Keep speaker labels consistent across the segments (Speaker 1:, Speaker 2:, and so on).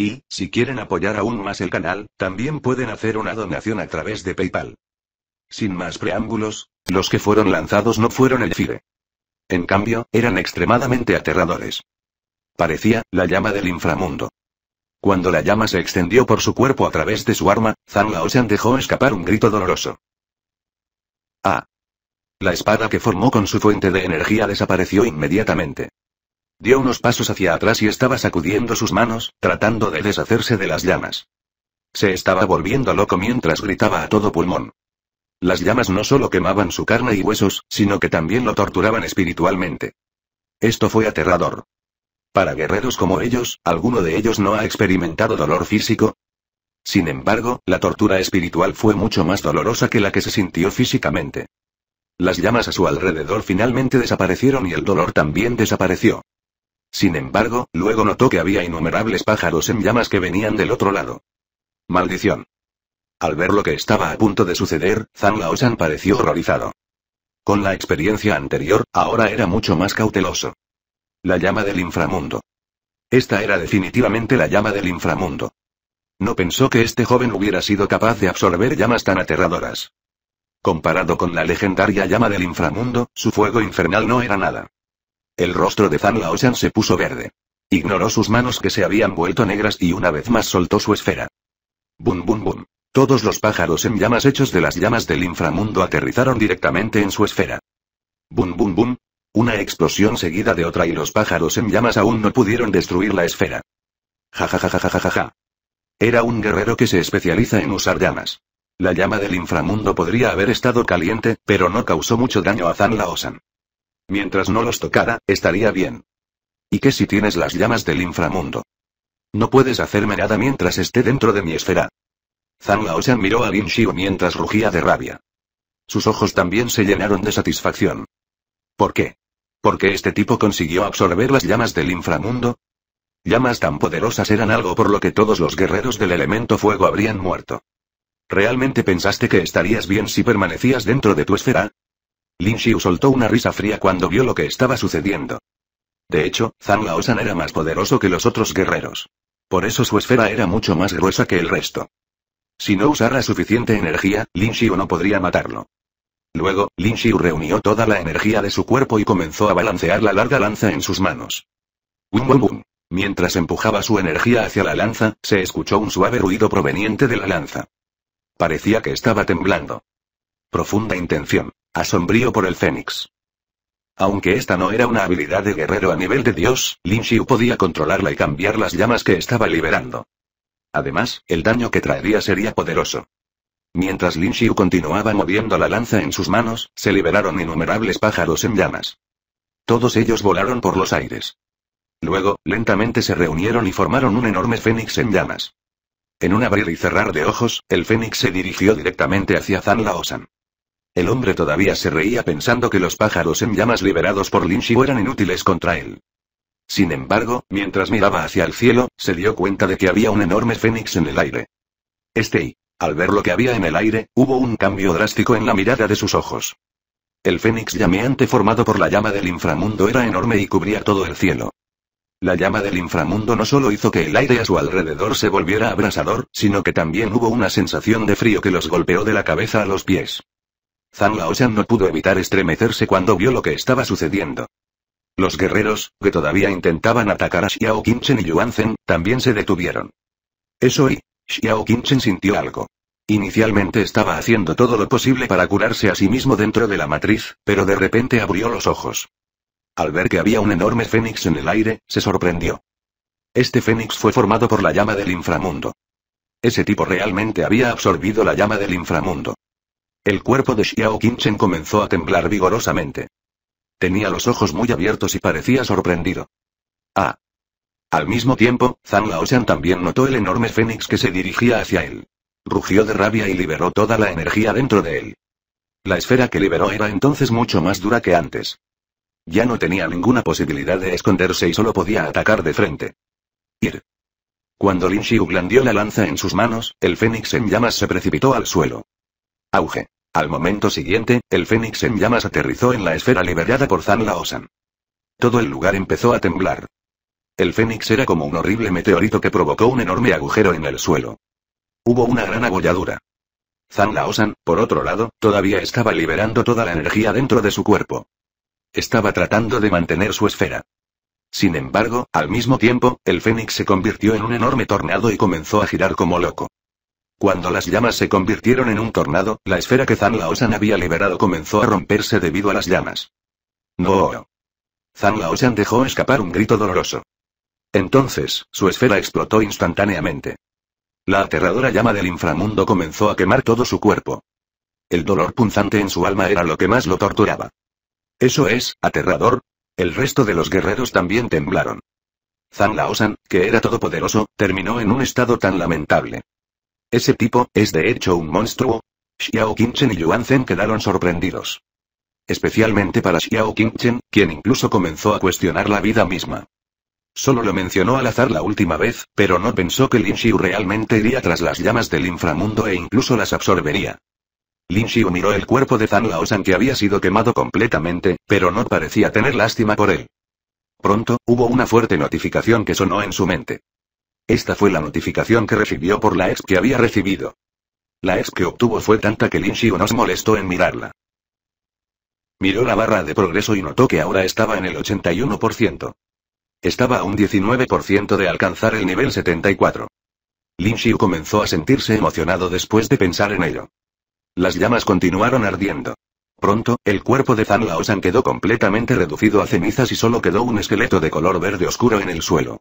Speaker 1: Y, si quieren apoyar aún más el canal, también pueden hacer una donación a través de PayPal. Sin más preámbulos, los que fueron lanzados no fueron el FIDE. En cambio, eran extremadamente aterradores. Parecía, la llama del inframundo. Cuando la llama se extendió por su cuerpo a través de su arma, Zhang Laoshan dejó escapar un grito doloroso. Ah. La espada que formó con su fuente de energía desapareció inmediatamente. Dio unos pasos hacia atrás y estaba sacudiendo sus manos, tratando de deshacerse de las llamas. Se estaba volviendo loco mientras gritaba a todo pulmón. Las llamas no solo quemaban su carne y huesos, sino que también lo torturaban espiritualmente. Esto fue aterrador. Para guerreros como ellos, ¿alguno de ellos no ha experimentado dolor físico? Sin embargo, la tortura espiritual fue mucho más dolorosa que la que se sintió físicamente. Las llamas a su alrededor finalmente desaparecieron y el dolor también desapareció. Sin embargo, luego notó que había innumerables pájaros en llamas que venían del otro lado. Maldición. Al ver lo que estaba a punto de suceder, Zhang Laosan pareció horrorizado. Con la experiencia anterior, ahora era mucho más cauteloso. La llama del inframundo. Esta era definitivamente la llama del inframundo. No pensó que este joven hubiera sido capaz de absorber llamas tan aterradoras. Comparado con la legendaria llama del inframundo, su fuego infernal no era nada. El rostro de Zan Laosan se puso verde. Ignoró sus manos que se habían vuelto negras y una vez más soltó su esfera. Bum bum bum. Todos los pájaros en llamas hechos de las llamas del inframundo aterrizaron directamente en su esfera. Bum bum bum. Una explosión seguida de otra y los pájaros en llamas aún no pudieron destruir la esfera. Ja ja ja ja ja Era un guerrero que se especializa en usar llamas. La llama del inframundo podría haber estado caliente, pero no causó mucho daño a Zan Laosan. Mientras no los tocara, estaría bien. ¿Y qué si tienes las llamas del inframundo? No puedes hacerme nada mientras esté dentro de mi esfera. Zhang Laoshan miró a Lin mientras rugía de rabia. Sus ojos también se llenaron de satisfacción. ¿Por qué? ¿Porque este tipo consiguió absorber las llamas del inframundo? Llamas tan poderosas eran algo por lo que todos los guerreros del elemento fuego habrían muerto. ¿Realmente pensaste que estarías bien si permanecías dentro de tu esfera? Lin Xiu soltó una risa fría cuando vio lo que estaba sucediendo. De hecho, Zhang Laosan era más poderoso que los otros guerreros. Por eso su esfera era mucho más gruesa que el resto. Si no usara suficiente energía, Lin Xiu no podría matarlo. Luego, Lin Xiu reunió toda la energía de su cuerpo y comenzó a balancear la larga lanza en sus manos. ¡Bum bum bum! Mientras empujaba su energía hacia la lanza, se escuchó un suave ruido proveniente de la lanza. Parecía que estaba temblando. Profunda intención. Asombrío por el Fénix. Aunque esta no era una habilidad de guerrero a nivel de dios, Lin Xiu podía controlarla y cambiar las llamas que estaba liberando. Además, el daño que traería sería poderoso. Mientras Lin Xiu continuaba moviendo la lanza en sus manos, se liberaron innumerables pájaros en llamas. Todos ellos volaron por los aires. Luego, lentamente se reunieron y formaron un enorme fénix en llamas. En un abrir y cerrar de ojos, el fénix se dirigió directamente hacia Zan Laosan. El hombre todavía se reía pensando que los pájaros en llamas liberados por Linshio eran inútiles contra él. Sin embargo, mientras miraba hacia el cielo, se dio cuenta de que había un enorme fénix en el aire. Este y, al ver lo que había en el aire, hubo un cambio drástico en la mirada de sus ojos. El fénix llameante formado por la llama del inframundo era enorme y cubría todo el cielo. La llama del inframundo no solo hizo que el aire a su alrededor se volviera abrasador, sino que también hubo una sensación de frío que los golpeó de la cabeza a los pies. Zhang Laoshan no pudo evitar estremecerse cuando vio lo que estaba sucediendo. Los guerreros, que todavía intentaban atacar a Xiao Qinchen y Yuan también se detuvieron. Eso y, Xiao Qinchen sintió algo. Inicialmente estaba haciendo todo lo posible para curarse a sí mismo dentro de la matriz, pero de repente abrió los ojos. Al ver que había un enorme fénix en el aire, se sorprendió. Este fénix fue formado por la llama del inframundo. Ese tipo realmente había absorbido la llama del inframundo. El cuerpo de Xiao Qinchen comenzó a temblar vigorosamente. Tenía los ojos muy abiertos y parecía sorprendido. Ah. Al mismo tiempo, Zhang Laoshan también notó el enorme fénix que se dirigía hacia él. Rugió de rabia y liberó toda la energía dentro de él. La esfera que liberó era entonces mucho más dura que antes. Ya no tenía ninguna posibilidad de esconderse y solo podía atacar de frente. Ir. Cuando Lin Xiu blandió la lanza en sus manos, el fénix en llamas se precipitó al suelo. Auge. Al momento siguiente, el Fénix en llamas aterrizó en la esfera liberada por Zan Laosan. Todo el lugar empezó a temblar. El Fénix era como un horrible meteorito que provocó un enorme agujero en el suelo. Hubo una gran abolladura. Zan Laosan, por otro lado, todavía estaba liberando toda la energía dentro de su cuerpo. Estaba tratando de mantener su esfera. Sin embargo, al mismo tiempo, el Fénix se convirtió en un enorme tornado y comenzó a girar como loco. Cuando las llamas se convirtieron en un tornado, la esfera que Zan Laosan había liberado comenzó a romperse debido a las llamas. No. Zan Laosan dejó escapar un grito doloroso. Entonces, su esfera explotó instantáneamente. La aterradora llama del inframundo comenzó a quemar todo su cuerpo. El dolor punzante en su alma era lo que más lo torturaba. Eso es, aterrador. El resto de los guerreros también temblaron. Zan Laosan, que era todopoderoso, terminó en un estado tan lamentable. Ese tipo, es de hecho un monstruo. Xiao Qingchen y Yuan quedaron sorprendidos. Especialmente para Xiao Qingchen, quien incluso comenzó a cuestionar la vida misma. Solo lo mencionó al azar la última vez, pero no pensó que Lin Xiu realmente iría tras las llamas del inframundo e incluso las absorbería. Lin Xiu miró el cuerpo de Zan Laosan que había sido quemado completamente, pero no parecía tener lástima por él. Pronto, hubo una fuerte notificación que sonó en su mente. Esta fue la notificación que recibió por la ex que había recibido. La ex que obtuvo fue tanta que Lin Xiu no se molestó en mirarla. Miró la barra de progreso y notó que ahora estaba en el 81%. Estaba a un 19% de alcanzar el nivel 74. Lin Xiu comenzó a sentirse emocionado después de pensar en ello. Las llamas continuaron ardiendo. Pronto, el cuerpo de Zan Laosan quedó completamente reducido a cenizas y solo quedó un esqueleto de color verde oscuro en el suelo.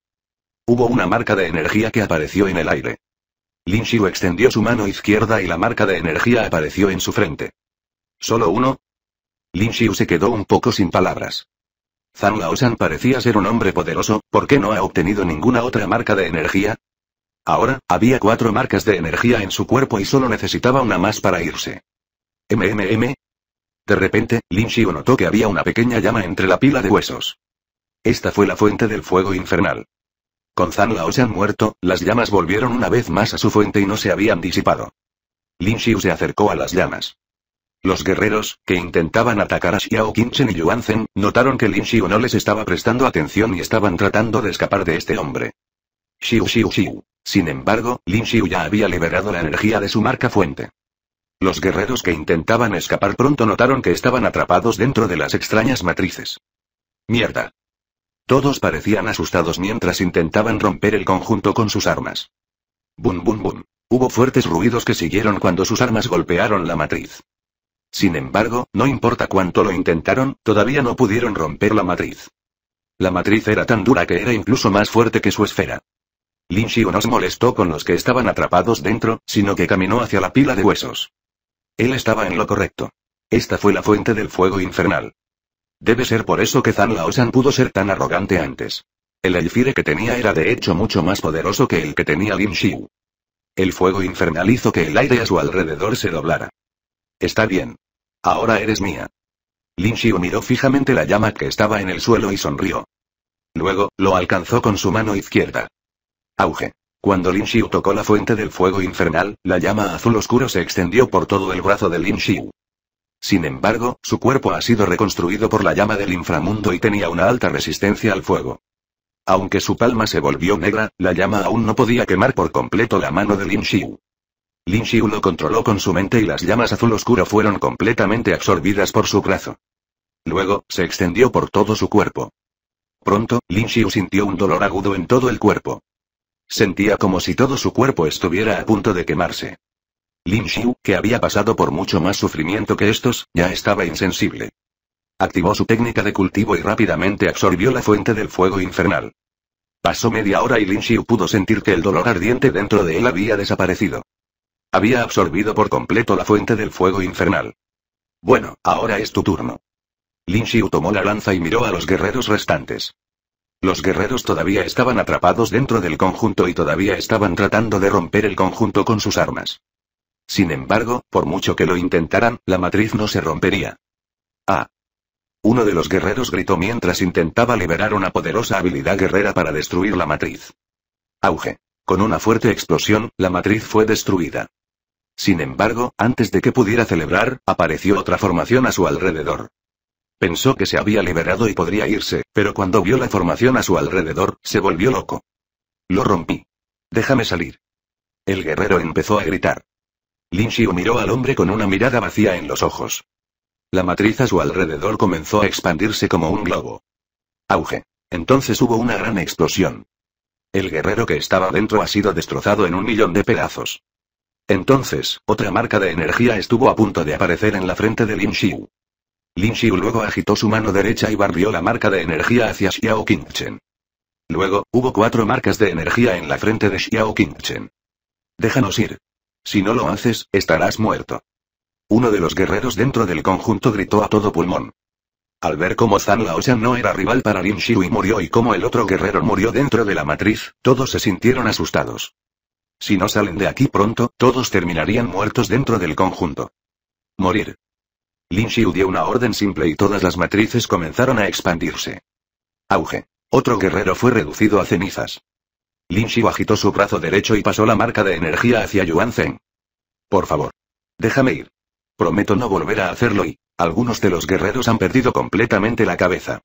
Speaker 1: Hubo una marca de energía que apareció en el aire. Lin Xiu extendió su mano izquierda y la marca de energía apareció en su frente. ¿Solo uno? Lin Xiu se quedó un poco sin palabras. Zhang Laosan parecía ser un hombre poderoso, ¿por qué no ha obtenido ninguna otra marca de energía? Ahora, había cuatro marcas de energía en su cuerpo y solo necesitaba una más para irse. ¿MMM? De repente, Lin Xiu notó que había una pequeña llama entre la pila de huesos. Esta fue la fuente del fuego infernal. Con se han muerto, las llamas volvieron una vez más a su fuente y no se habían disipado. Lin Xiu se acercó a las llamas. Los guerreros, que intentaban atacar a Xiao Qinchen y Yuan notaron que Lin Xiu no les estaba prestando atención y estaban tratando de escapar de este hombre. Xiu Xiu Xiu. Sin embargo, Lin Xiu ya había liberado la energía de su marca fuente. Los guerreros que intentaban escapar pronto notaron que estaban atrapados dentro de las extrañas matrices. Mierda. Todos parecían asustados mientras intentaban romper el conjunto con sus armas. Bum bum bum. Hubo fuertes ruidos que siguieron cuando sus armas golpearon la matriz. Sin embargo, no importa cuánto lo intentaron, todavía no pudieron romper la matriz. La matriz era tan dura que era incluso más fuerte que su esfera. Lin Xiu no se molestó con los que estaban atrapados dentro, sino que caminó hacia la pila de huesos. Él estaba en lo correcto. Esta fue la fuente del fuego infernal. Debe ser por eso que Zan Laosan pudo ser tan arrogante antes. El elfire que tenía era de hecho mucho más poderoso que el que tenía Lin Xiu. El fuego infernal hizo que el aire a su alrededor se doblara. Está bien. Ahora eres mía. Lin Xiu miró fijamente la llama que estaba en el suelo y sonrió. Luego, lo alcanzó con su mano izquierda. Auge. Cuando Lin Xiu tocó la fuente del fuego infernal, la llama azul oscuro se extendió por todo el brazo de Lin Xiu. Sin embargo, su cuerpo ha sido reconstruido por la llama del inframundo y tenía una alta resistencia al fuego. Aunque su palma se volvió negra, la llama aún no podía quemar por completo la mano de Lin Xiu. Lin Xiu lo controló con su mente y las llamas azul oscuro fueron completamente absorbidas por su brazo. Luego, se extendió por todo su cuerpo. Pronto, Lin Xiu sintió un dolor agudo en todo el cuerpo. Sentía como si todo su cuerpo estuviera a punto de quemarse. Lin Xiu, que había pasado por mucho más sufrimiento que estos, ya estaba insensible. Activó su técnica de cultivo y rápidamente absorbió la fuente del fuego infernal. Pasó media hora y Lin Xiu pudo sentir que el dolor ardiente dentro de él había desaparecido. Había absorbido por completo la fuente del fuego infernal. Bueno, ahora es tu turno. Lin Xiu tomó la lanza y miró a los guerreros restantes. Los guerreros todavía estaban atrapados dentro del conjunto y todavía estaban tratando de romper el conjunto con sus armas. Sin embargo, por mucho que lo intentaran, la matriz no se rompería. ¡Ah! Uno de los guerreros gritó mientras intentaba liberar una poderosa habilidad guerrera para destruir la matriz. Auge. Con una fuerte explosión, la matriz fue destruida. Sin embargo, antes de que pudiera celebrar, apareció otra formación a su alrededor. Pensó que se había liberado y podría irse, pero cuando vio la formación a su alrededor, se volvió loco. Lo rompí. Déjame salir. El guerrero empezó a gritar. Lin Xiu miró al hombre con una mirada vacía en los ojos. La matriz a su alrededor comenzó a expandirse como un globo. Auge. Entonces hubo una gran explosión. El guerrero que estaba dentro ha sido destrozado en un millón de pedazos. Entonces, otra marca de energía estuvo a punto de aparecer en la frente de Lin Xiu. Lin Xiu luego agitó su mano derecha y barrió la marca de energía hacia Xiao Qingchen. Luego, hubo cuatro marcas de energía en la frente de Xiao Qingchen. Déjanos ir. Si no lo haces, estarás muerto. Uno de los guerreros dentro del conjunto gritó a todo pulmón. Al ver cómo Zan Laoshan no era rival para Lin y murió y cómo el otro guerrero murió dentro de la matriz, todos se sintieron asustados. Si no salen de aquí pronto, todos terminarían muertos dentro del conjunto. Morir. Lin dio una orden simple y todas las matrices comenzaron a expandirse. Auge. Otro guerrero fue reducido a cenizas. Lin Xiu agitó su brazo derecho y pasó la marca de energía hacia Yuan Zhen. Por favor. Déjame ir. Prometo no volver a hacerlo y... Algunos de los guerreros han perdido completamente la cabeza.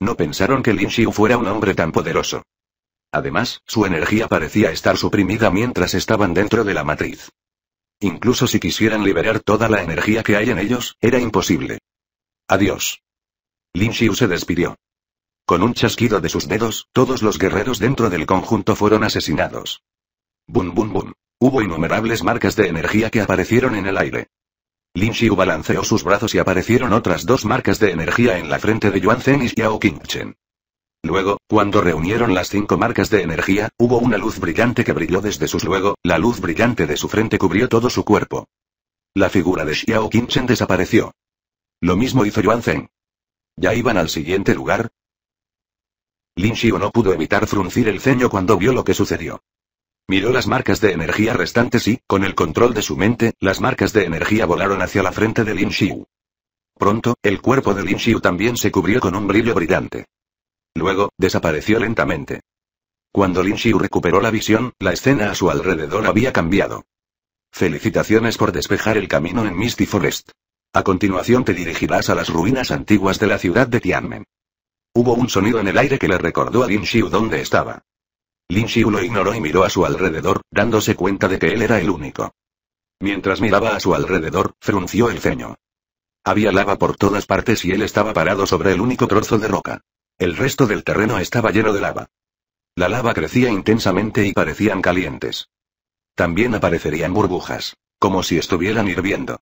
Speaker 1: No pensaron que Lin Xiu fuera un hombre tan poderoso. Además, su energía parecía estar suprimida mientras estaban dentro de la matriz. Incluso si quisieran liberar toda la energía que hay en ellos, era imposible. Adiós. Lin Xiu se despidió. Con un chasquido de sus dedos, todos los guerreros dentro del conjunto fueron asesinados. Bum bum bum. Hubo innumerables marcas de energía que aparecieron en el aire. Lin Xiu balanceó sus brazos y aparecieron otras dos marcas de energía en la frente de Yuan Zhen y Xiao Qingchen. Luego, cuando reunieron las cinco marcas de energía, hubo una luz brillante que brilló desde sus luego, la luz brillante de su frente cubrió todo su cuerpo. La figura de Xiao Qingchen desapareció. Lo mismo hizo Yuan Zhen. Ya iban al siguiente lugar, Lin Xiu no pudo evitar fruncir el ceño cuando vio lo que sucedió. Miró las marcas de energía restantes y, con el control de su mente, las marcas de energía volaron hacia la frente de Lin Xiu. Pronto, el cuerpo de Lin Xiu también se cubrió con un brillo brillante. Luego, desapareció lentamente. Cuando Lin Xiu recuperó la visión, la escena a su alrededor había cambiado. Felicitaciones por despejar el camino en Misty Forest. A continuación te dirigirás a las ruinas antiguas de la ciudad de Tianmen. Hubo un sonido en el aire que le recordó a Lin Xiu dónde estaba. Lin Xiu lo ignoró y miró a su alrededor, dándose cuenta de que él era el único. Mientras miraba a su alrededor, frunció el ceño. Había lava por todas partes y él estaba parado sobre el único trozo de roca. El resto del terreno estaba lleno de lava. La lava crecía intensamente y parecían calientes. También aparecerían burbujas, como si estuvieran hirviendo.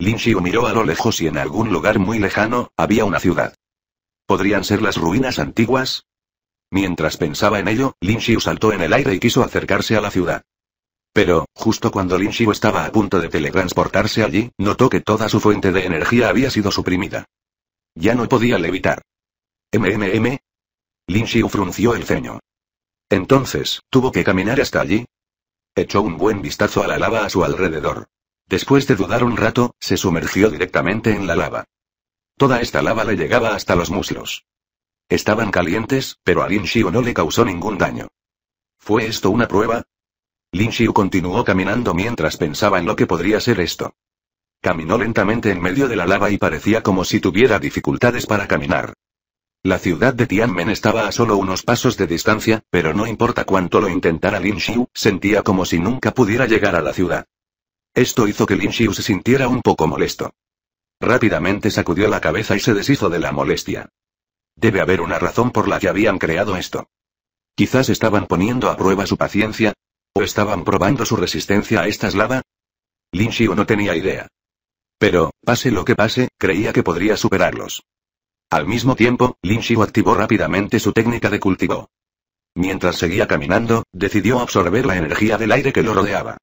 Speaker 1: Lin Xiu miró a lo lejos y en algún lugar muy lejano, había una ciudad. ¿Podrían ser las ruinas antiguas? Mientras pensaba en ello, Lin Xiu saltó en el aire y quiso acercarse a la ciudad. Pero, justo cuando Lin Xiu estaba a punto de teletransportarse allí, notó que toda su fuente de energía había sido suprimida. Ya no podía levitar. ¿MMM? Lin Xiu frunció el ceño. Entonces, ¿tuvo que caminar hasta allí? Echó un buen vistazo a la lava a su alrededor. Después de dudar un rato, se sumergió directamente en la lava. Toda esta lava le llegaba hasta los muslos. Estaban calientes, pero a Lin Xiu no le causó ningún daño. ¿Fue esto una prueba? Lin Xiu continuó caminando mientras pensaba en lo que podría ser esto. Caminó lentamente en medio de la lava y parecía como si tuviera dificultades para caminar. La ciudad de Tianmen estaba a solo unos pasos de distancia, pero no importa cuánto lo intentara Lin Xiu, sentía como si nunca pudiera llegar a la ciudad. Esto hizo que Lin Xiu se sintiera un poco molesto. Rápidamente sacudió la cabeza y se deshizo de la molestia. Debe haber una razón por la que habían creado esto. Quizás estaban poniendo a prueba su paciencia. ¿O estaban probando su resistencia a esta eslava. Lin Xiu no tenía idea. Pero, pase lo que pase, creía que podría superarlos. Al mismo tiempo, Lin Xiu activó rápidamente su técnica de cultivo. Mientras seguía caminando, decidió absorber la energía del aire que lo rodeaba.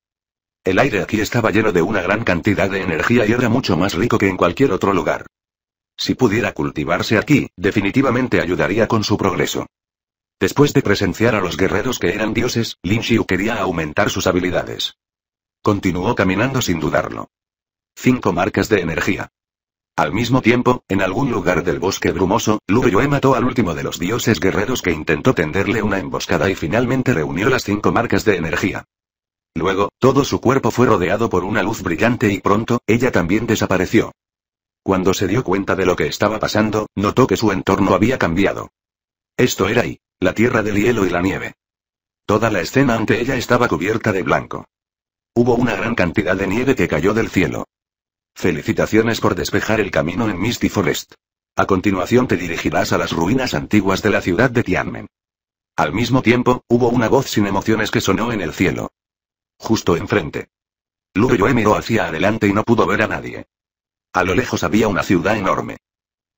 Speaker 1: El aire aquí estaba lleno de una gran cantidad de energía y era mucho más rico que en cualquier otro lugar. Si pudiera cultivarse aquí, definitivamente ayudaría con su progreso. Después de presenciar a los guerreros que eran dioses, Lin Xiu quería aumentar sus habilidades. Continuó caminando sin dudarlo. Cinco marcas de energía. Al mismo tiempo, en algún lugar del bosque brumoso, Lu mató al último de los dioses guerreros que intentó tenderle una emboscada y finalmente reunió las cinco marcas de energía. Luego, todo su cuerpo fue rodeado por una luz brillante y pronto, ella también desapareció. Cuando se dio cuenta de lo que estaba pasando, notó que su entorno había cambiado. Esto era ahí, la tierra del hielo y la nieve. Toda la escena ante ella estaba cubierta de blanco. Hubo una gran cantidad de nieve que cayó del cielo. Felicitaciones por despejar el camino en Misty Forest. A continuación te dirigirás a las ruinas antiguas de la ciudad de Tianmen. Al mismo tiempo, hubo una voz sin emociones que sonó en el cielo. Justo enfrente. Lu miró hacia adelante y no pudo ver a nadie. A lo lejos había una ciudad enorme.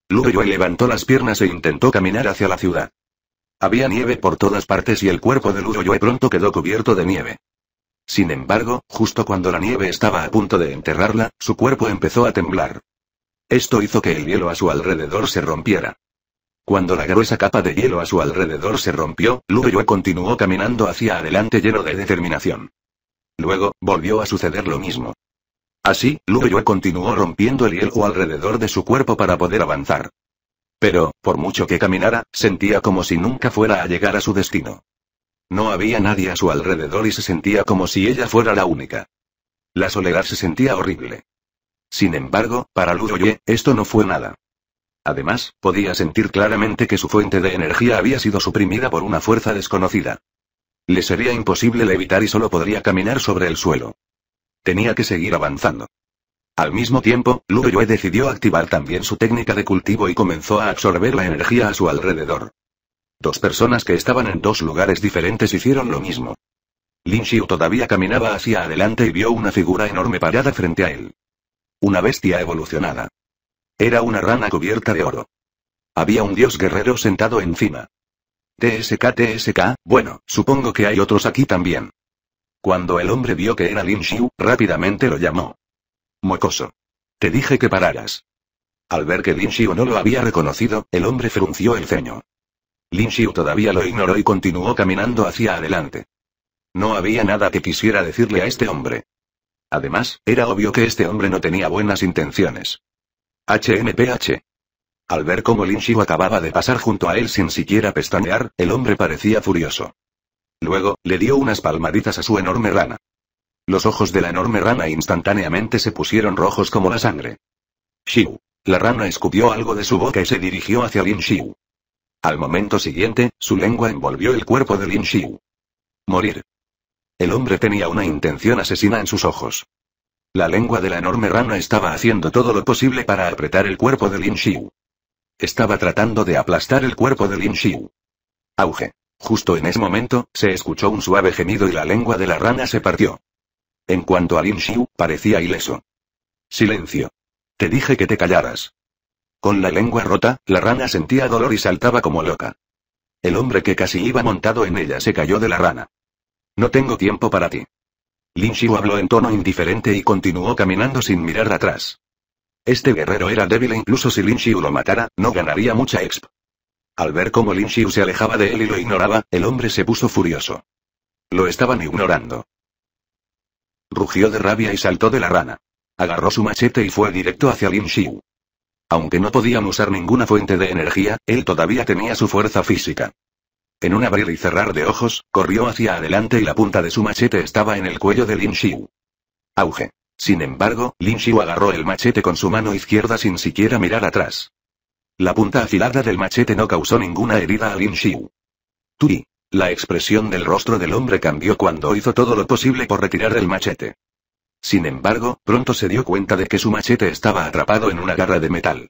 Speaker 1: Lu levantó las piernas e intentó caminar hacia la ciudad. Había nieve por todas partes y el cuerpo de Lu pronto quedó cubierto de nieve. Sin embargo, justo cuando la nieve estaba a punto de enterrarla, su cuerpo empezó a temblar. Esto hizo que el hielo a su alrededor se rompiera. Cuando la gruesa capa de hielo a su alrededor se rompió, Lu continuó caminando hacia adelante lleno de determinación. Luego, volvió a suceder lo mismo. Así, Yue continuó rompiendo el hielo alrededor de su cuerpo para poder avanzar. Pero, por mucho que caminara, sentía como si nunca fuera a llegar a su destino. No había nadie a su alrededor y se sentía como si ella fuera la única. La soledad se sentía horrible. Sin embargo, para Yue, esto no fue nada. Además, podía sentir claramente que su fuente de energía había sido suprimida por una fuerza desconocida. Le sería imposible levitar y solo podría caminar sobre el suelo. Tenía que seguir avanzando. Al mismo tiempo, Lu decidió activar también su técnica de cultivo y comenzó a absorber la energía a su alrededor. Dos personas que estaban en dos lugares diferentes hicieron lo mismo. Lin Xiu todavía caminaba hacia adelante y vio una figura enorme parada frente a él. Una bestia evolucionada. Era una rana cubierta de oro. Había un dios guerrero sentado encima. TSK TSK, bueno, supongo que hay otros aquí también. Cuando el hombre vio que era Lin Xiu, rápidamente lo llamó. Mocoso. Te dije que pararas. Al ver que Lin Xiu no lo había reconocido, el hombre frunció el ceño. Lin Xiu todavía lo ignoró y continuó caminando hacia adelante. No había nada que quisiera decirle a este hombre. Además, era obvio que este hombre no tenía buenas intenciones. HMPH. Al ver cómo Lin Xiu acababa de pasar junto a él sin siquiera pestañear, el hombre parecía furioso. Luego, le dio unas palmaditas a su enorme rana. Los ojos de la enorme rana instantáneamente se pusieron rojos como la sangre. Xiu. La rana escupió algo de su boca y se dirigió hacia Lin Xiu. Al momento siguiente, su lengua envolvió el cuerpo de Lin Xiu. Morir. El hombre tenía una intención asesina en sus ojos. La lengua de la enorme rana estaba haciendo todo lo posible para apretar el cuerpo de Lin Xiu. Estaba tratando de aplastar el cuerpo de Lin Xiu. Auge. Justo en ese momento, se escuchó un suave gemido y la lengua de la rana se partió. En cuanto a Lin Xiu, parecía ileso. Silencio. Te dije que te callaras. Con la lengua rota, la rana sentía dolor y saltaba como loca. El hombre que casi iba montado en ella se cayó de la rana. No tengo tiempo para ti. Lin Xiu habló en tono indiferente y continuó caminando sin mirar atrás. Este guerrero era débil e incluso si Lin Xiu lo matara, no ganaría mucha exp. Al ver cómo Lin Xiu se alejaba de él y lo ignoraba, el hombre se puso furioso. Lo estaban ignorando. Rugió de rabia y saltó de la rana. Agarró su machete y fue directo hacia Lin Xiu. Aunque no podían usar ninguna fuente de energía, él todavía tenía su fuerza física. En un abrir y cerrar de ojos, corrió hacia adelante y la punta de su machete estaba en el cuello de Lin Xiu. Auge. Sin embargo, Lin Xiu agarró el machete con su mano izquierda sin siquiera mirar atrás. La punta afilada del machete no causó ninguna herida a Lin Xiu. Turi. La expresión del rostro del hombre cambió cuando hizo todo lo posible por retirar el machete. Sin embargo, pronto se dio cuenta de que su machete estaba atrapado en una garra de metal.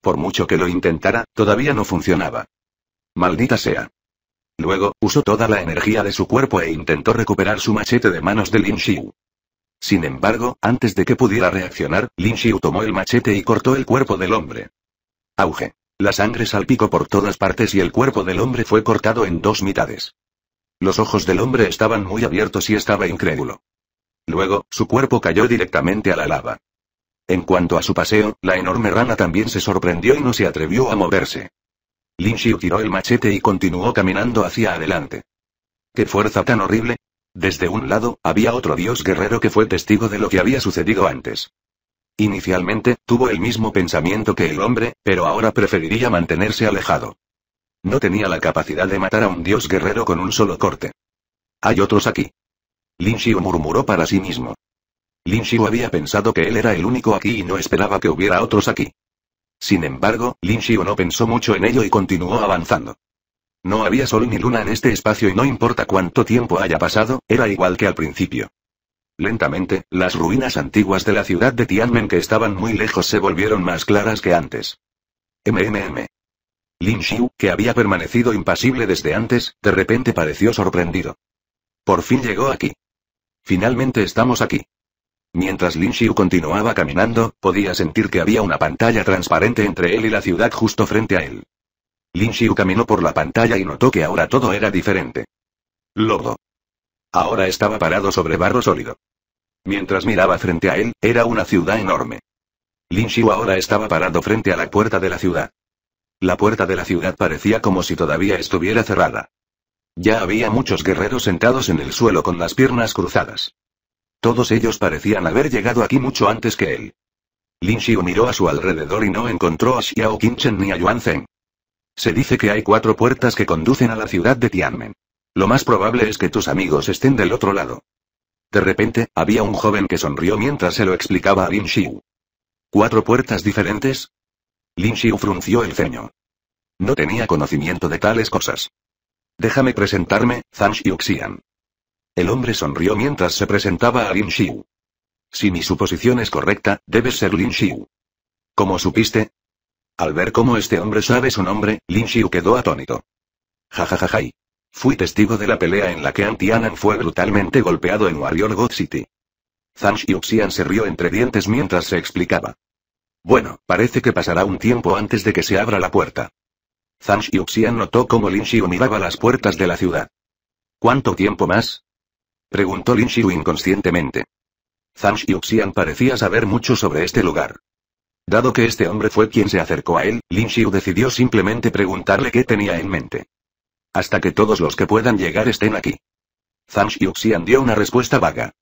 Speaker 1: Por mucho que lo intentara, todavía no funcionaba. Maldita sea. Luego, usó toda la energía de su cuerpo e intentó recuperar su machete de manos de Lin Xiu. Sin embargo, antes de que pudiera reaccionar, Lin Xiu tomó el machete y cortó el cuerpo del hombre. Auge. La sangre salpicó por todas partes y el cuerpo del hombre fue cortado en dos mitades. Los ojos del hombre estaban muy abiertos y estaba incrédulo. Luego, su cuerpo cayó directamente a la lava. En cuanto a su paseo, la enorme rana también se sorprendió y no se atrevió a moverse. Lin Xiu tiró el machete y continuó caminando hacia adelante. ¡Qué fuerza tan horrible! Desde un lado, había otro dios guerrero que fue testigo de lo que había sucedido antes. Inicialmente, tuvo el mismo pensamiento que el hombre, pero ahora preferiría mantenerse alejado. No tenía la capacidad de matar a un dios guerrero con un solo corte. Hay otros aquí. Lin Xiu murmuró para sí mismo. Lin Xiu había pensado que él era el único aquí y no esperaba que hubiera otros aquí. Sin embargo, Lin Xiu no pensó mucho en ello y continuó avanzando. No había sol ni luna en este espacio y no importa cuánto tiempo haya pasado, era igual que al principio. Lentamente, las ruinas antiguas de la ciudad de Tianmen que estaban muy lejos se volvieron más claras que antes. MMM. Lin Xiu, que había permanecido impasible desde antes, de repente pareció sorprendido. Por fin llegó aquí. Finalmente estamos aquí. Mientras Lin Xiu continuaba caminando, podía sentir que había una pantalla transparente entre él y la ciudad justo frente a él. Lin Xiu caminó por la pantalla y notó que ahora todo era diferente. Lodo. Ahora estaba parado sobre barro sólido. Mientras miraba frente a él, era una ciudad enorme. Lin Xiu ahora estaba parado frente a la puerta de la ciudad. La puerta de la ciudad parecía como si todavía estuviera cerrada. Ya había muchos guerreros sentados en el suelo con las piernas cruzadas. Todos ellos parecían haber llegado aquí mucho antes que él. Lin Xiu miró a su alrededor y no encontró a Xiao Qinchen ni a Yuan se dice que hay cuatro puertas que conducen a la ciudad de Tianmen. Lo más probable es que tus amigos estén del otro lado. De repente, había un joven que sonrió mientras se lo explicaba a Lin Xiu. ¿Cuatro puertas diferentes? Lin Xiu frunció el ceño. No tenía conocimiento de tales cosas. Déjame presentarme, Zhang Xian. El hombre sonrió mientras se presentaba a Lin Xiu. Si mi suposición es correcta, debes ser Lin Xiu. Como supiste? Al ver cómo este hombre sabe su nombre, Lin Xiu quedó atónito. Jajajajai. Fui testigo de la pelea en la que Antianan fue brutalmente golpeado en Warrior God City. Zhang Xian se rió entre dientes mientras se explicaba. Bueno, parece que pasará un tiempo antes de que se abra la puerta. Zhang Xian notó cómo Lin Xiu miraba las puertas de la ciudad. ¿Cuánto tiempo más? Preguntó Lin Xiu inconscientemente. Zhang Xian parecía saber mucho sobre este lugar. Dado que este hombre fue quien se acercó a él, Lin Xiu decidió simplemente preguntarle qué tenía en mente. Hasta que todos los que puedan llegar estén aquí. Zhang Xian dio una respuesta vaga.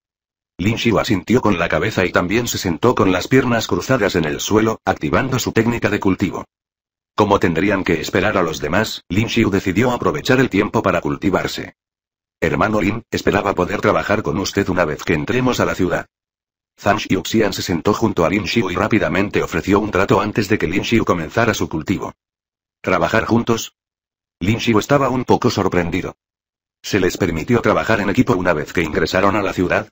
Speaker 1: Lin Xiu asintió con la cabeza y también se sentó con las piernas cruzadas en el suelo, activando su técnica de cultivo. Como tendrían que esperar a los demás, Lin Xiu decidió aprovechar el tiempo para cultivarse. Hermano Lin, esperaba poder trabajar con usted una vez que entremos a la ciudad. Zhang Xian se sentó junto a Lin Xiu y rápidamente ofreció un trato antes de que Lin Xiu comenzara su cultivo. ¿Trabajar juntos? Lin Xiu estaba un poco sorprendido. ¿Se les permitió trabajar en equipo una vez que ingresaron a la ciudad?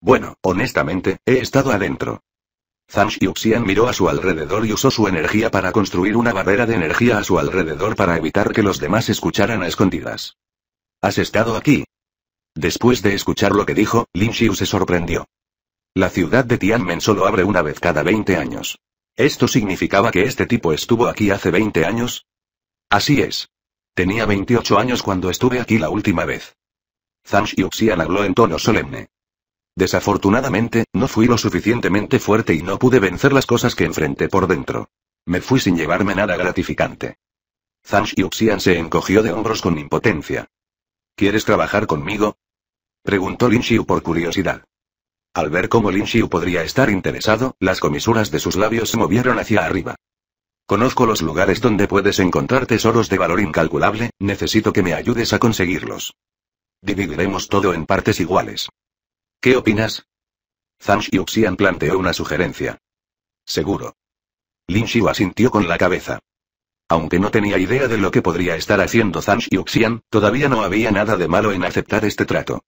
Speaker 1: Bueno, honestamente, he estado adentro. Zhang Yuxian miró a su alrededor y usó su energía para construir una barrera de energía a su alrededor para evitar que los demás escucharan a escondidas. ¿Has estado aquí? Después de escuchar lo que dijo, Lin Xiu se sorprendió. La ciudad de Tianmen solo abre una vez cada 20 años. ¿Esto significaba que este tipo estuvo aquí hace 20 años? Así es. Tenía 28 años cuando estuve aquí la última vez. Zhang Xiuxian habló en tono solemne. Desafortunadamente, no fui lo suficientemente fuerte y no pude vencer las cosas que enfrenté por dentro. Me fui sin llevarme nada gratificante. Zhang Xiuxian se encogió de hombros con impotencia. ¿Quieres trabajar conmigo? Preguntó Lin Xiu por curiosidad. Al ver cómo Lin Xiu podría estar interesado, las comisuras de sus labios se movieron hacia arriba. Conozco los lugares donde puedes encontrar tesoros de valor incalculable, necesito que me ayudes a conseguirlos. Dividiremos todo en partes iguales. ¿Qué opinas? Zhang Xian planteó una sugerencia. Seguro. Lin Xiu asintió con la cabeza. Aunque no tenía idea de lo que podría estar haciendo Zhang Xian, todavía no había nada de malo en aceptar este trato.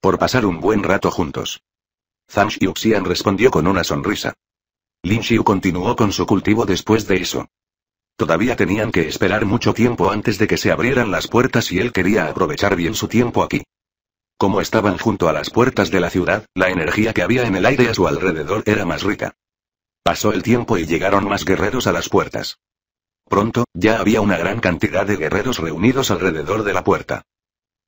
Speaker 1: Por pasar un buen rato juntos. Zhang Xian respondió con una sonrisa. Lin Xiu continuó con su cultivo después de eso. Todavía tenían que esperar mucho tiempo antes de que se abrieran las puertas y él quería aprovechar bien su tiempo aquí. Como estaban junto a las puertas de la ciudad, la energía que había en el aire a su alrededor era más rica. Pasó el tiempo y llegaron más guerreros a las puertas. Pronto, ya había una gran cantidad de guerreros reunidos alrededor de la puerta.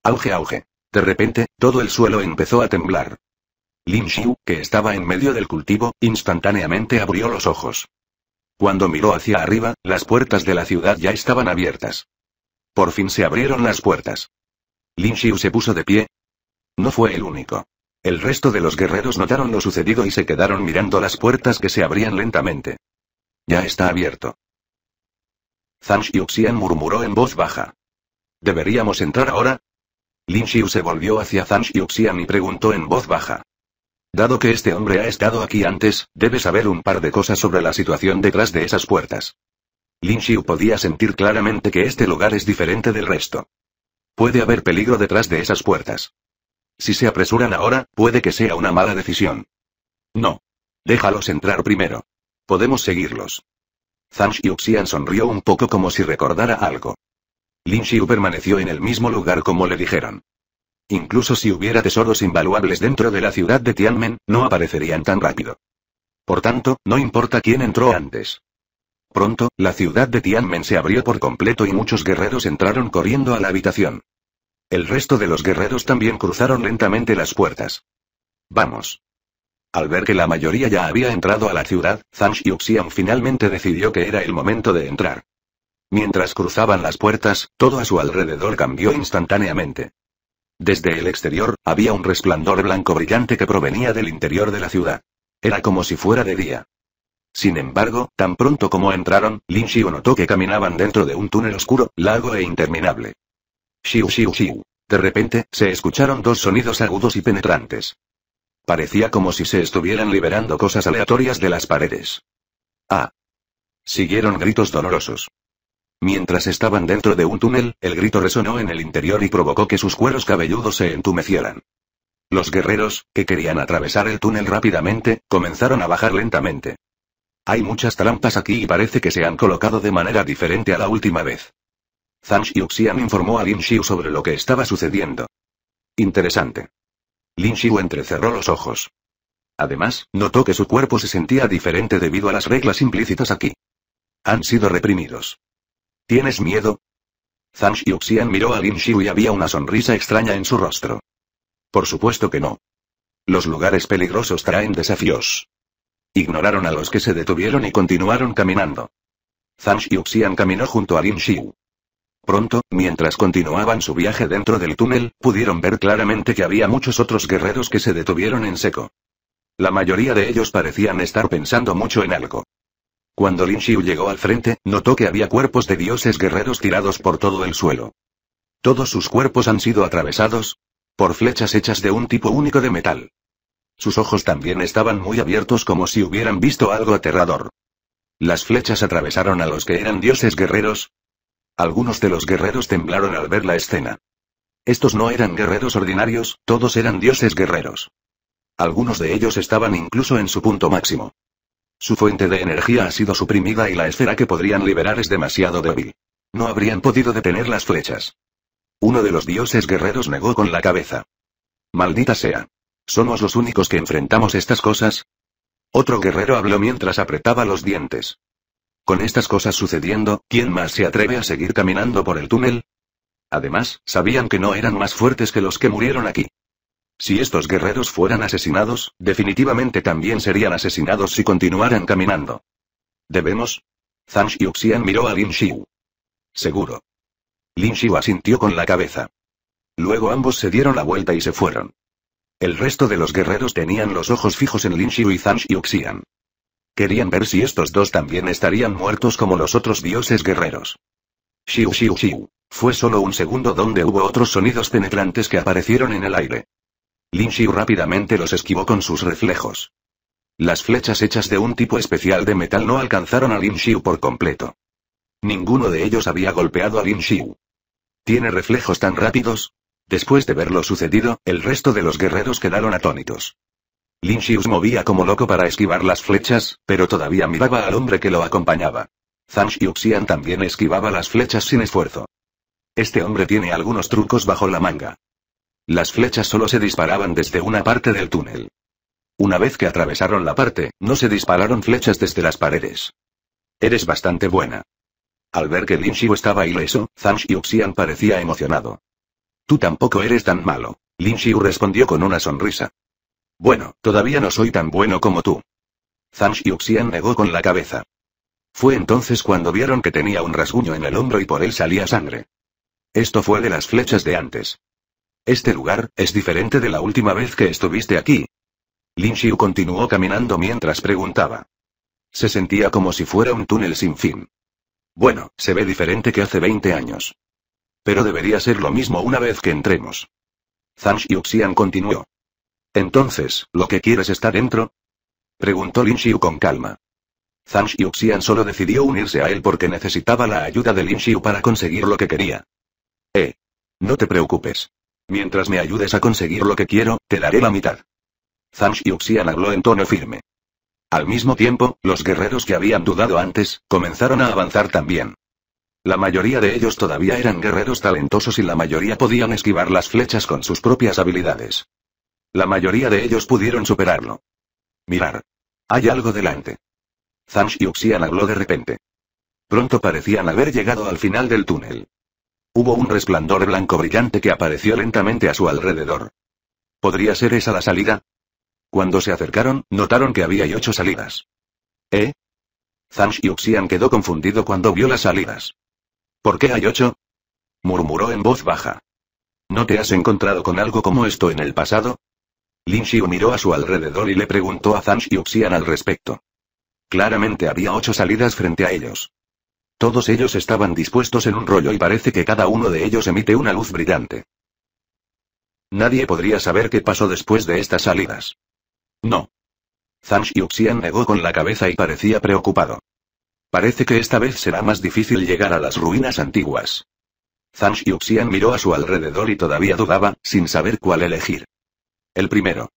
Speaker 1: Auge, auge. De repente, todo el suelo empezó a temblar. Lin Xiu, que estaba en medio del cultivo, instantáneamente abrió los ojos. Cuando miró hacia arriba, las puertas de la ciudad ya estaban abiertas. Por fin se abrieron las puertas. Lin Xiu se puso de pie. No fue el único. El resto de los guerreros notaron lo sucedido y se quedaron mirando las puertas que se abrían lentamente. Ya está abierto. Zhang Xian murmuró en voz baja. ¿Deberíamos entrar ahora? Lin Xiu se volvió hacia Zhang Xian y preguntó en voz baja. Dado que este hombre ha estado aquí antes, debe saber un par de cosas sobre la situación detrás de esas puertas. Lin Xiu podía sentir claramente que este lugar es diferente del resto. Puede haber peligro detrás de esas puertas. Si se apresuran ahora, puede que sea una mala decisión. No. Déjalos entrar primero. Podemos seguirlos. Zhang Xian sonrió un poco como si recordara algo. Lin Xiu permaneció en el mismo lugar como le dijeron. Incluso si hubiera tesoros invaluables dentro de la ciudad de Tianmen, no aparecerían tan rápido. Por tanto, no importa quién entró antes. Pronto, la ciudad de Tianmen se abrió por completo y muchos guerreros entraron corriendo a la habitación. El resto de los guerreros también cruzaron lentamente las puertas. Vamos. Al ver que la mayoría ya había entrado a la ciudad, Zhang Xiuxian finalmente decidió que era el momento de entrar. Mientras cruzaban las puertas, todo a su alrededor cambió instantáneamente. Desde el exterior, había un resplandor blanco brillante que provenía del interior de la ciudad. Era como si fuera de día. Sin embargo, tan pronto como entraron, Lin Xiu notó que caminaban dentro de un túnel oscuro, largo e interminable. Xiu Xiu Xiu. De repente, se escucharon dos sonidos agudos y penetrantes. Parecía como si se estuvieran liberando cosas aleatorias de las paredes. Ah. Siguieron gritos dolorosos. Mientras estaban dentro de un túnel, el grito resonó en el interior y provocó que sus cueros cabelludos se entumecieran. Los guerreros, que querían atravesar el túnel rápidamente, comenzaron a bajar lentamente. Hay muchas trampas aquí y parece que se han colocado de manera diferente a la última vez. Zhang xian informó a Lin Xiu sobre lo que estaba sucediendo. Interesante. Lin Xiu entrecerró los ojos. Además, notó que su cuerpo se sentía diferente debido a las reglas implícitas aquí. Han sido reprimidos. ¿Tienes miedo? Zhang Xiuxian miró a Lin Xiu y había una sonrisa extraña en su rostro. Por supuesto que no. Los lugares peligrosos traen desafíos. Ignoraron a los que se detuvieron y continuaron caminando. Zhang Xiuxian caminó junto a Lin Xiu. Pronto, mientras continuaban su viaje dentro del túnel, pudieron ver claramente que había muchos otros guerreros que se detuvieron en seco. La mayoría de ellos parecían estar pensando mucho en algo. Cuando Lin Xiu llegó al frente, notó que había cuerpos de dioses guerreros tirados por todo el suelo. Todos sus cuerpos han sido atravesados por flechas hechas de un tipo único de metal. Sus ojos también estaban muy abiertos como si hubieran visto algo aterrador. Las flechas atravesaron a los que eran dioses guerreros. Algunos de los guerreros temblaron al ver la escena. Estos no eran guerreros ordinarios, todos eran dioses guerreros. Algunos de ellos estaban incluso en su punto máximo. Su fuente de energía ha sido suprimida y la esfera que podrían liberar es demasiado débil. No habrían podido detener las flechas. Uno de los dioses guerreros negó con la cabeza. Maldita sea. ¿Somos los únicos que enfrentamos estas cosas? Otro guerrero habló mientras apretaba los dientes. Con estas cosas sucediendo, ¿quién más se atreve a seguir caminando por el túnel? Además, sabían que no eran más fuertes que los que murieron aquí. Si estos guerreros fueran asesinados, definitivamente también serían asesinados si continuaran caminando. ¿Debemos? Zhang xian miró a Lin Xiu. Seguro. Lin Xiu asintió con la cabeza. Luego ambos se dieron la vuelta y se fueron. El resto de los guerreros tenían los ojos fijos en Lin Xiu y Zhang xian. Querían ver si estos dos también estarían muertos como los otros dioses guerreros. Xiu Xiu Xiu. Fue solo un segundo donde hubo otros sonidos penetrantes que aparecieron en el aire. Lin Xiu rápidamente los esquivó con sus reflejos. Las flechas hechas de un tipo especial de metal no alcanzaron a Lin Xiu por completo. Ninguno de ellos había golpeado a Lin Xiu. ¿Tiene reflejos tan rápidos? Después de ver lo sucedido, el resto de los guerreros quedaron atónitos. Lin Xiu movía como loco para esquivar las flechas, pero todavía miraba al hombre que lo acompañaba. Zhang Xian también esquivaba las flechas sin esfuerzo. Este hombre tiene algunos trucos bajo la manga. Las flechas solo se disparaban desde una parte del túnel. Una vez que atravesaron la parte, no se dispararon flechas desde las paredes. Eres bastante buena. Al ver que Lin Xiu estaba ileso, Zhang Xian parecía emocionado. Tú tampoco eres tan malo. Lin Xiu respondió con una sonrisa. Bueno, todavía no soy tan bueno como tú. Zhang Xian negó con la cabeza. Fue entonces cuando vieron que tenía un rasguño en el hombro y por él salía sangre. Esto fue de las flechas de antes. Este lugar, es diferente de la última vez que estuviste aquí. Lin Xiu continuó caminando mientras preguntaba. Se sentía como si fuera un túnel sin fin. Bueno, se ve diferente que hace 20 años. Pero debería ser lo mismo una vez que entremos. Zhang Xian continuó. Entonces, ¿lo que quieres está dentro? Preguntó Lin Xiu con calma. Zhang Xian solo decidió unirse a él porque necesitaba la ayuda de Lin Xiu para conseguir lo que quería. Eh. No te preocupes. Mientras me ayudes a conseguir lo que quiero, te daré la mitad. Zhang Yuxian habló en tono firme. Al mismo tiempo, los guerreros que habían dudado antes, comenzaron a avanzar también. La mayoría de ellos todavía eran guerreros talentosos y la mayoría podían esquivar las flechas con sus propias habilidades. La mayoría de ellos pudieron superarlo. Mirar. Hay algo delante. Zhang Xiuxian habló de repente. Pronto parecían haber llegado al final del túnel. Hubo un resplandor blanco brillante que apareció lentamente a su alrededor. ¿Podría ser esa la salida? Cuando se acercaron, notaron que había ocho salidas. ¿Eh? Zansh Yuxian quedó confundido cuando vio las salidas. ¿Por qué hay ocho? murmuró en voz baja. ¿No te has encontrado con algo como esto en el pasado? Lin Xiu miró a su alrededor y le preguntó a Zhang Xiuxian al respecto. Claramente había ocho salidas frente a ellos. Todos ellos estaban dispuestos en un rollo y parece que cada uno de ellos emite una luz brillante. Nadie podría saber qué pasó después de estas salidas. No. Zhang Xiuxian negó con la cabeza y parecía preocupado. Parece que esta vez será más difícil llegar a las ruinas antiguas. Zhang Xiuxian miró a su alrededor y todavía dudaba, sin saber cuál elegir. El primero.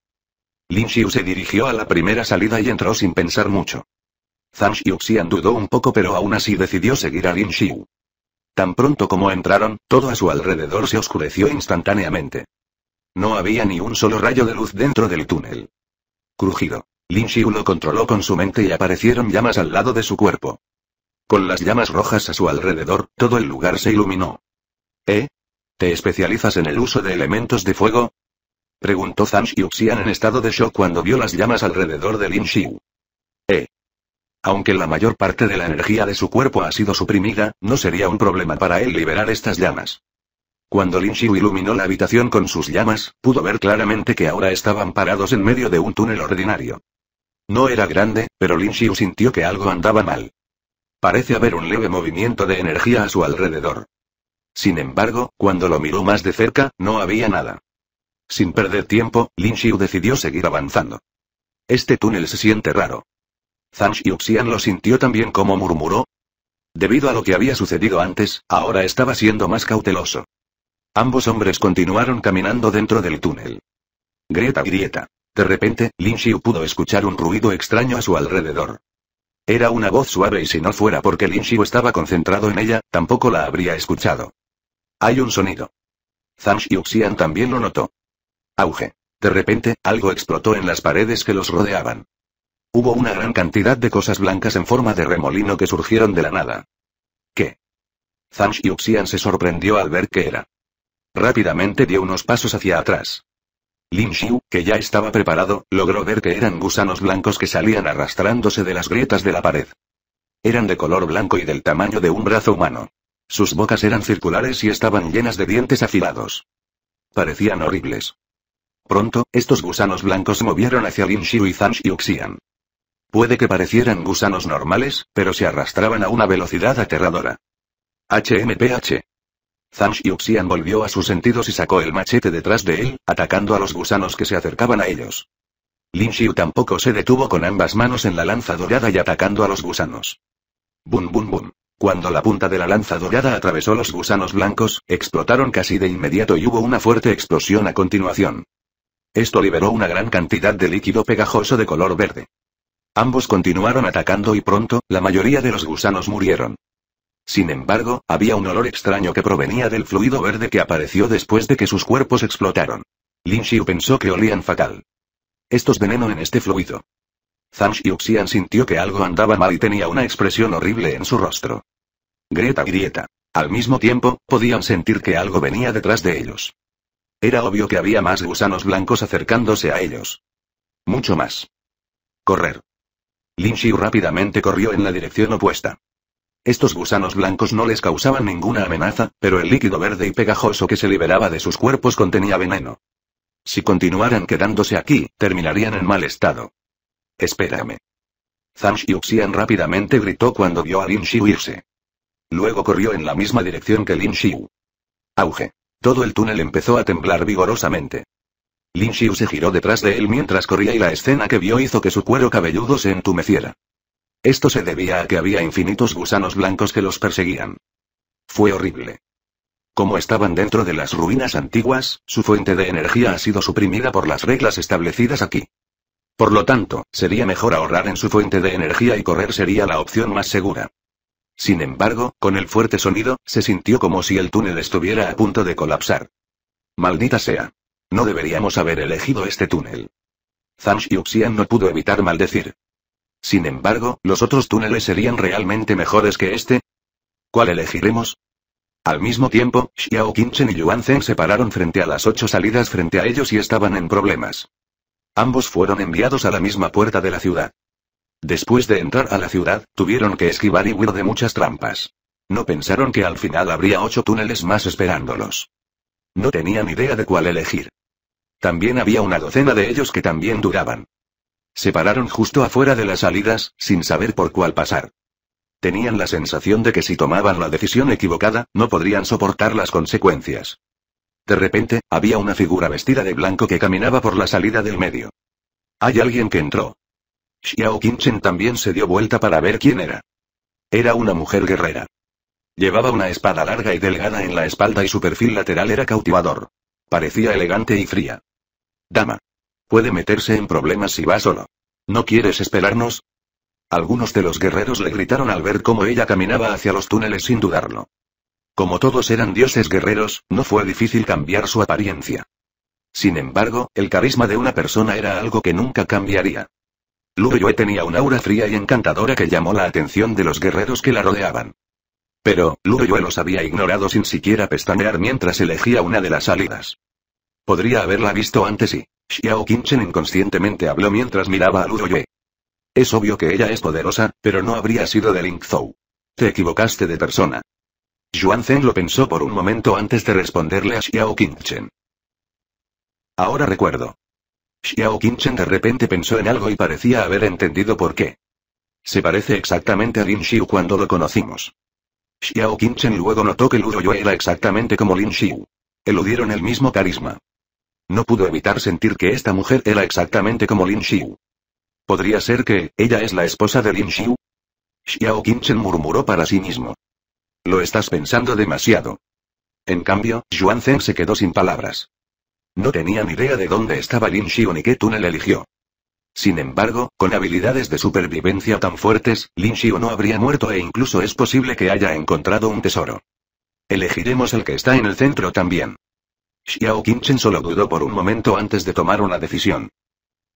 Speaker 1: Lin Xiu se dirigió a la primera salida y entró sin pensar mucho. Zhang Xi'an dudó un poco pero aún así decidió seguir a Lin Xiu. Tan pronto como entraron, todo a su alrededor se oscureció instantáneamente. No había ni un solo rayo de luz dentro del túnel. Crujido. Lin Xiu lo controló con su mente y aparecieron llamas al lado de su cuerpo. Con las llamas rojas a su alrededor, todo el lugar se iluminó. ¿Eh? ¿Te especializas en el uso de elementos de fuego? Preguntó Zhang Xiuxian en estado de shock cuando vio las llamas alrededor de Lin Xiu. Aunque la mayor parte de la energía de su cuerpo ha sido suprimida, no sería un problema para él liberar estas llamas. Cuando Lin Xiu iluminó la habitación con sus llamas, pudo ver claramente que ahora estaban parados en medio de un túnel ordinario. No era grande, pero Lin Xiu sintió que algo andaba mal. Parece haber un leve movimiento de energía a su alrededor. Sin embargo, cuando lo miró más de cerca, no había nada. Sin perder tiempo, Lin Xiu decidió seguir avanzando. Este túnel se siente raro. Zhang Yuxian lo sintió también como murmuró. Debido a lo que había sucedido antes, ahora estaba siendo más cauteloso. Ambos hombres continuaron caminando dentro del túnel. Grieta, grieta. De repente, Lin Xiu pudo escuchar un ruido extraño a su alrededor. Era una voz suave y si no fuera porque Lin Xiu estaba concentrado en ella, tampoco la habría escuchado. Hay un sonido. Zhang xian también lo notó. Auge. De repente, algo explotó en las paredes que los rodeaban. Hubo una gran cantidad de cosas blancas en forma de remolino que surgieron de la nada. ¿Qué? Zhang xian se sorprendió al ver qué era. Rápidamente dio unos pasos hacia atrás. Lin Xiu, que ya estaba preparado, logró ver que eran gusanos blancos que salían arrastrándose de las grietas de la pared. Eran de color blanco y del tamaño de un brazo humano. Sus bocas eran circulares y estaban llenas de dientes afilados. Parecían horribles. Pronto, estos gusanos blancos se movieron hacia Lin Xiu y Zhang Xiuxian. Puede que parecieran gusanos normales, pero se arrastraban a una velocidad aterradora. HMPH. Zhang Xiuxian volvió a sus sentidos y sacó el machete detrás de él, atacando a los gusanos que se acercaban a ellos. Lin Xiu tampoco se detuvo con ambas manos en la lanza dorada y atacando a los gusanos. Bum bum bum. Cuando la punta de la lanza dorada atravesó los gusanos blancos, explotaron casi de inmediato y hubo una fuerte explosión a continuación. Esto liberó una gran cantidad de líquido pegajoso de color verde. Ambos continuaron atacando y pronto, la mayoría de los gusanos murieron. Sin embargo, había un olor extraño que provenía del fluido verde que apareció después de que sus cuerpos explotaron. Lin Xiu pensó que olían fatal. Estos veneno en este fluido. Zhang Xian sintió que algo andaba mal y tenía una expresión horrible en su rostro. Greta grieta. Al mismo tiempo, podían sentir que algo venía detrás de ellos. Era obvio que había más gusanos blancos acercándose a ellos. Mucho más. Correr. Lin Xiu rápidamente corrió en la dirección opuesta. Estos gusanos blancos no les causaban ninguna amenaza, pero el líquido verde y pegajoso que se liberaba de sus cuerpos contenía veneno. Si continuaran quedándose aquí, terminarían en mal estado. Espérame. Zhang Xian rápidamente gritó cuando vio a Lin Xiu irse. Luego corrió en la misma dirección que Lin Xiu. Auge. Todo el túnel empezó a temblar vigorosamente. Lin Xiu se giró detrás de él mientras corría y la escena que vio hizo que su cuero cabelludo se entumeciera. Esto se debía a que había infinitos gusanos blancos que los perseguían. Fue horrible. Como estaban dentro de las ruinas antiguas, su fuente de energía ha sido suprimida por las reglas establecidas aquí. Por lo tanto, sería mejor ahorrar en su fuente de energía y correr sería la opción más segura. Sin embargo, con el fuerte sonido, se sintió como si el túnel estuviera a punto de colapsar. Maldita sea. No deberíamos haber elegido este túnel. Zhang Xiuxian no pudo evitar maldecir. Sin embargo, ¿los otros túneles serían realmente mejores que este? ¿Cuál elegiremos? Al mismo tiempo, Xiao Qinchen y Yuan Zhen se pararon frente a las ocho salidas frente a ellos y estaban en problemas. Ambos fueron enviados a la misma puerta de la ciudad. Después de entrar a la ciudad, tuvieron que esquivar y huir de muchas trampas. No pensaron que al final habría ocho túneles más esperándolos. No tenían idea de cuál elegir. También había una docena de ellos que también duraban. Se pararon justo afuera de las salidas, sin saber por cuál pasar. Tenían la sensación de que si tomaban la decisión equivocada, no podrían soportar las consecuencias. De repente, había una figura vestida de blanco que caminaba por la salida del medio. Hay alguien que entró. Xiao Qinchen también se dio vuelta para ver quién era. Era una mujer guerrera. Llevaba una espada larga y delgada en la espalda y su perfil lateral era cautivador. Parecía elegante y fría. Dama. Puede meterse en problemas si va solo. ¿No quieres esperarnos? Algunos de los guerreros le gritaron al ver cómo ella caminaba hacia los túneles sin dudarlo. Como todos eran dioses guerreros, no fue difícil cambiar su apariencia. Sin embargo, el carisma de una persona era algo que nunca cambiaría. Luroyue tenía una aura fría y encantadora que llamó la atención de los guerreros que la rodeaban. Pero, Luroyue los había ignorado sin siquiera pestañear mientras elegía una de las salidas. Podría haberla visto antes y... Xiao Qinchen inconscientemente habló mientras miraba a Lu Yue. Es obvio que ella es poderosa, pero no habría sido de Ling Zhou. Te equivocaste de persona. Yuan Zhen lo pensó por un momento antes de responderle a Xiao Qinchen. Ahora recuerdo. Xiao Qinchen de repente pensó en algo y parecía haber entendido por qué. Se parece exactamente a Lin Xiu cuando lo conocimos. Xiao Qinchen luego notó que Ludo Yue era exactamente como Lin Xiu. Eludieron el mismo carisma. No pudo evitar sentir que esta mujer era exactamente como Lin Xiu. ¿Podría ser que, ella es la esposa de Lin Xiu? Xiao Qinchen murmuró para sí mismo. Lo estás pensando demasiado. En cambio, Yuan se quedó sin palabras. No tenía ni idea de dónde estaba Lin Xiu ni qué túnel eligió. Sin embargo, con habilidades de supervivencia tan fuertes, Lin Xiu no habría muerto e incluso es posible que haya encontrado un tesoro. Elegiremos el que está en el centro también. Xiao Qinchen solo dudó por un momento antes de tomar una decisión.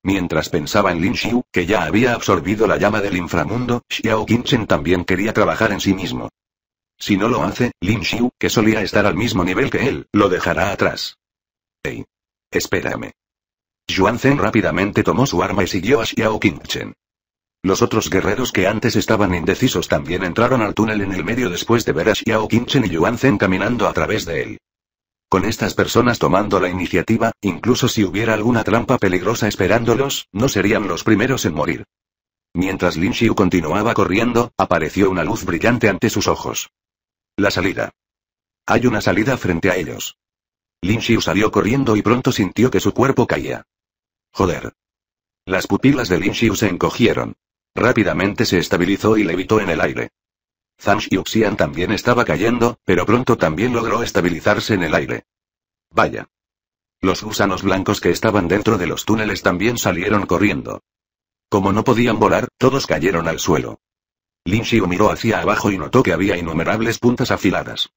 Speaker 1: Mientras pensaba en Lin Xiu, que ya había absorbido la llama del inframundo, Xiao Qinchen también quería trabajar en sí mismo. Si no lo hace, Lin Xiu, que solía estar al mismo nivel que él, lo dejará atrás. Ey. Espérame. Yuan Zhen rápidamente tomó su arma y siguió a Xiao Qinchen. Los otros guerreros que antes estaban indecisos también entraron al túnel en el medio después de ver a Xiao Qinchen y Yuan Zhen caminando a través de él. Con estas personas tomando la iniciativa, incluso si hubiera alguna trampa peligrosa esperándolos, no serían los primeros en morir. Mientras Lin Xiu continuaba corriendo, apareció una luz brillante ante sus ojos. La salida. Hay una salida frente a ellos. Lin Xiu salió corriendo y pronto sintió que su cuerpo caía. Joder. Las pupilas de Lin Xiu se encogieron. Rápidamente se estabilizó y levitó en el aire. Zhang Xian también estaba cayendo, pero pronto también logró estabilizarse en el aire. Vaya. Los gusanos blancos que estaban dentro de los túneles también salieron corriendo. Como no podían volar, todos cayeron al suelo. Lin Xiu miró hacia abajo y notó que había innumerables puntas afiladas.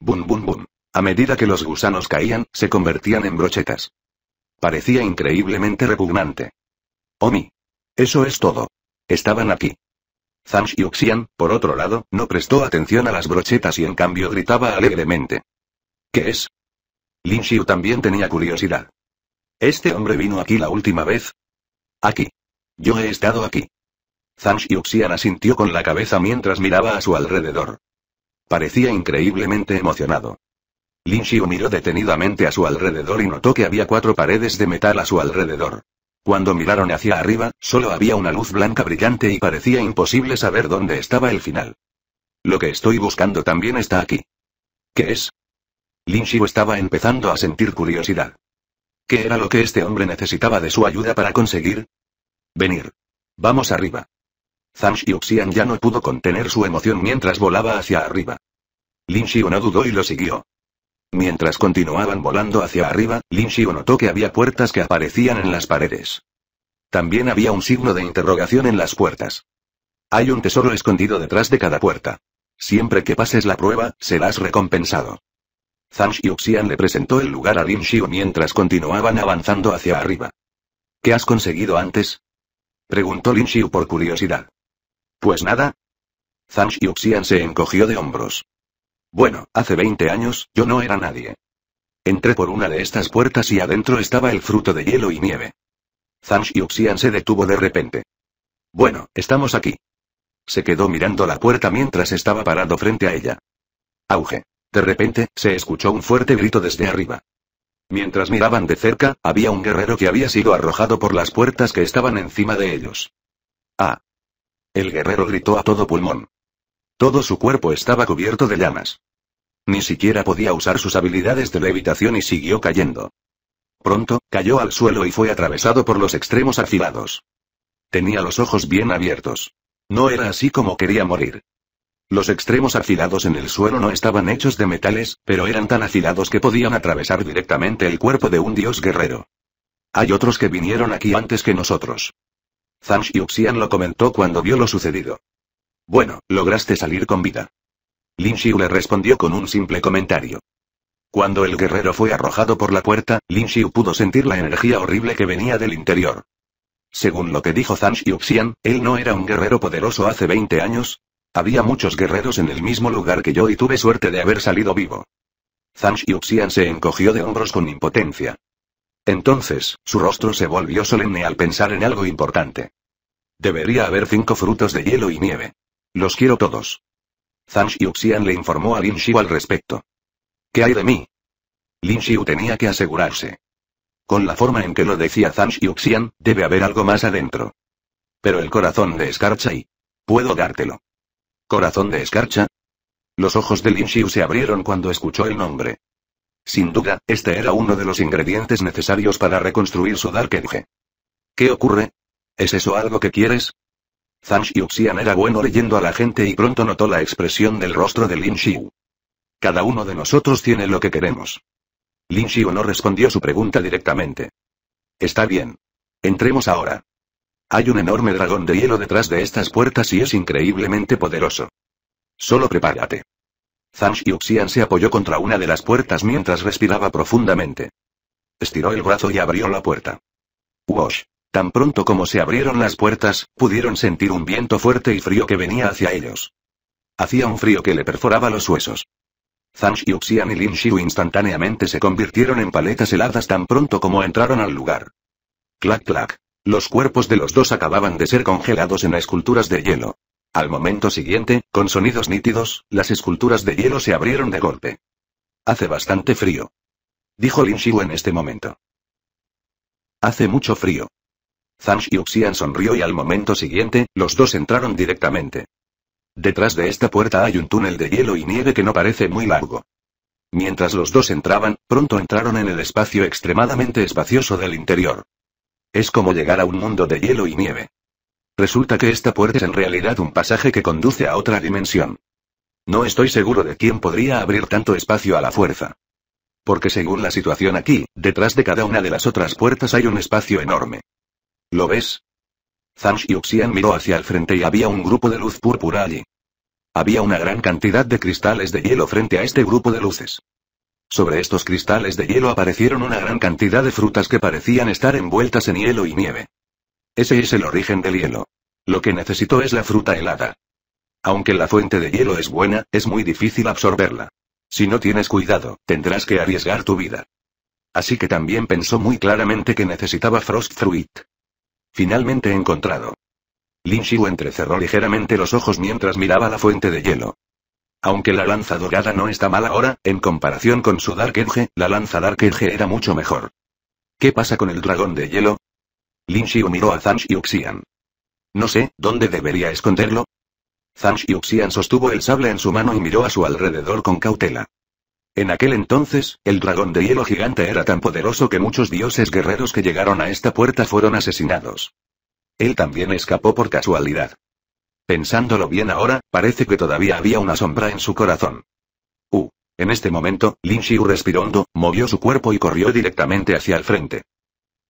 Speaker 1: Bum bum bum. A medida que los gusanos caían, se convertían en brochetas. Parecía increíblemente repugnante. Omi. Eso es todo. Estaban aquí. Zhang Xiuxian, por otro lado, no prestó atención a las brochetas y en cambio gritaba alegremente. ¿Qué es? Lin Xiu también tenía curiosidad. ¿Este hombre vino aquí la última vez? Aquí. Yo he estado aquí. Zhang Xiuxian asintió con la cabeza mientras miraba a su alrededor. Parecía increíblemente emocionado. Lin Xiu miró detenidamente a su alrededor y notó que había cuatro paredes de metal a su alrededor. Cuando miraron hacia arriba, solo había una luz blanca brillante y parecía imposible saber dónde estaba el final. Lo que estoy buscando también está aquí. ¿Qué es? Lin Xiu estaba empezando a sentir curiosidad. ¿Qué era lo que este hombre necesitaba de su ayuda para conseguir? Venir. Vamos arriba. Zhang Xiuxian ya no pudo contener su emoción mientras volaba hacia arriba. Lin Xiu no dudó y lo siguió. Mientras continuaban volando hacia arriba, Lin Xiu notó que había puertas que aparecían en las paredes. También había un signo de interrogación en las puertas. Hay un tesoro escondido detrás de cada puerta. Siempre que pases la prueba, serás recompensado. Zhang Xian le presentó el lugar a Lin Xiu mientras continuaban avanzando hacia arriba. ¿Qué has conseguido antes? Preguntó Lin Xiu por curiosidad. Pues nada. Zhang Xian se encogió de hombros. Bueno, hace 20 años, yo no era nadie. Entré por una de estas puertas y adentro estaba el fruto de hielo y nieve. Zhang Yuxian se detuvo de repente. Bueno, estamos aquí. Se quedó mirando la puerta mientras estaba parado frente a ella. Auge. De repente, se escuchó un fuerte grito desde arriba. Mientras miraban de cerca, había un guerrero que había sido arrojado por las puertas que estaban encima de ellos. ¡Ah! El guerrero gritó a todo pulmón. Todo su cuerpo estaba cubierto de llamas. Ni siquiera podía usar sus habilidades de levitación y siguió cayendo. Pronto, cayó al suelo y fue atravesado por los extremos afilados. Tenía los ojos bien abiertos. No era así como quería morir. Los extremos afilados en el suelo no estaban hechos de metales, pero eran tan afilados que podían atravesar directamente el cuerpo de un dios guerrero. Hay otros que vinieron aquí antes que nosotros. Zhang Xian lo comentó cuando vio lo sucedido. Bueno, lograste salir con vida. Lin Xiu le respondió con un simple comentario. Cuando el guerrero fue arrojado por la puerta, Lin Xiu pudo sentir la energía horrible que venía del interior. Según lo que dijo Zhang Xian, él no era un guerrero poderoso hace 20 años. Había muchos guerreros en el mismo lugar que yo y tuve suerte de haber salido vivo. Zhang Xian se encogió de hombros con impotencia. Entonces, su rostro se volvió solemne al pensar en algo importante. Debería haber cinco frutos de hielo y nieve. Los quiero todos. Zhang xian le informó a Lin Xiu al respecto. ¿Qué hay de mí? Lin Xiu tenía que asegurarse. Con la forma en que lo decía Zhang Xiuxian, debe haber algo más adentro. Pero el corazón de escarcha y... Puedo dártelo. ¿Corazón de escarcha? Los ojos de Lin Xiu se abrieron cuando escuchó el nombre. Sin duda, este era uno de los ingredientes necesarios para reconstruir su Dark Edge. ¿Qué ocurre? ¿Es eso algo que quieres? Zhang Xian era bueno leyendo a la gente y pronto notó la expresión del rostro de Lin Xiu. Cada uno de nosotros tiene lo que queremos. Lin Xiu no respondió su pregunta directamente. Está bien. Entremos ahora. Hay un enorme dragón de hielo detrás de estas puertas y es increíblemente poderoso. Solo prepárate. Zhang Xian se apoyó contra una de las puertas mientras respiraba profundamente. Estiró el brazo y abrió la puerta. Wosh. Tan pronto como se abrieron las puertas, pudieron sentir un viento fuerte y frío que venía hacia ellos. Hacía un frío que le perforaba los huesos. Zhang Xiuxian y Lin Xiu instantáneamente se convirtieron en paletas heladas tan pronto como entraron al lugar. Clac clac. Los cuerpos de los dos acababan de ser congelados en esculturas de hielo. Al momento siguiente, con sonidos nítidos, las esculturas de hielo se abrieron de golpe. Hace bastante frío. Dijo Lin Xiu en este momento. Hace mucho frío. Zhang Yuxian sonrió y al momento siguiente, los dos entraron directamente. Detrás de esta puerta hay un túnel de hielo y nieve que no parece muy largo. Mientras los dos entraban, pronto entraron en el espacio extremadamente espacioso del interior. Es como llegar a un mundo de hielo y nieve. Resulta que esta puerta es en realidad un pasaje que conduce a otra dimensión. No estoy seguro de quién podría abrir tanto espacio a la fuerza. Porque según la situación aquí, detrás de cada una de las otras puertas hay un espacio enorme. ¿Lo ves? Zhang Xiuxian miró hacia el frente y había un grupo de luz púrpura allí. Había una gran cantidad de cristales de hielo frente a este grupo de luces. Sobre estos cristales de hielo aparecieron una gran cantidad de frutas que parecían estar envueltas en hielo y nieve. Ese es el origen del hielo. Lo que necesito es la fruta helada. Aunque la fuente de hielo es buena, es muy difícil absorberla. Si no tienes cuidado, tendrás que arriesgar tu vida. Así que también pensó muy claramente que necesitaba Frost Fruit. Finalmente encontrado. Lin Xiu entrecerró ligeramente los ojos mientras miraba la fuente de hielo. Aunque la lanza dorada no está mal ahora, en comparación con su Dark Edge, la lanza Dark Edge era mucho mejor. ¿Qué pasa con el dragón de hielo? Lin Xiu miró a Zhang Yuxian. No sé, ¿dónde debería esconderlo? Zhang Yuxian sostuvo el sable en su mano y miró a su alrededor con cautela. En aquel entonces, el dragón de hielo gigante era tan poderoso que muchos dioses guerreros que llegaron a esta puerta fueron asesinados. Él también escapó por casualidad. Pensándolo bien ahora, parece que todavía había una sombra en su corazón. Uh. En este momento, Lin Xiu respirando, movió su cuerpo y corrió directamente hacia el frente.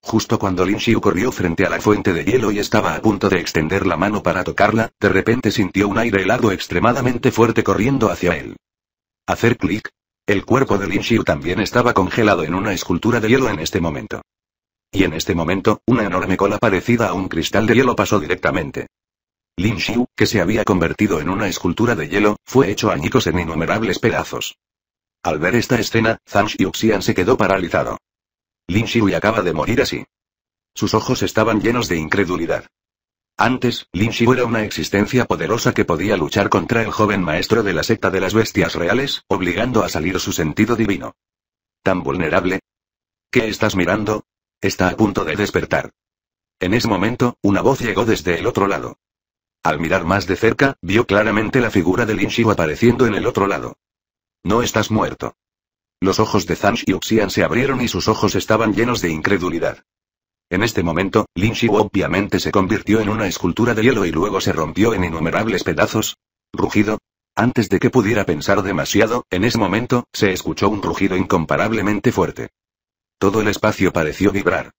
Speaker 1: Justo cuando Lin Xiu corrió frente a la fuente de hielo y estaba a punto de extender la mano para tocarla, de repente sintió un aire helado extremadamente fuerte corriendo hacia él. Hacer clic, el cuerpo de Lin Xiu también estaba congelado en una escultura de hielo en este momento. Y en este momento, una enorme cola parecida a un cristal de hielo pasó directamente. Lin Xiu, que se había convertido en una escultura de hielo, fue hecho añicos en innumerables pedazos. Al ver esta escena, Zhang Xian se quedó paralizado. Lin Xiu acaba de morir así. Sus ojos estaban llenos de incredulidad. Antes, Linshi era una existencia poderosa que podía luchar contra el joven maestro de la secta de las bestias reales, obligando a salir su sentido divino. ¿Tan vulnerable? ¿Qué estás mirando? Está a punto de despertar. En ese momento, una voz llegó desde el otro lado. Al mirar más de cerca, vio claramente la figura de Lin apareciendo en el otro lado. No estás muerto. Los ojos de Zhang Yuxian se abrieron y sus ojos estaban llenos de incredulidad. En este momento, Lin Shi obviamente se convirtió en una escultura de hielo y luego se rompió en innumerables pedazos. Rugido. Antes de que pudiera pensar demasiado, en ese momento, se escuchó un rugido incomparablemente fuerte. Todo el espacio pareció vibrar.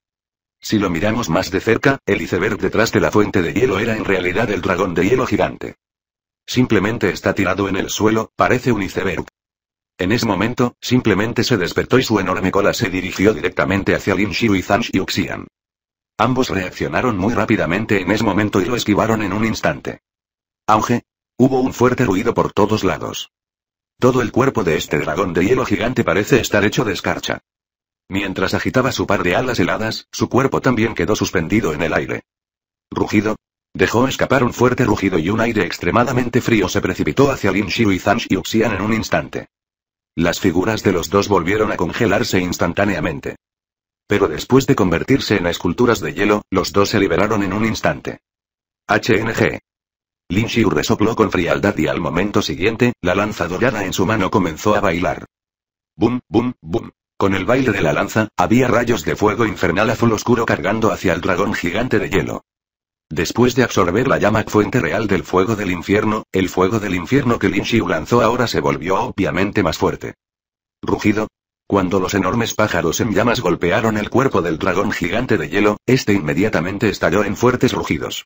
Speaker 1: Si lo miramos más de cerca, el iceberg detrás de la fuente de hielo era en realidad el dragón de hielo gigante. Simplemente está tirado en el suelo, parece un iceberg. En ese momento, simplemente se despertó y su enorme cola se dirigió directamente hacia Lin Xiu y Zhang Ambos reaccionaron muy rápidamente en ese momento y lo esquivaron en un instante. Auge. Hubo un fuerte ruido por todos lados. Todo el cuerpo de este dragón de hielo gigante parece estar hecho de escarcha. Mientras agitaba su par de alas heladas, su cuerpo también quedó suspendido en el aire. Rugido. Dejó escapar un fuerte rugido y un aire extremadamente frío se precipitó hacia Lin Xiu y Zhang en un instante. Las figuras de los dos volvieron a congelarse instantáneamente. Pero después de convertirse en esculturas de hielo, los dos se liberaron en un instante. HNG. Lin Xiu resopló con frialdad y al momento siguiente, la lanza dorada en su mano comenzó a bailar. Bum, bum, bum. Con el baile de la lanza, había rayos de fuego infernal azul oscuro cargando hacia el dragón gigante de hielo. Después de absorber la llama fuente real del fuego del infierno, el fuego del infierno que Lin Xiu lanzó ahora se volvió obviamente más fuerte. Rugido. Cuando los enormes pájaros en llamas golpearon el cuerpo del dragón gigante de hielo, este inmediatamente estalló en fuertes rugidos.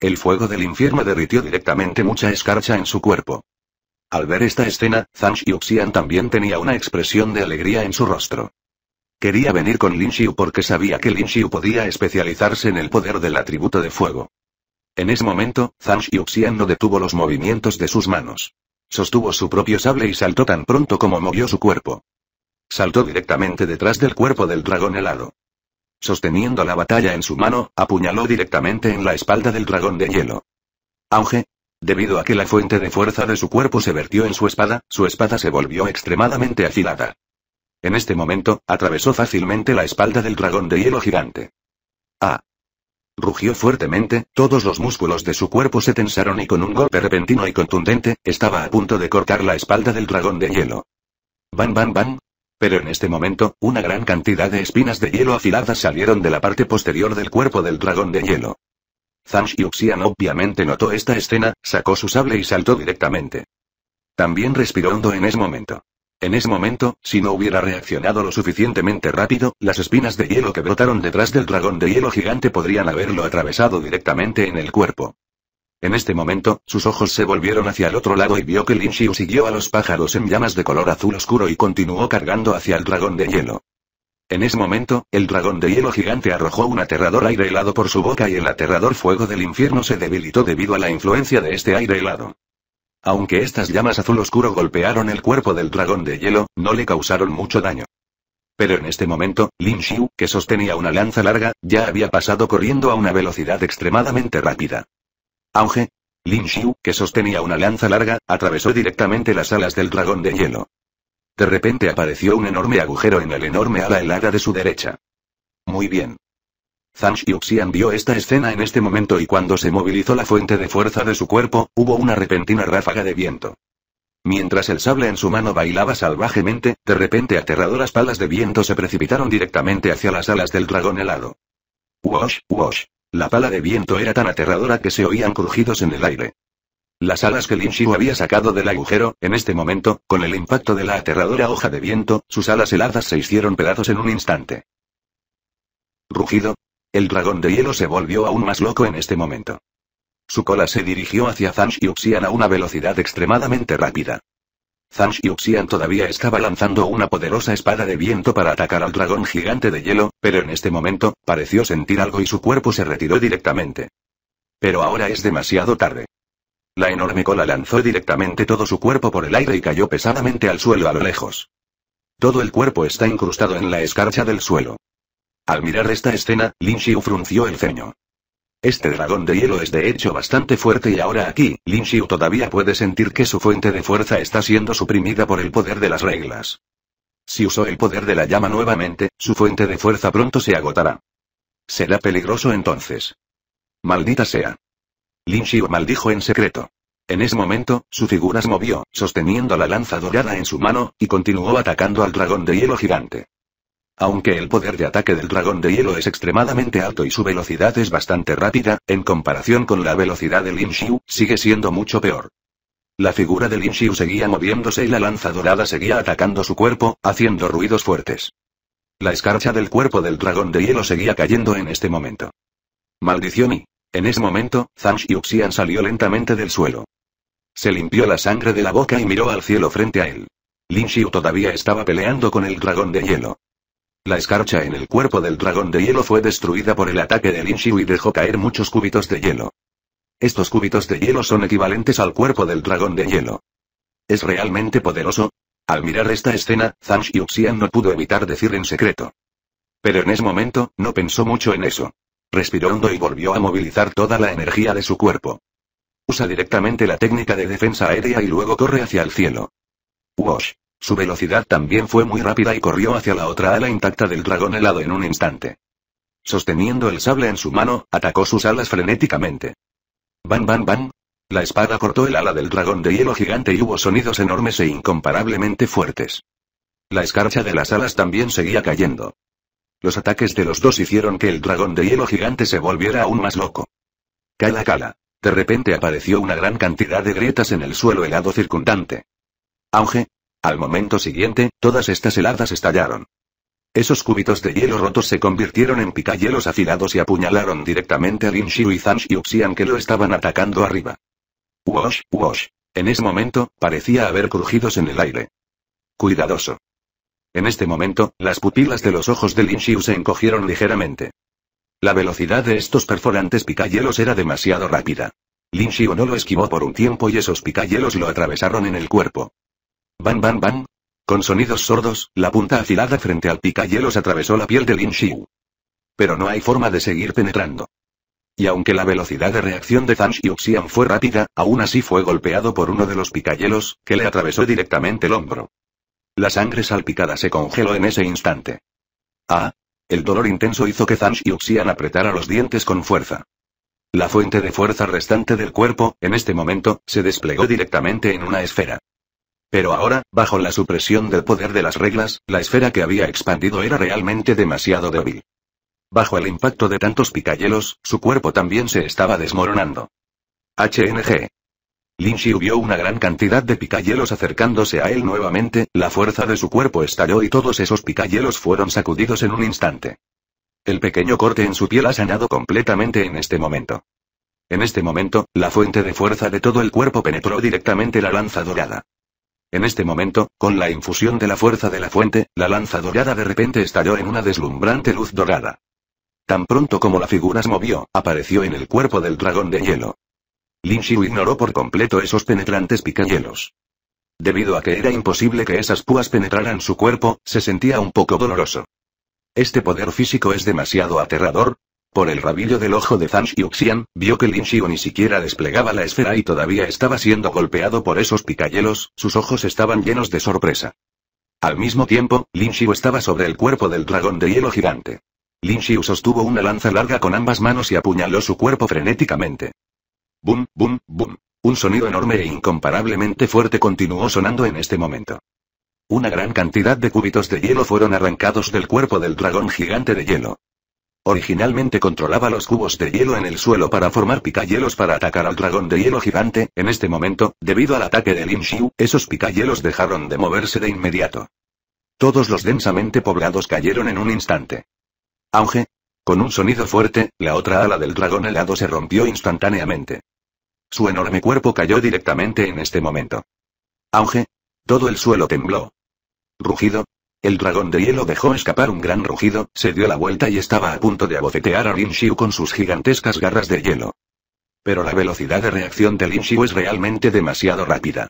Speaker 1: El fuego del infierno derritió directamente mucha escarcha en su cuerpo. Al ver esta escena, Zhang Xian también tenía una expresión de alegría en su rostro. Quería venir con Lin Xiu porque sabía que Lin Xiu podía especializarse en el poder del atributo de fuego. En ese momento, Zhang Xian no detuvo los movimientos de sus manos. Sostuvo su propio sable y saltó tan pronto como movió su cuerpo. Saltó directamente detrás del cuerpo del dragón helado. Sosteniendo la batalla en su mano, apuñaló directamente en la espalda del dragón de hielo. Auge. Debido a que la fuente de fuerza de su cuerpo se vertió en su espada, su espada se volvió extremadamente afilada. En este momento, atravesó fácilmente la espalda del dragón de hielo gigante. ¡Ah! Rugió fuertemente, todos los músculos de su cuerpo se tensaron y con un golpe repentino y contundente, estaba a punto de cortar la espalda del dragón de hielo. ¡Bam, bam, bam! Pero en este momento, una gran cantidad de espinas de hielo afiladas salieron de la parte posterior del cuerpo del dragón de hielo. Zhang Xiuxian obviamente notó esta escena, sacó su sable y saltó directamente. También respiró hondo en ese momento. En ese momento, si no hubiera reaccionado lo suficientemente rápido, las espinas de hielo que brotaron detrás del dragón de hielo gigante podrían haberlo atravesado directamente en el cuerpo. En este momento, sus ojos se volvieron hacia el otro lado y vio que Lin Xiu siguió a los pájaros en llamas de color azul oscuro y continuó cargando hacia el dragón de hielo. En ese momento, el dragón de hielo gigante arrojó un aterrador aire helado por su boca y el aterrador fuego del infierno se debilitó debido a la influencia de este aire helado. Aunque estas llamas azul oscuro golpearon el cuerpo del dragón de hielo, no le causaron mucho daño. Pero en este momento, Lin Xiu, que sostenía una lanza larga, ya había pasado corriendo a una velocidad extremadamente rápida. Auge. Lin Xiu, que sostenía una lanza larga, atravesó directamente las alas del dragón de hielo. De repente apareció un enorme agujero en el enorme ala helada de su derecha. Muy bien. Zhang Xiuxian vio esta escena en este momento y cuando se movilizó la fuente de fuerza de su cuerpo, hubo una repentina ráfaga de viento. Mientras el sable en su mano bailaba salvajemente, de repente aterradoras palas de viento se precipitaron directamente hacia las alas del dragón helado. ¡Wosh, wosh! La pala de viento era tan aterradora que se oían crujidos en el aire. Las alas que Lin Xiu había sacado del agujero, en este momento, con el impacto de la aterradora hoja de viento, sus alas heladas se hicieron pedazos en un instante. Rugido, el dragón de hielo se volvió aún más loco en este momento. Su cola se dirigió hacia Zhang Xiuxian a una velocidad extremadamente rápida. Zhang Xiuxian todavía estaba lanzando una poderosa espada de viento para atacar al dragón gigante de hielo, pero en este momento, pareció sentir algo y su cuerpo se retiró directamente. Pero ahora es demasiado tarde. La enorme cola lanzó directamente todo su cuerpo por el aire y cayó pesadamente al suelo a lo lejos. Todo el cuerpo está incrustado en la escarcha del suelo. Al mirar esta escena, Lin Xiu frunció el ceño. Este dragón de hielo es de hecho bastante fuerte y ahora aquí, Lin Xiu todavía puede sentir que su fuente de fuerza está siendo suprimida por el poder de las reglas. Si usó el poder de la llama nuevamente, su fuente de fuerza pronto se agotará. Será peligroso entonces. Maldita sea. Lin Xiu maldijo en secreto. En ese momento, su figura se movió, sosteniendo la lanza dorada en su mano, y continuó atacando al dragón de hielo gigante. Aunque el poder de ataque del dragón de hielo es extremadamente alto y su velocidad es bastante rápida, en comparación con la velocidad de Lin Xiu, sigue siendo mucho peor. La figura de Lin Xiu seguía moviéndose y la lanza dorada seguía atacando su cuerpo, haciendo ruidos fuertes. La escarcha del cuerpo del dragón de hielo seguía cayendo en este momento. Maldición y. En ese momento, Zhang Xian salió lentamente del suelo. Se limpió la sangre de la boca y miró al cielo frente a él. Lin Xiu todavía estaba peleando con el dragón de hielo. La escarcha en el cuerpo del dragón de hielo fue destruida por el ataque de Lin Xiu y dejó caer muchos cúbitos de hielo. Estos cúbitos de hielo son equivalentes al cuerpo del dragón de hielo. ¿Es realmente poderoso? Al mirar esta escena, Zhang Xian no pudo evitar decir en secreto. Pero en ese momento, no pensó mucho en eso. Respiró hondo y volvió a movilizar toda la energía de su cuerpo. Usa directamente la técnica de defensa aérea y luego corre hacia el cielo. Wash. Su velocidad también fue muy rápida y corrió hacia la otra ala intacta del dragón helado en un instante. Sosteniendo el sable en su mano, atacó sus alas frenéticamente. ¡Bam, ban, bam! La espada cortó el ala del dragón de hielo gigante y hubo sonidos enormes e incomparablemente fuertes. La escarcha de las alas también seguía cayendo. Los ataques de los dos hicieron que el dragón de hielo gigante se volviera aún más loco. Cala cala. De repente apareció una gran cantidad de grietas en el suelo helado circundante. Auge, al momento siguiente, todas estas heladas estallaron. Esos cúbitos de hielo rotos se convirtieron en picayelos afilados y apuñalaron directamente a Lin Xiu y Zhang xian que lo estaban atacando arriba. Wash, wash. En ese momento, parecía haber crujidos en el aire. Cuidadoso. En este momento, las pupilas de los ojos de Lin Xiu se encogieron ligeramente. La velocidad de estos perforantes picayelos era demasiado rápida. Lin Xiu no lo esquivó por un tiempo y esos picayelos lo atravesaron en el cuerpo. Bam, bam, bam. Con sonidos sordos, la punta afilada frente al picayelos atravesó la piel de Lin Xiu. Pero no hay forma de seguir penetrando. Y aunque la velocidad de reacción de Zhang Xian fue rápida, aún así fue golpeado por uno de los picayelos, que le atravesó directamente el hombro. La sangre salpicada se congeló en ese instante. Ah. El dolor intenso hizo que Zhang Xian apretara los dientes con fuerza. La fuente de fuerza restante del cuerpo, en este momento, se desplegó directamente en una esfera. Pero ahora, bajo la supresión del poder de las reglas, la esfera que había expandido era realmente demasiado débil. Bajo el impacto de tantos picayelos, su cuerpo también se estaba desmoronando. HNG. Lin Xiu vio una gran cantidad de picayelos acercándose a él nuevamente, la fuerza de su cuerpo estalló y todos esos picayelos fueron sacudidos en un instante. El pequeño corte en su piel ha sanado completamente en este momento. En este momento, la fuente de fuerza de todo el cuerpo penetró directamente la lanza dorada. En este momento, con la infusión de la fuerza de la fuente, la lanza dorada de repente estalló en una deslumbrante luz dorada. Tan pronto como la figura se movió, apareció en el cuerpo del dragón de hielo. Lin Xiu ignoró por completo esos penetrantes picayelos. Debido a que era imposible que esas púas penetraran su cuerpo, se sentía un poco doloroso. Este poder físico es demasiado aterrador, por el rabillo del ojo de Zhang Xiuxian, vio que Lin Xiu ni siquiera desplegaba la esfera y todavía estaba siendo golpeado por esos picayelos, sus ojos estaban llenos de sorpresa. Al mismo tiempo, Lin Xiu estaba sobre el cuerpo del dragón de hielo gigante. Lin Xiu sostuvo una lanza larga con ambas manos y apuñaló su cuerpo frenéticamente. Bum, bum, bum. Un sonido enorme e incomparablemente fuerte continuó sonando en este momento. Una gran cantidad de cúbitos de hielo fueron arrancados del cuerpo del dragón gigante de hielo. Originalmente controlaba los cubos de hielo en el suelo para formar picayelos para atacar al dragón de hielo gigante, en este momento, debido al ataque de Lin Xiu, esos picayelos dejaron de moverse de inmediato. Todos los densamente poblados cayeron en un instante. Auge. Con un sonido fuerte, la otra ala del dragón helado se rompió instantáneamente. Su enorme cuerpo cayó directamente en este momento. Auge. Todo el suelo tembló. Rugido. El dragón de hielo dejó escapar un gran rugido, se dio la vuelta y estaba a punto de abocetear a Lin Xiu con sus gigantescas garras de hielo. Pero la velocidad de reacción de Lin Xiu es realmente demasiado rápida.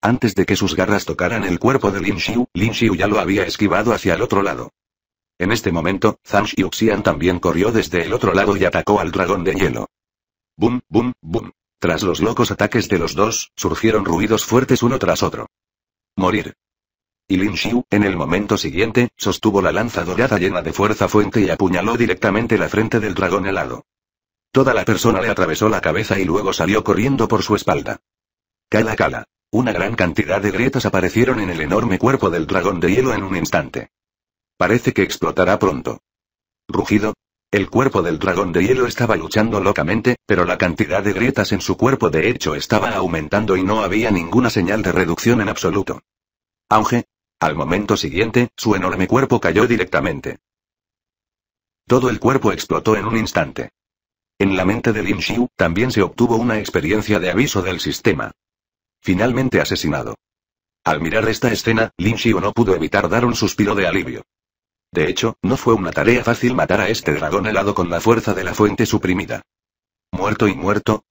Speaker 1: Antes de que sus garras tocaran el cuerpo de Lin Xiu, Lin Xiu ya lo había esquivado hacia el otro lado. En este momento, Zhang Xian también corrió desde el otro lado y atacó al dragón de hielo. Bum, bum, bum. Tras los locos ataques de los dos, surgieron ruidos fuertes uno tras otro. Morir. Y Lin Xiu, en el momento siguiente, sostuvo la lanza dorada llena de fuerza fuente y apuñaló directamente la frente del dragón helado. Toda la persona le atravesó la cabeza y luego salió corriendo por su espalda. Cala cala. Una gran cantidad de grietas aparecieron en el enorme cuerpo del dragón de hielo en un instante. Parece que explotará pronto. Rugido. El cuerpo del dragón de hielo estaba luchando locamente, pero la cantidad de grietas en su cuerpo de hecho estaba aumentando y no había ninguna señal de reducción en absoluto. Auge, al momento siguiente, su enorme cuerpo cayó directamente. Todo el cuerpo explotó en un instante. En la mente de Lin Xiu, también se obtuvo una experiencia de aviso del sistema. Finalmente asesinado. Al mirar esta escena, Lin Xiu no pudo evitar dar un suspiro de alivio. De hecho, no fue una tarea fácil matar a este dragón helado con la fuerza de la fuente suprimida. Muerto y muerto.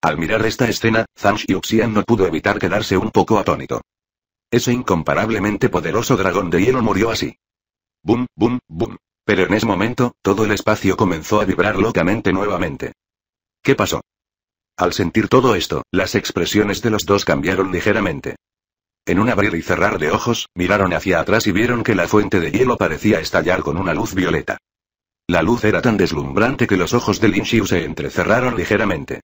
Speaker 1: Al mirar esta escena, Zhang Xian no pudo evitar quedarse un poco atónito. Ese incomparablemente poderoso dragón de hielo murió así. Bum, bum, bum. Pero en ese momento, todo el espacio comenzó a vibrar locamente nuevamente. ¿Qué pasó? Al sentir todo esto, las expresiones de los dos cambiaron ligeramente. En un abrir y cerrar de ojos, miraron hacia atrás y vieron que la fuente de hielo parecía estallar con una luz violeta. La luz era tan deslumbrante que los ojos de Lin Xiu se entrecerraron ligeramente.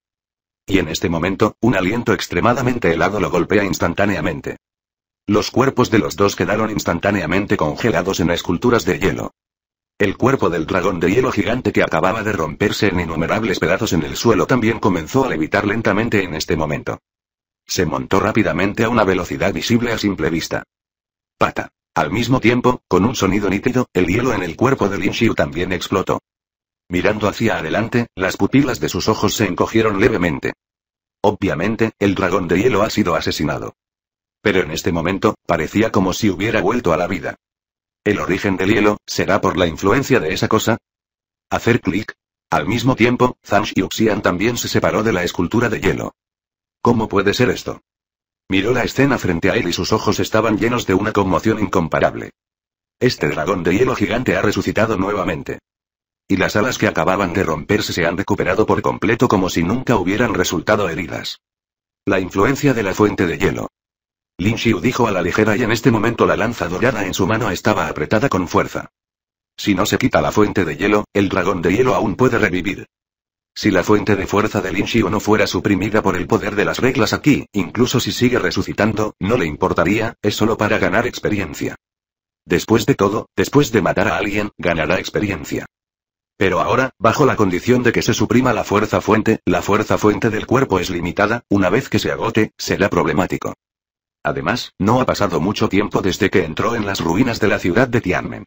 Speaker 1: Y en este momento, un aliento extremadamente helado lo golpea instantáneamente. Los cuerpos de los dos quedaron instantáneamente congelados en esculturas de hielo. El cuerpo del dragón de hielo gigante que acababa de romperse en innumerables pedazos en el suelo también comenzó a levitar lentamente en este momento. Se montó rápidamente a una velocidad visible a simple vista. Pata. Al mismo tiempo, con un sonido nítido, el hielo en el cuerpo de Lin Xiu también explotó. Mirando hacia adelante, las pupilas de sus ojos se encogieron levemente. Obviamente, el dragón de hielo ha sido asesinado. Pero en este momento, parecía como si hubiera vuelto a la vida. ¿El origen del hielo, será por la influencia de esa cosa? Hacer clic. Al mismo tiempo, Zhang Yuxian también se separó de la escultura de hielo. ¿Cómo puede ser esto? Miró la escena frente a él y sus ojos estaban llenos de una conmoción incomparable. Este dragón de hielo gigante ha resucitado nuevamente. Y las alas que acababan de romperse se han recuperado por completo como si nunca hubieran resultado heridas. La influencia de la fuente de hielo. Lin Xiu dijo a la ligera y en este momento la lanza dorada en su mano estaba apretada con fuerza. Si no se quita la fuente de hielo, el dragón de hielo aún puede revivir. Si la fuente de fuerza de Lin Xiu no fuera suprimida por el poder de las reglas aquí, incluso si sigue resucitando, no le importaría, es solo para ganar experiencia. Después de todo, después de matar a alguien, ganará experiencia. Pero ahora, bajo la condición de que se suprima la fuerza fuente, la fuerza fuente del cuerpo es limitada, una vez que se agote, será problemático. Además, no ha pasado mucho tiempo desde que entró en las ruinas de la ciudad de Tianmen.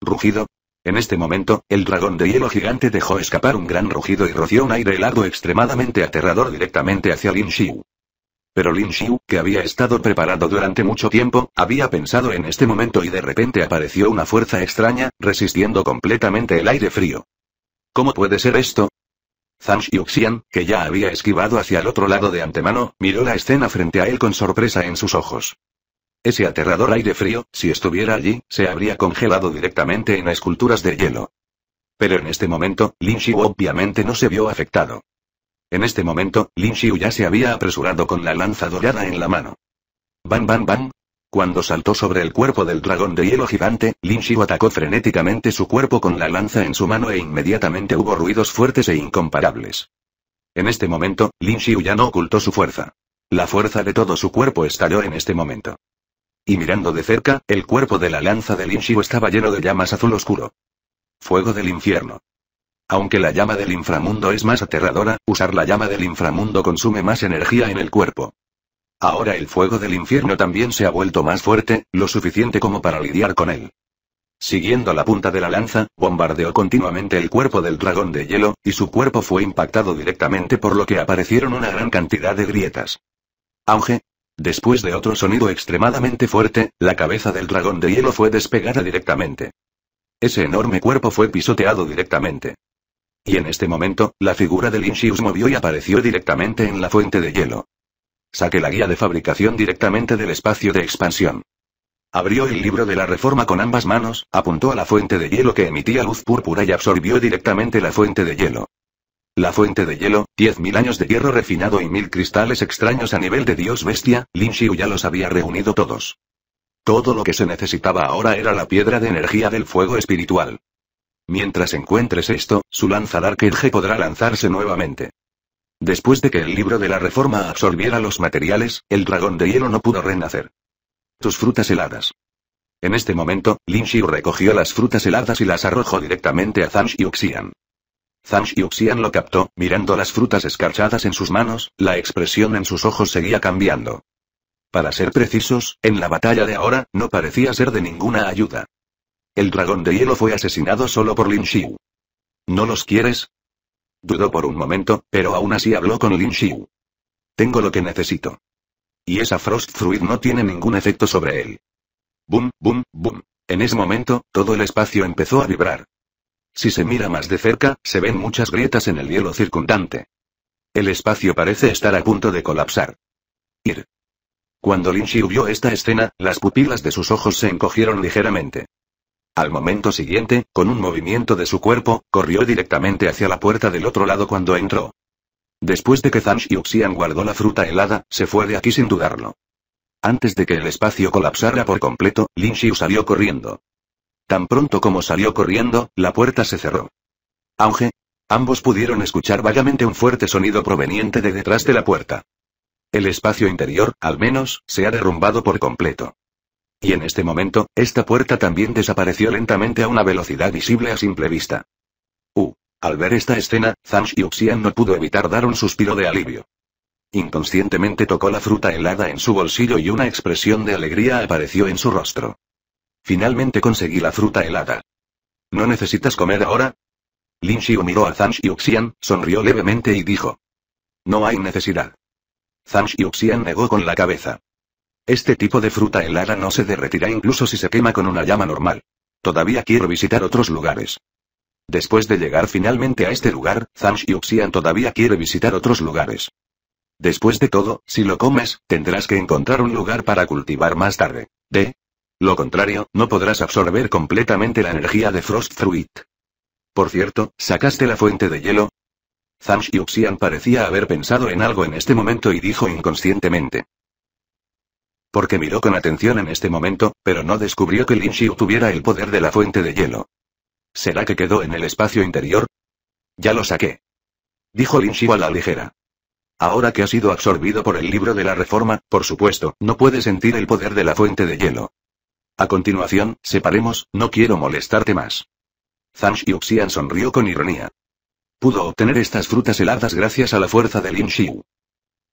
Speaker 1: Rugido. En este momento, el dragón de hielo gigante dejó escapar un gran rugido y roció un aire helado extremadamente aterrador directamente hacia Lin Xiu. Pero Lin Xiu, que había estado preparado durante mucho tiempo, había pensado en este momento y de repente apareció una fuerza extraña, resistiendo completamente el aire frío. ¿Cómo puede ser esto? Zhang que ya había esquivado hacia el otro lado de antemano, miró la escena frente a él con sorpresa en sus ojos. Ese aterrador aire frío, si estuviera allí, se habría congelado directamente en esculturas de hielo. Pero en este momento, Lin Xiu obviamente no se vio afectado. En este momento, Lin Xiu ya se había apresurado con la lanza dorada en la mano. Bam, bam, bam. Cuando saltó sobre el cuerpo del dragón de hielo gigante, Lin Xiu atacó frenéticamente su cuerpo con la lanza en su mano e inmediatamente hubo ruidos fuertes e incomparables. En este momento, Lin Xiu ya no ocultó su fuerza. La fuerza de todo su cuerpo estalló en este momento. Y mirando de cerca, el cuerpo de la lanza de Lin Xiu estaba lleno de llamas azul oscuro. Fuego del infierno. Aunque la llama del inframundo es más aterradora, usar la llama del inframundo consume más energía en el cuerpo. Ahora el fuego del infierno también se ha vuelto más fuerte, lo suficiente como para lidiar con él. Siguiendo la punta de la lanza, bombardeó continuamente el cuerpo del dragón de hielo, y su cuerpo fue impactado directamente por lo que aparecieron una gran cantidad de grietas. Auge. Después de otro sonido extremadamente fuerte, la cabeza del dragón de hielo fue despegada directamente. Ese enorme cuerpo fue pisoteado directamente. Y en este momento, la figura del Inchius movió y apareció directamente en la fuente de hielo. Saqué la guía de fabricación directamente del espacio de expansión. Abrió el libro de la reforma con ambas manos, apuntó a la fuente de hielo que emitía luz púrpura y absorbió directamente la fuente de hielo. La fuente de hielo, 10.000 años de hierro refinado y mil cristales extraños a nivel de dios bestia, Lin Xiu ya los había reunido todos. Todo lo que se necesitaba ahora era la piedra de energía del fuego espiritual. Mientras encuentres esto, su Dark Edge podrá lanzarse nuevamente. Después de que el libro de la reforma absorbiera los materiales, el dragón de hielo no pudo renacer. Tus frutas heladas. En este momento, Lin Xiu recogió las frutas heladas y las arrojó directamente a Zhang Xian. Zhang Xian lo captó, mirando las frutas escarchadas en sus manos, la expresión en sus ojos seguía cambiando. Para ser precisos, en la batalla de ahora, no parecía ser de ninguna ayuda. El dragón de hielo fue asesinado solo por Lin Xiu. ¿No los quieres? Dudó por un momento, pero aún así habló con Lin Xiu. Tengo lo que necesito. Y esa Frost Fruit no tiene ningún efecto sobre él. Bum, boom, boom. En ese momento, todo el espacio empezó a vibrar. Si se mira más de cerca, se ven muchas grietas en el hielo circundante. El espacio parece estar a punto de colapsar. Ir. Cuando Lin Xiu vio esta escena, las pupilas de sus ojos se encogieron ligeramente. Al momento siguiente, con un movimiento de su cuerpo, corrió directamente hacia la puerta del otro lado cuando entró. Después de que Zhang Xiuxian guardó la fruta helada, se fue de aquí sin dudarlo. Antes de que el espacio colapsara por completo, Lin Xiu salió corriendo. Tan pronto como salió corriendo, la puerta se cerró. Auge. Ambos pudieron escuchar vagamente un fuerte sonido proveniente de detrás de la puerta. El espacio interior, al menos, se ha derrumbado por completo. Y en este momento, esta puerta también desapareció lentamente a una velocidad visible a simple vista. Uh. Al ver esta escena, Zhang Yuxian no pudo evitar dar un suspiro de alivio. Inconscientemente tocó la fruta helada en su bolsillo y una expresión de alegría apareció en su rostro. Finalmente conseguí la fruta helada. ¿No necesitas comer ahora? Lin Xiu miró a Zhang Yuxian, sonrió levemente y dijo. No hay necesidad. Zhang Yuxian negó con la cabeza. Este tipo de fruta helada no se derretirá incluso si se quema con una llama normal. Todavía quiero visitar otros lugares. Después de llegar finalmente a este lugar, Zansh Yuxian todavía quiere visitar otros lugares. Después de todo, si lo comes, tendrás que encontrar un lugar para cultivar más tarde. De lo contrario, no podrás absorber completamente la energía de Frost Fruit. Por cierto, ¿sacaste la fuente de hielo? Zhang Yuxian parecía haber pensado en algo en este momento y dijo inconscientemente. Porque miró con atención en este momento, pero no descubrió que Lin Xiu tuviera el poder de la fuente de hielo. ¿Será que quedó en el espacio interior? Ya lo saqué. Dijo Lin Xiu a la ligera. Ahora que ha sido absorbido por el libro de la reforma, por supuesto, no puede sentir el poder de la fuente de hielo. A continuación, separemos, no quiero molestarte más. Zhang Xiuxian sonrió con ironía. Pudo obtener estas frutas heladas gracias a la fuerza de Lin Xiu.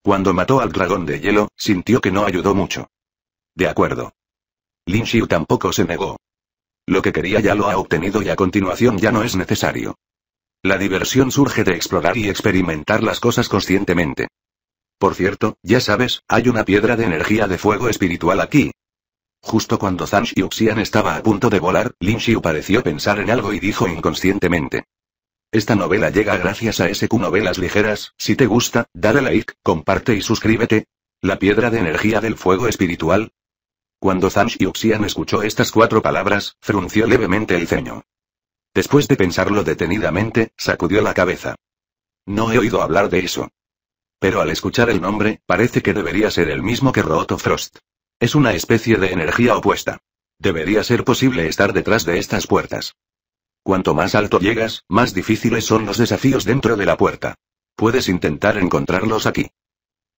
Speaker 1: Cuando mató al dragón de hielo, sintió que no ayudó mucho. De acuerdo. Lin Xiu tampoco se negó. Lo que quería ya lo ha obtenido y a continuación ya no es necesario. La diversión surge de explorar y experimentar las cosas conscientemente. Por cierto, ya sabes, hay una piedra de energía de fuego espiritual aquí. Justo cuando Zhang Xiuxian estaba a punto de volar, Lin Xiu pareció pensar en algo y dijo inconscientemente. Esta novela llega gracias a SQ Novelas Ligeras, si te gusta, dale like, comparte y suscríbete. La piedra de energía del fuego espiritual. Cuando Zhang Yuxian escuchó estas cuatro palabras, frunció levemente el ceño. Después de pensarlo detenidamente, sacudió la cabeza. No he oído hablar de eso. Pero al escuchar el nombre, parece que debería ser el mismo que Roto Frost. Es una especie de energía opuesta. Debería ser posible estar detrás de estas puertas. Cuanto más alto llegas, más difíciles son los desafíos dentro de la puerta. Puedes intentar encontrarlos aquí.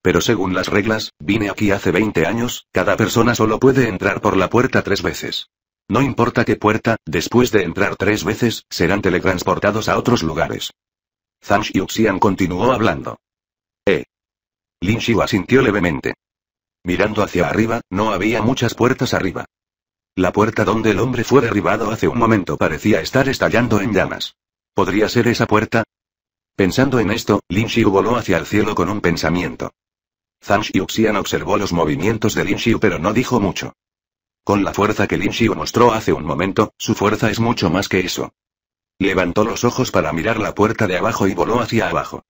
Speaker 1: Pero según las reglas, vine aquí hace 20 años, cada persona solo puede entrar por la puerta tres veces. No importa qué puerta, después de entrar tres veces, serán teletransportados a otros lugares. Zhang Xiuxian continuó hablando. Eh. Lin Xiu asintió levemente. Mirando hacia arriba, no había muchas puertas arriba. La puerta donde el hombre fue derribado hace un momento parecía estar estallando en llamas. ¿Podría ser esa puerta? Pensando en esto, Lin Xiu voló hacia el cielo con un pensamiento. Zhang Xiuxian observó los movimientos de Lin Xiu pero no dijo mucho. Con la fuerza que Lin Xiu mostró hace un momento, su fuerza es mucho más que eso. Levantó los ojos para mirar la puerta de abajo y voló hacia abajo.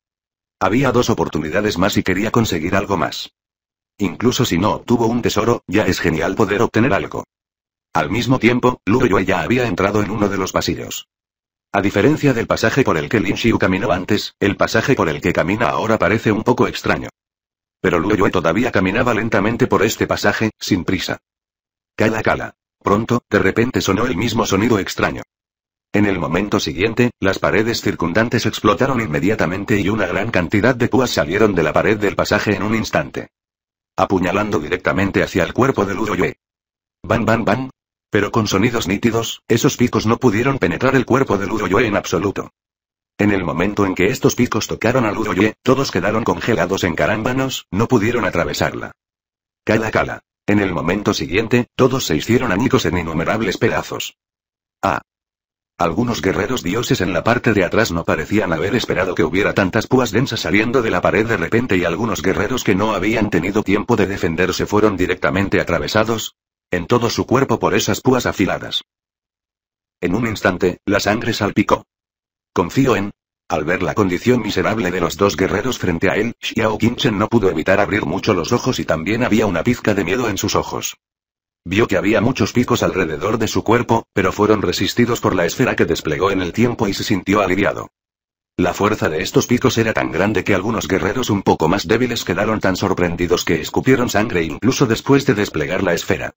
Speaker 1: Había dos oportunidades más y quería conseguir algo más. Incluso si no obtuvo un tesoro, ya es genial poder obtener algo. Al mismo tiempo, Lu Yue ya había entrado en uno de los pasillos. A diferencia del pasaje por el que Lin Xiu caminó antes, el pasaje por el que camina ahora parece un poco extraño. Pero Lu Yue todavía caminaba lentamente por este pasaje, sin prisa. Cala cala. Pronto, de repente sonó el mismo sonido extraño. En el momento siguiente, las paredes circundantes explotaron inmediatamente y una gran cantidad de púas salieron de la pared del pasaje en un instante. Apuñalando directamente hacia el cuerpo de Lu Yue. Ban ban ban, pero con sonidos nítidos, esos picos no pudieron penetrar el cuerpo de Ludoyue en absoluto. En el momento en que estos picos tocaron a Ludoyue, todos quedaron congelados en carámbanos, no pudieron atravesarla. Cala cala. En el momento siguiente, todos se hicieron añicos en innumerables pedazos. Ah. Algunos guerreros dioses en la parte de atrás no parecían haber esperado que hubiera tantas púas densas saliendo de la pared de repente y algunos guerreros que no habían tenido tiempo de defenderse fueron directamente atravesados, en todo su cuerpo por esas púas afiladas. En un instante, la sangre salpicó. Confío en... Al ver la condición miserable de los dos guerreros frente a él, Xiao Qinchen no pudo evitar abrir mucho los ojos y también había una pizca de miedo en sus ojos. Vio que había muchos picos alrededor de su cuerpo, pero fueron resistidos por la esfera que desplegó en el tiempo y se sintió aliviado. La fuerza de estos picos era tan grande que algunos guerreros un poco más débiles quedaron tan sorprendidos que escupieron sangre incluso después de desplegar la esfera.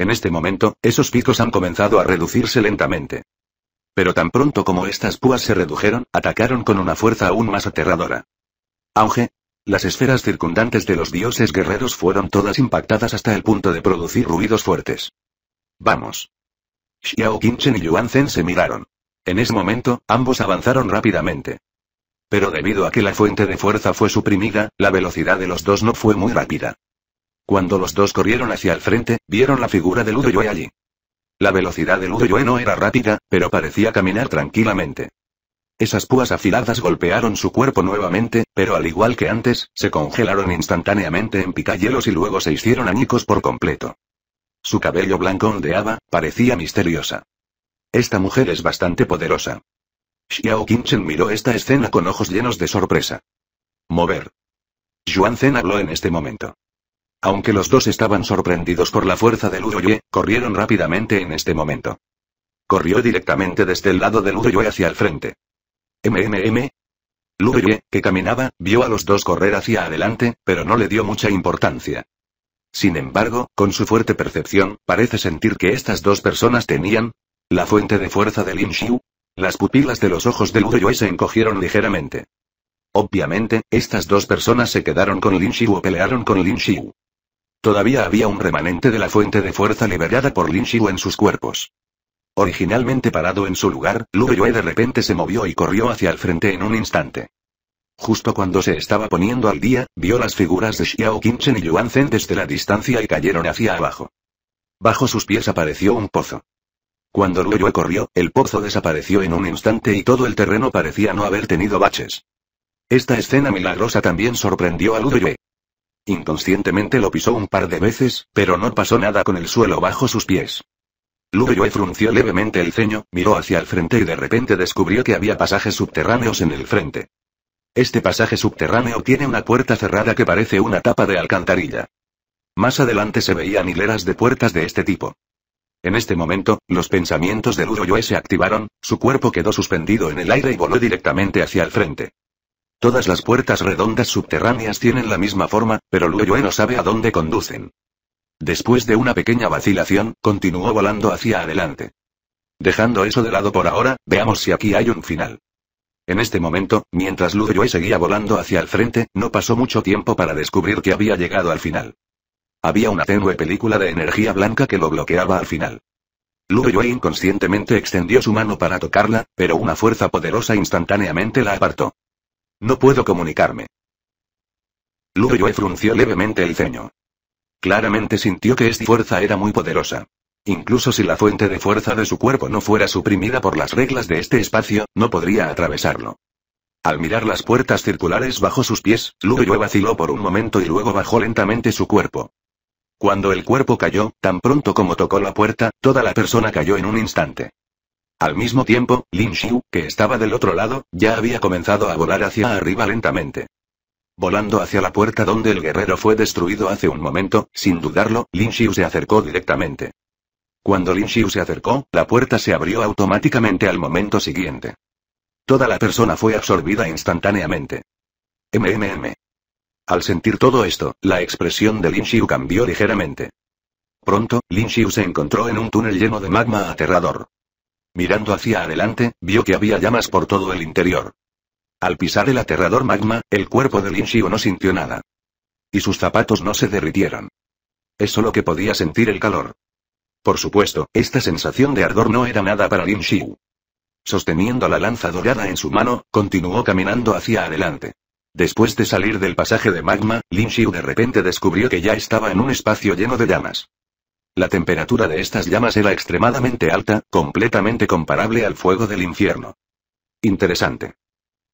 Speaker 1: En este momento, esos picos han comenzado a reducirse lentamente. Pero tan pronto como estas púas se redujeron, atacaron con una fuerza aún más aterradora. Auge. Las esferas circundantes de los dioses guerreros fueron todas impactadas hasta el punto de producir ruidos fuertes. Vamos. Xiao Qinchen y Yuan Zhen se miraron. En ese momento, ambos avanzaron rápidamente. Pero debido a que la fuente de fuerza fue suprimida, la velocidad de los dos no fue muy rápida. Cuando los dos corrieron hacia el frente, vieron la figura de Yue allí. La velocidad de Yue no era rápida, pero parecía caminar tranquilamente. Esas púas afiladas golpearon su cuerpo nuevamente, pero al igual que antes, se congelaron instantáneamente en picayelos y luego se hicieron añicos por completo. Su cabello blanco ondeaba, parecía misteriosa. Esta mujer es bastante poderosa. Xiao Qingchen miró esta escena con ojos llenos de sorpresa. Mover. Yuan habló en este momento. Aunque los dos estaban sorprendidos por la fuerza de Ludoyue, corrieron rápidamente en este momento. Corrió directamente desde el lado de Ludoyue hacia el frente. MMM. Ludoyue, que caminaba, vio a los dos correr hacia adelante, pero no le dio mucha importancia. Sin embargo, con su fuerte percepción, parece sentir que estas dos personas tenían la fuente de fuerza de Lin Xiu. Las pupilas de los ojos de Ludoyue se encogieron ligeramente. Obviamente, estas dos personas se quedaron con Lin Xiu o pelearon con Lin Xiu. Todavía había un remanente de la fuente de fuerza liberada por Lin Xiu en sus cuerpos. Originalmente parado en su lugar, Lu Yue de repente se movió y corrió hacia el frente en un instante. Justo cuando se estaba poniendo al día, vio las figuras de Xiao Qinchen y Yuan desde la distancia y cayeron hacia abajo. Bajo sus pies apareció un pozo. Cuando Lu Yue corrió, el pozo desapareció en un instante y todo el terreno parecía no haber tenido baches. Esta escena milagrosa también sorprendió a Lu Yue. Inconscientemente lo pisó un par de veces, pero no pasó nada con el suelo bajo sus pies. Yue frunció levemente el ceño, miró hacia el frente y de repente descubrió que había pasajes subterráneos en el frente. Este pasaje subterráneo tiene una puerta cerrada que parece una tapa de alcantarilla. Más adelante se veían hileras de puertas de este tipo. En este momento, los pensamientos de Yue se activaron, su cuerpo quedó suspendido en el aire y voló directamente hacia el frente. Todas las puertas redondas subterráneas tienen la misma forma, pero Luyue no sabe a dónde conducen. Después de una pequeña vacilación, continuó volando hacia adelante. Dejando eso de lado por ahora, veamos si aquí hay un final. En este momento, mientras Luyue seguía volando hacia el frente, no pasó mucho tiempo para descubrir que había llegado al final. Había una tenue película de energía blanca que lo bloqueaba al final. Luoyue inconscientemente extendió su mano para tocarla, pero una fuerza poderosa instantáneamente la apartó. No puedo comunicarme. Lu frunció levemente el ceño. Claramente sintió que esta fuerza era muy poderosa. Incluso si la fuente de fuerza de su cuerpo no fuera suprimida por las reglas de este espacio, no podría atravesarlo. Al mirar las puertas circulares bajo sus pies, Lu vaciló por un momento y luego bajó lentamente su cuerpo. Cuando el cuerpo cayó, tan pronto como tocó la puerta, toda la persona cayó en un instante. Al mismo tiempo, Lin Xiu, que estaba del otro lado, ya había comenzado a volar hacia arriba lentamente. Volando hacia la puerta donde el guerrero fue destruido hace un momento, sin dudarlo, Lin Xiu se acercó directamente. Cuando Lin Xiu se acercó, la puerta se abrió automáticamente al momento siguiente. Toda la persona fue absorbida instantáneamente. MMM. Al sentir todo esto, la expresión de Lin Xiu cambió ligeramente. Pronto, Lin Xiu se encontró en un túnel lleno de magma aterrador. Mirando hacia adelante, vio que había llamas por todo el interior. Al pisar el aterrador magma, el cuerpo de Lin Xiu no sintió nada. Y sus zapatos no se derritieron. Es solo que podía sentir el calor. Por supuesto, esta sensación de ardor no era nada para Lin Xiu. Sosteniendo la lanza dorada en su mano, continuó caminando hacia adelante. Después de salir del pasaje de magma, Lin Xiu de repente descubrió que ya estaba en un espacio lleno de llamas. La temperatura de estas llamas era extremadamente alta, completamente comparable al fuego del infierno. Interesante.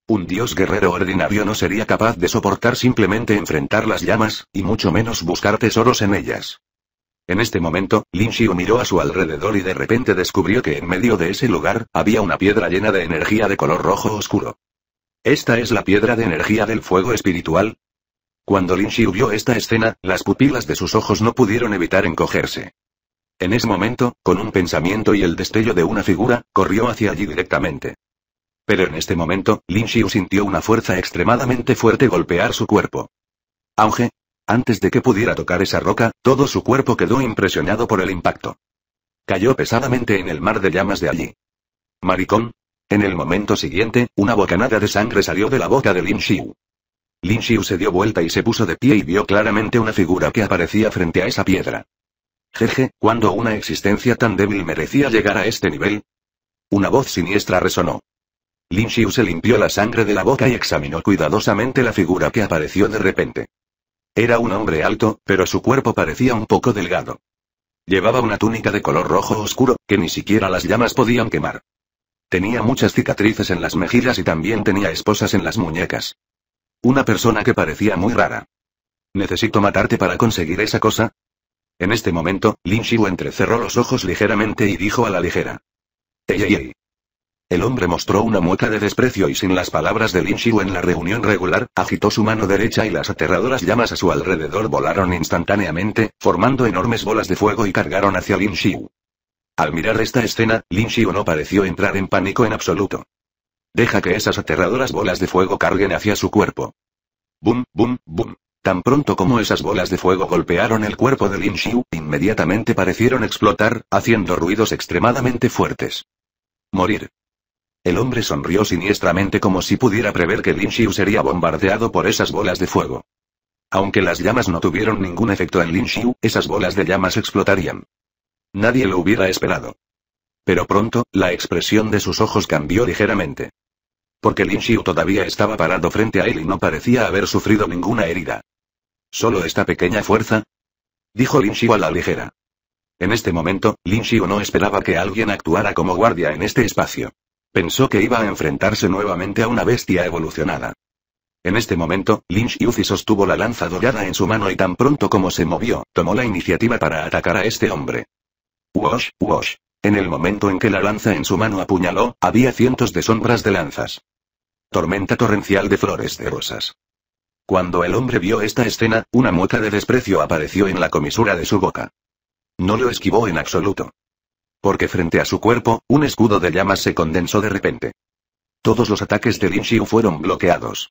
Speaker 1: Un dios guerrero ordinario no sería capaz de soportar simplemente enfrentar las llamas, y mucho menos buscar tesoros en ellas. En este momento, Lin Xiu miró a su alrededor y de repente descubrió que en medio de ese lugar, había una piedra llena de energía de color rojo oscuro. ¿Esta es la piedra de energía del fuego espiritual? Cuando Lin Xiu vio esta escena, las pupilas de sus ojos no pudieron evitar encogerse. En ese momento, con un pensamiento y el destello de una figura, corrió hacia allí directamente. Pero en este momento, Lin Xiu sintió una fuerza extremadamente fuerte golpear su cuerpo. Auge. Antes de que pudiera tocar esa roca, todo su cuerpo quedó impresionado por el impacto. Cayó pesadamente en el mar de llamas de allí. Maricón. En el momento siguiente, una bocanada de sangre salió de la boca de Lin Xiu. Lin Xiu se dio vuelta y se puso de pie y vio claramente una figura que aparecía frente a esa piedra. Jeje, ¿cuándo una existencia tan débil merecía llegar a este nivel? Una voz siniestra resonó. Lin Xiu se limpió la sangre de la boca y examinó cuidadosamente la figura que apareció de repente. Era un hombre alto, pero su cuerpo parecía un poco delgado. Llevaba una túnica de color rojo oscuro, que ni siquiera las llamas podían quemar. Tenía muchas cicatrices en las mejillas y también tenía esposas en las muñecas. Una persona que parecía muy rara. Necesito matarte para conseguir esa cosa. En este momento, Lin Xiu entrecerró los ojos ligeramente y dijo a la ligera. Ey, ey, El hombre mostró una mueca de desprecio y sin las palabras de Lin Xiu en la reunión regular, agitó su mano derecha y las aterradoras llamas a su alrededor volaron instantáneamente, formando enormes bolas de fuego y cargaron hacia Lin Xiu. Al mirar esta escena, Lin Xiu no pareció entrar en pánico en absoluto. Deja que esas aterradoras bolas de fuego carguen hacia su cuerpo. Bum, bum, bum. Tan pronto como esas bolas de fuego golpearon el cuerpo de Lin Xiu, inmediatamente parecieron explotar, haciendo ruidos extremadamente fuertes. Morir. El hombre sonrió siniestramente como si pudiera prever que Lin Xiu sería bombardeado por esas bolas de fuego. Aunque las llamas no tuvieron ningún efecto en Lin Xiu, esas bolas de llamas explotarían. Nadie lo hubiera esperado. Pero pronto, la expresión de sus ojos cambió ligeramente. Porque Lin Xiu todavía estaba parado frente a él y no parecía haber sufrido ninguna herida. ¿Solo esta pequeña fuerza? Dijo Lin Xiu a la ligera. En este momento, Lin Xiu no esperaba que alguien actuara como guardia en este espacio. Pensó que iba a enfrentarse nuevamente a una bestia evolucionada. En este momento, Lin Yuzi sostuvo la lanza dorada en su mano y tan pronto como se movió, tomó la iniciativa para atacar a este hombre. Wash, wash. En el momento en que la lanza en su mano apuñaló, había cientos de sombras de lanzas. Tormenta torrencial de flores de rosas. Cuando el hombre vio esta escena, una mueca de desprecio apareció en la comisura de su boca. No lo esquivó en absoluto. Porque frente a su cuerpo, un escudo de llamas se condensó de repente. Todos los ataques de Lin Xiu fueron bloqueados.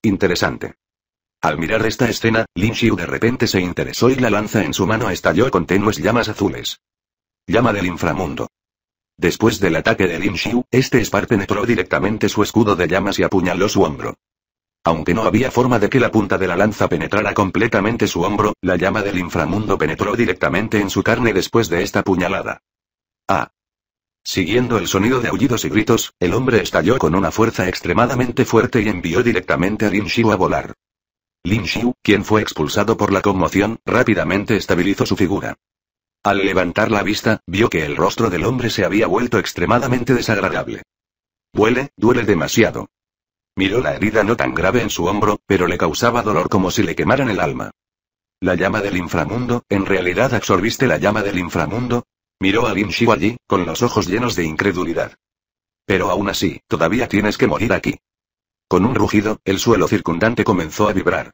Speaker 1: Interesante. Al mirar esta escena, Lin Xiu de repente se interesó y la lanza en su mano estalló con tenues llamas azules. Llama del inframundo. Después del ataque de Lin Xiu, este Spar penetró directamente su escudo de llamas y apuñaló su hombro. Aunque no había forma de que la punta de la lanza penetrara completamente su hombro, la llama del inframundo penetró directamente en su carne después de esta puñalada. ¡Ah! Siguiendo el sonido de aullidos y gritos, el hombre estalló con una fuerza extremadamente fuerte y envió directamente a Lin Xiu a volar. Lin Xiu, quien fue expulsado por la conmoción, rápidamente estabilizó su figura. Al levantar la vista, vio que el rostro del hombre se había vuelto extremadamente desagradable. Huele, duele demasiado. Miró la herida no tan grave en su hombro, pero le causaba dolor como si le quemaran el alma. La llama del inframundo, ¿en realidad absorbiste la llama del inframundo? Miró a Lin allí, con los ojos llenos de incredulidad. Pero aún así, todavía tienes que morir aquí. Con un rugido, el suelo circundante comenzó a vibrar.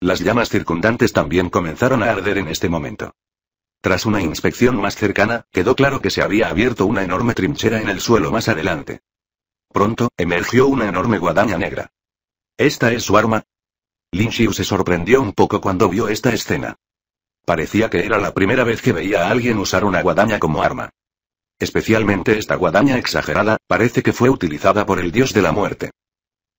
Speaker 1: Las llamas circundantes también comenzaron a arder en este momento. Tras una inspección más cercana, quedó claro que se había abierto una enorme trinchera en el suelo más adelante. Pronto, emergió una enorme guadaña negra. ¿Esta es su arma? Lin Xiu se sorprendió un poco cuando vio esta escena. Parecía que era la primera vez que veía a alguien usar una guadaña como arma. Especialmente esta guadaña exagerada, parece que fue utilizada por el dios de la muerte.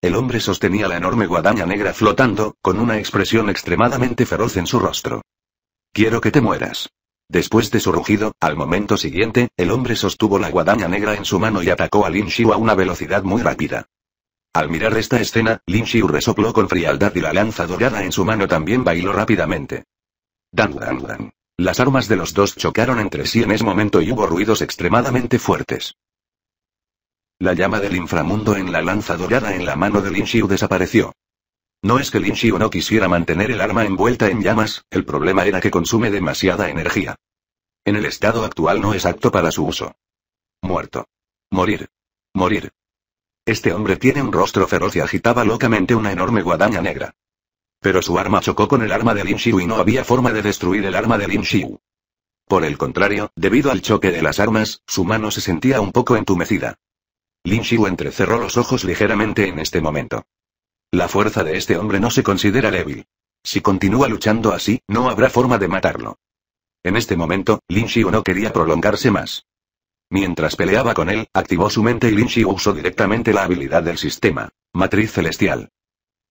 Speaker 1: El hombre sostenía la enorme guadaña negra flotando, con una expresión extremadamente feroz en su rostro. Quiero que te mueras. Después de su rugido, al momento siguiente, el hombre sostuvo la guadaña negra en su mano y atacó a Lin Xiu a una velocidad muy rápida. Al mirar esta escena, Lin Xiu resopló con frialdad y la lanza dorada en su mano también bailó rápidamente. Dan, dan, dan. Las armas de los dos chocaron entre sí en ese momento y hubo ruidos extremadamente fuertes. La llama del inframundo en la lanza dorada en la mano de Lin Xiu desapareció. No es que Lin Shiu no quisiera mantener el arma envuelta en llamas, el problema era que consume demasiada energía. En el estado actual no es apto para su uso. Muerto. Morir. Morir. Este hombre tiene un rostro feroz y agitaba locamente una enorme guadaña negra. Pero su arma chocó con el arma de Lin Shiu y no había forma de destruir el arma de Lin Shiu. Por el contrario, debido al choque de las armas, su mano se sentía un poco entumecida. Lin Shiu entrecerró los ojos ligeramente en este momento. La fuerza de este hombre no se considera débil. Si continúa luchando así, no habrá forma de matarlo. En este momento, Lin Xiu no quería prolongarse más. Mientras peleaba con él, activó su mente y Lin Xiu usó directamente la habilidad del sistema. Matriz celestial.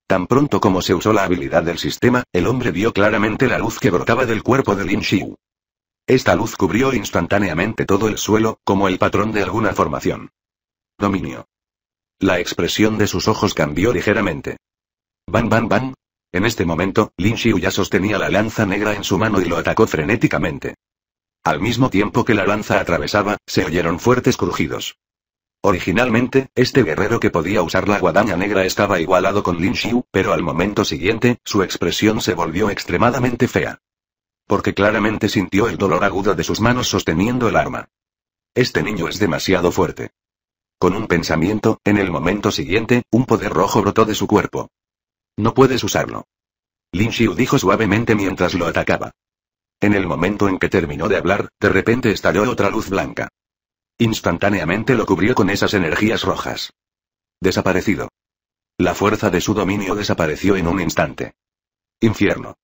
Speaker 1: Tan pronto como se usó la habilidad del sistema, el hombre vio claramente la luz que brotaba del cuerpo de Lin Xiu. Esta luz cubrió instantáneamente todo el suelo, como el patrón de alguna formación. Dominio. La expresión de sus ojos cambió ligeramente. Bam, bam, bam. En este momento, Lin Xiu ya sostenía la lanza negra en su mano y lo atacó frenéticamente. Al mismo tiempo que la lanza atravesaba, se oyeron fuertes crujidos. Originalmente, este guerrero que podía usar la guadaña negra estaba igualado con Lin Xiu, pero al momento siguiente, su expresión se volvió extremadamente fea. Porque claramente sintió el dolor agudo de sus manos sosteniendo el arma. Este niño es demasiado fuerte. Con un pensamiento, en el momento siguiente, un poder rojo brotó de su cuerpo. No puedes usarlo. Lin Xiu dijo suavemente mientras lo atacaba. En el momento en que terminó de hablar, de repente estalló otra luz blanca. Instantáneamente lo cubrió con esas energías rojas. Desaparecido. La fuerza de su dominio desapareció en un instante. Infierno.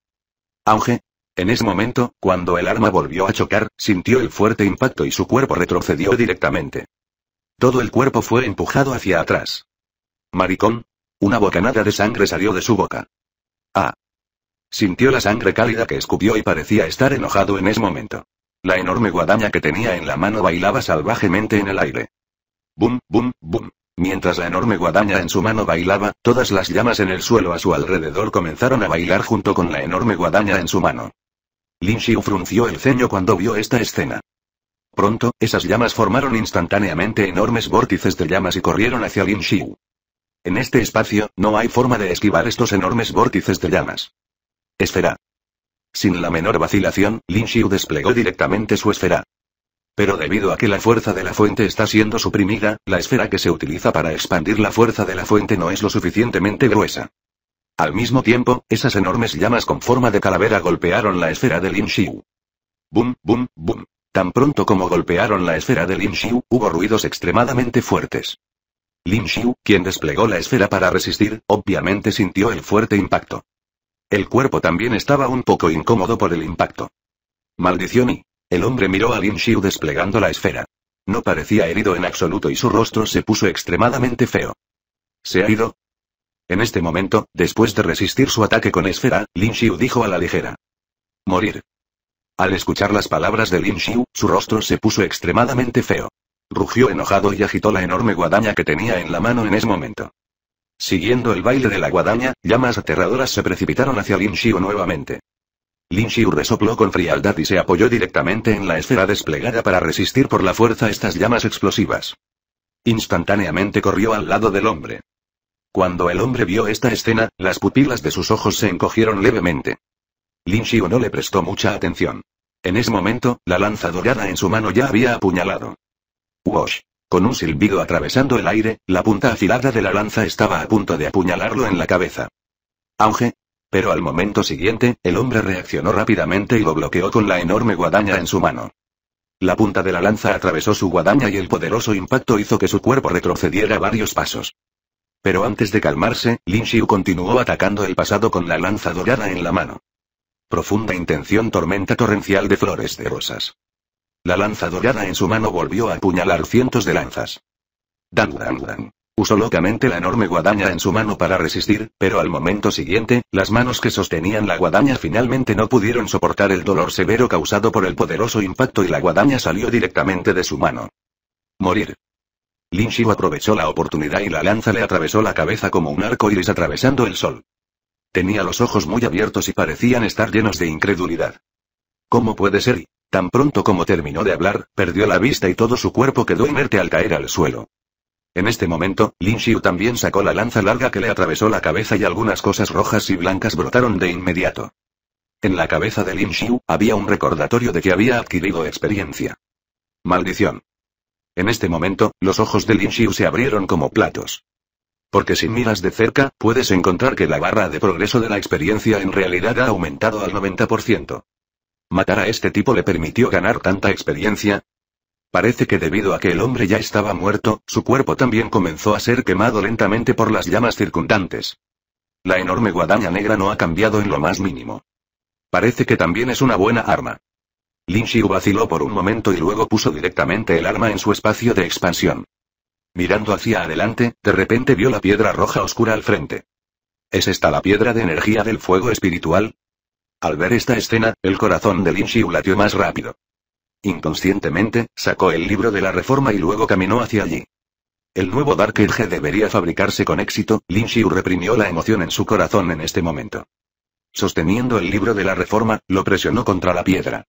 Speaker 1: Auge. En ese momento, cuando el arma volvió a chocar, sintió el fuerte impacto y su cuerpo retrocedió directamente. Todo el cuerpo fue empujado hacia atrás. Maricón. Una bocanada de sangre salió de su boca. Ah. Sintió la sangre cálida que escupió y parecía estar enojado en ese momento. La enorme guadaña que tenía en la mano bailaba salvajemente en el aire. Bum, bum, bum. Mientras la enorme guadaña en su mano bailaba, todas las llamas en el suelo a su alrededor comenzaron a bailar junto con la enorme guadaña en su mano. Lin Xiu frunció el ceño cuando vio esta escena. Pronto, esas llamas formaron instantáneamente enormes vórtices de llamas y corrieron hacia Lin Xiu. En este espacio, no hay forma de esquivar estos enormes vórtices de llamas. Esfera. Sin la menor vacilación, Lin Xiu desplegó directamente su esfera. Pero debido a que la fuerza de la fuente está siendo suprimida, la esfera que se utiliza para expandir la fuerza de la fuente no es lo suficientemente gruesa. Al mismo tiempo, esas enormes llamas con forma de calavera golpearon la esfera de Lin Xiu. Boom, bum, bum. Tan pronto como golpearon la esfera de Lin Xiu, hubo ruidos extremadamente fuertes. Lin Xiu, quien desplegó la esfera para resistir, obviamente sintió el fuerte impacto. El cuerpo también estaba un poco incómodo por el impacto. Maldición y... El hombre miró a Lin Xiu desplegando la esfera. No parecía herido en absoluto y su rostro se puso extremadamente feo. ¿Se ha ido? En este momento, después de resistir su ataque con esfera, Lin Xiu dijo a la ligera. Morir. Al escuchar las palabras de Lin Xiu, su rostro se puso extremadamente feo. Rugió enojado y agitó la enorme guadaña que tenía en la mano en ese momento. Siguiendo el baile de la guadaña, llamas aterradoras se precipitaron hacia Lin Xiu nuevamente. Lin Xiu resopló con frialdad y se apoyó directamente en la esfera desplegada para resistir por la fuerza estas llamas explosivas. Instantáneamente corrió al lado del hombre. Cuando el hombre vio esta escena, las pupilas de sus ojos se encogieron levemente. Lin Xiu no le prestó mucha atención. En ese momento, la lanza dorada en su mano ya había apuñalado. Wash, Con un silbido atravesando el aire, la punta afilada de la lanza estaba a punto de apuñalarlo en la cabeza. Auge. Pero al momento siguiente, el hombre reaccionó rápidamente y lo bloqueó con la enorme guadaña en su mano. La punta de la lanza atravesó su guadaña y el poderoso impacto hizo que su cuerpo retrocediera varios pasos. Pero antes de calmarse, Lin Xiu continuó atacando el pasado con la lanza dorada en la mano. Profunda intención tormenta torrencial de flores de rosas. La lanza dorada en su mano volvió a apuñalar cientos de lanzas. Dan, dan, dan. Usó locamente la enorme guadaña en su mano para resistir, pero al momento siguiente, las manos que sostenían la guadaña finalmente no pudieron soportar el dolor severo causado por el poderoso impacto y la guadaña salió directamente de su mano. Morir. Lin Xiu aprovechó la oportunidad y la lanza le atravesó la cabeza como un arco iris atravesando el sol. Tenía los ojos muy abiertos y parecían estar llenos de incredulidad. ¿Cómo puede ser? Y, tan pronto como terminó de hablar, perdió la vista y todo su cuerpo quedó inerte al caer al suelo. En este momento, Lin Xiu también sacó la lanza larga que le atravesó la cabeza y algunas cosas rojas y blancas brotaron de inmediato. En la cabeza de Lin Xiu, había un recordatorio de que había adquirido experiencia. Maldición. En este momento, los ojos de Lin Xiu se abrieron como platos. Porque si miras de cerca, puedes encontrar que la barra de progreso de la experiencia en realidad ha aumentado al 90%. Matar a este tipo le permitió ganar tanta experiencia. Parece que debido a que el hombre ya estaba muerto, su cuerpo también comenzó a ser quemado lentamente por las llamas circundantes. La enorme guadaña negra no ha cambiado en lo más mínimo. Parece que también es una buena arma. Lin Xiu vaciló por un momento y luego puso directamente el arma en su espacio de expansión. Mirando hacia adelante, de repente vio la piedra roja oscura al frente. ¿Es esta la piedra de energía del fuego espiritual? Al ver esta escena, el corazón de Lin Xiu latió más rápido. Inconscientemente, sacó el libro de la reforma y luego caminó hacia allí. El nuevo Dark Edge debería fabricarse con éxito, Lin Xiu reprimió la emoción en su corazón en este momento. Sosteniendo el libro de la reforma, lo presionó contra la piedra.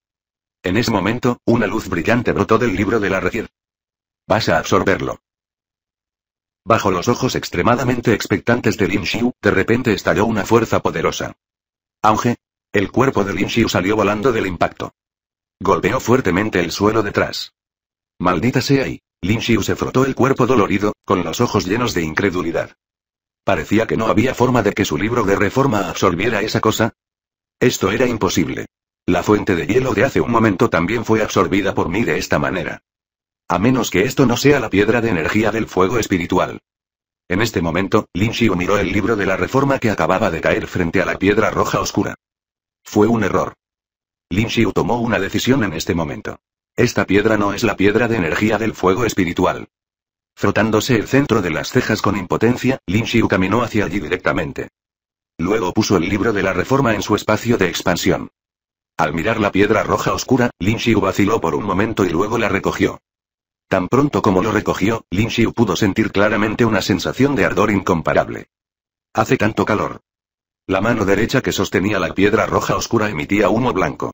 Speaker 1: En ese momento, una luz brillante brotó del libro de la reforma. Vas a absorberlo. Bajo los ojos extremadamente expectantes de Lin Xiu, de repente estalló una fuerza poderosa. Auge. El cuerpo de Lin Xiu salió volando del impacto. Golpeó fuertemente el suelo detrás. Maldita sea y. Lin Xiu se frotó el cuerpo dolorido, con los ojos llenos de incredulidad. Parecía que no había forma de que su libro de reforma absorbiera esa cosa. Esto era imposible. La fuente de hielo de hace un momento también fue absorbida por mí de esta manera. A menos que esto no sea la piedra de energía del fuego espiritual. En este momento, Lin Xiu miró el libro de la reforma que acababa de caer frente a la piedra roja oscura. Fue un error. Lin Xiu tomó una decisión en este momento. Esta piedra no es la piedra de energía del fuego espiritual. Frotándose el centro de las cejas con impotencia, Lin Xiu caminó hacia allí directamente. Luego puso el libro de la reforma en su espacio de expansión. Al mirar la piedra roja oscura, Lin Xiu vaciló por un momento y luego la recogió. Tan pronto como lo recogió, Lin Xiu pudo sentir claramente una sensación de ardor incomparable. Hace tanto calor. La mano derecha que sostenía la piedra roja oscura emitía humo blanco.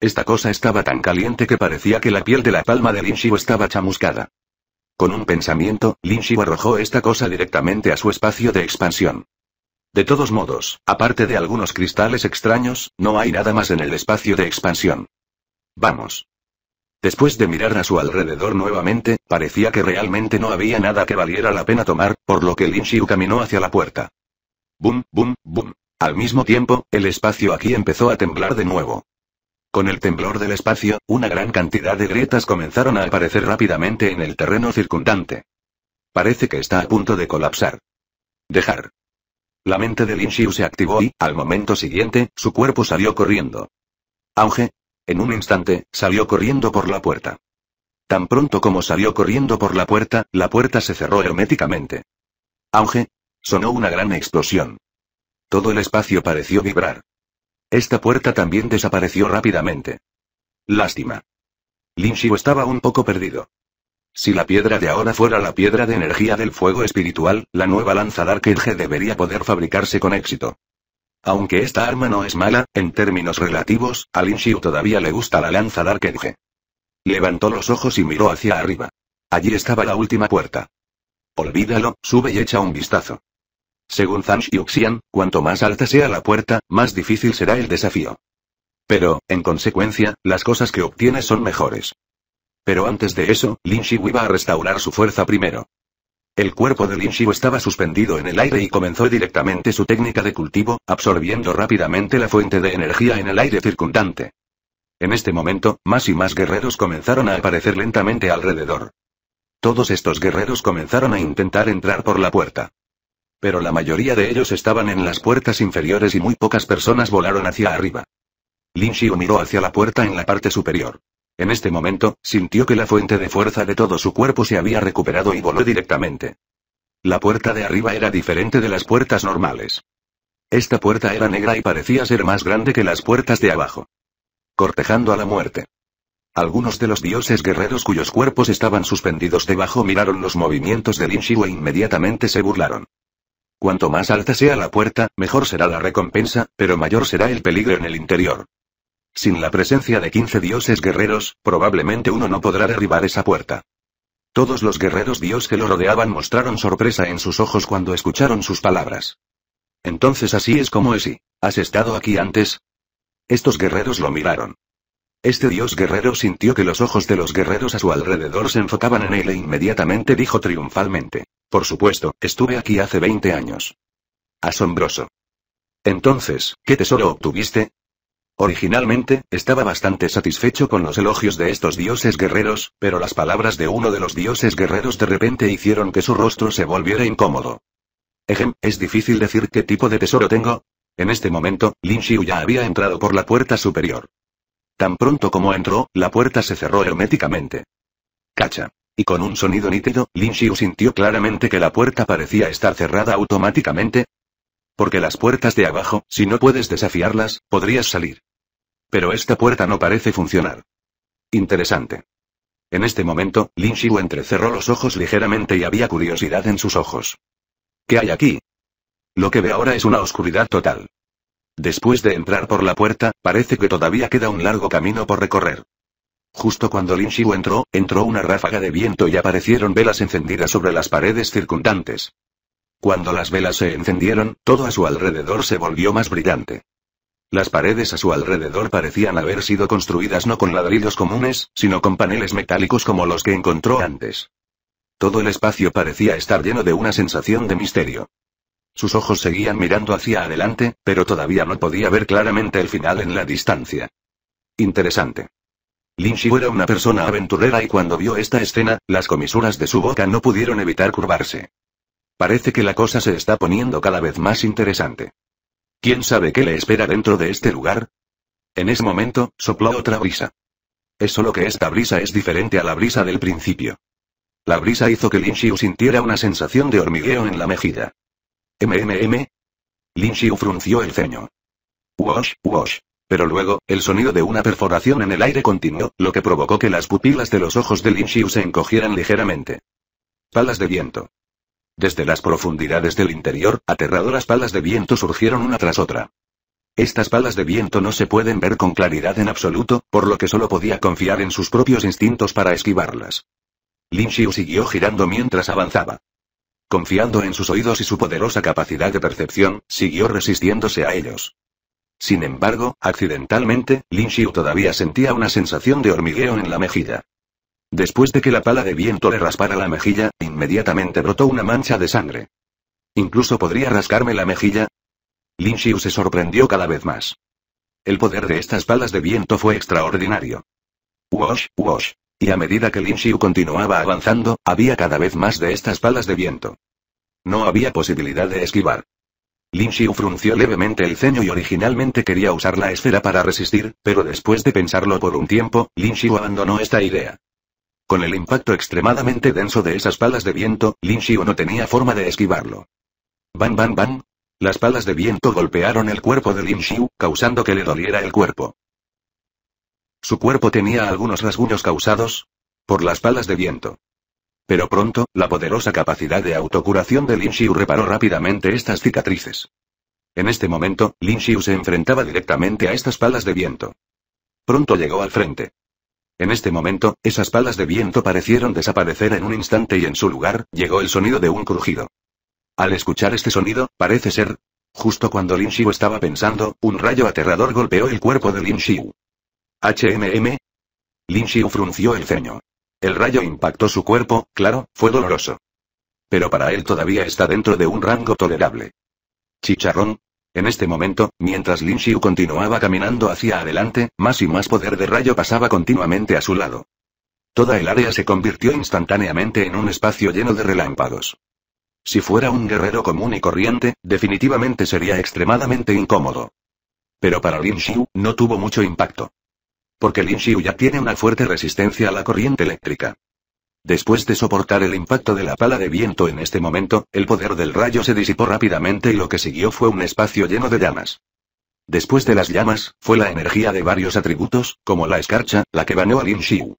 Speaker 1: Esta cosa estaba tan caliente que parecía que la piel de la palma de Lin Xiu estaba chamuscada. Con un pensamiento, Lin Xiu arrojó esta cosa directamente a su espacio de expansión. De todos modos, aparte de algunos cristales extraños, no hay nada más en el espacio de expansión. Vamos. Después de mirar a su alrededor nuevamente, parecía que realmente no había nada que valiera la pena tomar, por lo que Lin Xiu caminó hacia la puerta. Bum, bum, bum. Al mismo tiempo, el espacio aquí empezó a temblar de nuevo. Con el temblor del espacio, una gran cantidad de grietas comenzaron a aparecer rápidamente en el terreno circundante. Parece que está a punto de colapsar. Dejar. La mente de Lin Xiu se activó y, al momento siguiente, su cuerpo salió corriendo. Auge, en un instante, salió corriendo por la puerta. Tan pronto como salió corriendo por la puerta, la puerta se cerró herméticamente. Auge. Sonó una gran explosión. Todo el espacio pareció vibrar. Esta puerta también desapareció rápidamente. Lástima. Lin estaba un poco perdido. Si la piedra de ahora fuera la piedra de energía del fuego espiritual, la nueva lanza Dark Edge debería poder fabricarse con éxito. Aunque esta arma no es mala, en términos relativos, a Lin Xiu todavía le gusta la lanza Dark Levantó los ojos y miró hacia arriba. Allí estaba la última puerta. Olvídalo, sube y echa un vistazo. Según Zhang Xian, cuanto más alta sea la puerta, más difícil será el desafío. Pero, en consecuencia, las cosas que obtiene son mejores. Pero antes de eso, Lin Xiu iba a restaurar su fuerza primero. El cuerpo de Lin Xiu estaba suspendido en el aire y comenzó directamente su técnica de cultivo, absorbiendo rápidamente la fuente de energía en el aire circundante. En este momento, más y más guerreros comenzaron a aparecer lentamente alrededor. Todos estos guerreros comenzaron a intentar entrar por la puerta. Pero la mayoría de ellos estaban en las puertas inferiores y muy pocas personas volaron hacia arriba. Lin Xiu miró hacia la puerta en la parte superior. En este momento, sintió que la fuente de fuerza de todo su cuerpo se había recuperado y voló directamente. La puerta de arriba era diferente de las puertas normales. Esta puerta era negra y parecía ser más grande que las puertas de abajo. Cortejando a la muerte. Algunos de los dioses guerreros cuyos cuerpos estaban suspendidos debajo miraron los movimientos de Lin e inmediatamente se burlaron. Cuanto más alta sea la puerta, mejor será la recompensa, pero mayor será el peligro en el interior. Sin la presencia de 15 dioses guerreros, probablemente uno no podrá derribar esa puerta. Todos los guerreros dios que lo rodeaban mostraron sorpresa en sus ojos cuando escucharon sus palabras. Entonces así es como es y, ¿has estado aquí antes? Estos guerreros lo miraron. Este dios guerrero sintió que los ojos de los guerreros a su alrededor se enfocaban en él e inmediatamente dijo triunfalmente. Por supuesto, estuve aquí hace 20 años. Asombroso. Entonces, ¿qué tesoro obtuviste? Originalmente, estaba bastante satisfecho con los elogios de estos dioses guerreros, pero las palabras de uno de los dioses guerreros de repente hicieron que su rostro se volviera incómodo. Ejem, es difícil decir qué tipo de tesoro tengo. En este momento, Lin Xiu ya había entrado por la puerta superior. Tan pronto como entró, la puerta se cerró herméticamente. Cacha. Y con un sonido nítido, Lin Xiu sintió claramente que la puerta parecía estar cerrada automáticamente, porque las puertas de abajo, si no puedes desafiarlas, podrías salir. Pero esta puerta no parece funcionar. Interesante. En este momento, Lin Shihu entrecerró los ojos ligeramente y había curiosidad en sus ojos. ¿Qué hay aquí? Lo que ve ahora es una oscuridad total. Después de entrar por la puerta, parece que todavía queda un largo camino por recorrer. Justo cuando Lin Shihu entró, entró una ráfaga de viento y aparecieron velas encendidas sobre las paredes circundantes. Cuando las velas se encendieron, todo a su alrededor se volvió más brillante. Las paredes a su alrededor parecían haber sido construidas no con ladrillos comunes, sino con paneles metálicos como los que encontró antes. Todo el espacio parecía estar lleno de una sensación de misterio. Sus ojos seguían mirando hacia adelante, pero todavía no podía ver claramente el final en la distancia. Interesante. Lin Shi era una persona aventurera y cuando vio esta escena, las comisuras de su boca no pudieron evitar curvarse. Parece que la cosa se está poniendo cada vez más interesante. ¿Quién sabe qué le espera dentro de este lugar? En ese momento, sopló otra brisa. Es solo que esta brisa es diferente a la brisa del principio. La brisa hizo que Lin Xiu sintiera una sensación de hormigueo en la mejilla. ¿MMM? Lin Xiu frunció el ceño. Wash, wash. Pero luego, el sonido de una perforación en el aire continuó, lo que provocó que las pupilas de los ojos de Lin Xiu se encogieran ligeramente. Palas de viento. Desde las profundidades del interior, aterradoras palas de viento surgieron una tras otra. Estas palas de viento no se pueden ver con claridad en absoluto, por lo que solo podía confiar en sus propios instintos para esquivarlas. Lin Xiu siguió girando mientras avanzaba. Confiando en sus oídos y su poderosa capacidad de percepción, siguió resistiéndose a ellos. Sin embargo, accidentalmente, Lin Xiu todavía sentía una sensación de hormigueo en la mejilla. Después de que la pala de viento le raspara la mejilla, inmediatamente brotó una mancha de sangre. ¿Incluso podría rascarme la mejilla? Lin Xiu se sorprendió cada vez más. El poder de estas palas de viento fue extraordinario. ¡Wosh, wosh! Y a medida que Lin Xiu continuaba avanzando, había cada vez más de estas palas de viento. No había posibilidad de esquivar. Lin Xiu frunció levemente el ceño y originalmente quería usar la esfera para resistir, pero después de pensarlo por un tiempo, Lin Xiu abandonó esta idea. Con el impacto extremadamente denso de esas palas de viento, Lin Xiu no tenía forma de esquivarlo. Bam bam bam. Las palas de viento golpearon el cuerpo de Lin Xiu, causando que le doliera el cuerpo. Su cuerpo tenía algunos rasguños causados por las palas de viento. Pero pronto, la poderosa capacidad de autocuración de Lin Xiu reparó rápidamente estas cicatrices. En este momento, Lin Xiu se enfrentaba directamente a estas palas de viento. Pronto llegó al frente. En este momento, esas palas de viento parecieron desaparecer en un instante y en su lugar, llegó el sonido de un crujido. Al escuchar este sonido, parece ser... Justo cuando Lin Xiu estaba pensando, un rayo aterrador golpeó el cuerpo de Lin Xiu. ¿HMM? Lin Xiu frunció el ceño. El rayo impactó su cuerpo, claro, fue doloroso. Pero para él todavía está dentro de un rango tolerable. Chicharrón, en este momento, mientras Lin Xiu continuaba caminando hacia adelante, más y más poder de rayo pasaba continuamente a su lado. Toda el área se convirtió instantáneamente en un espacio lleno de relámpagos. Si fuera un guerrero común y corriente, definitivamente sería extremadamente incómodo. Pero para Lin Xiu, no tuvo mucho impacto. Porque Lin Xiu ya tiene una fuerte resistencia a la corriente eléctrica. Después de soportar el impacto de la pala de viento en este momento, el poder del rayo se disipó rápidamente y lo que siguió fue un espacio lleno de llamas. Después de las llamas, fue la energía de varios atributos, como la escarcha, la que baneó a Lin Xiu.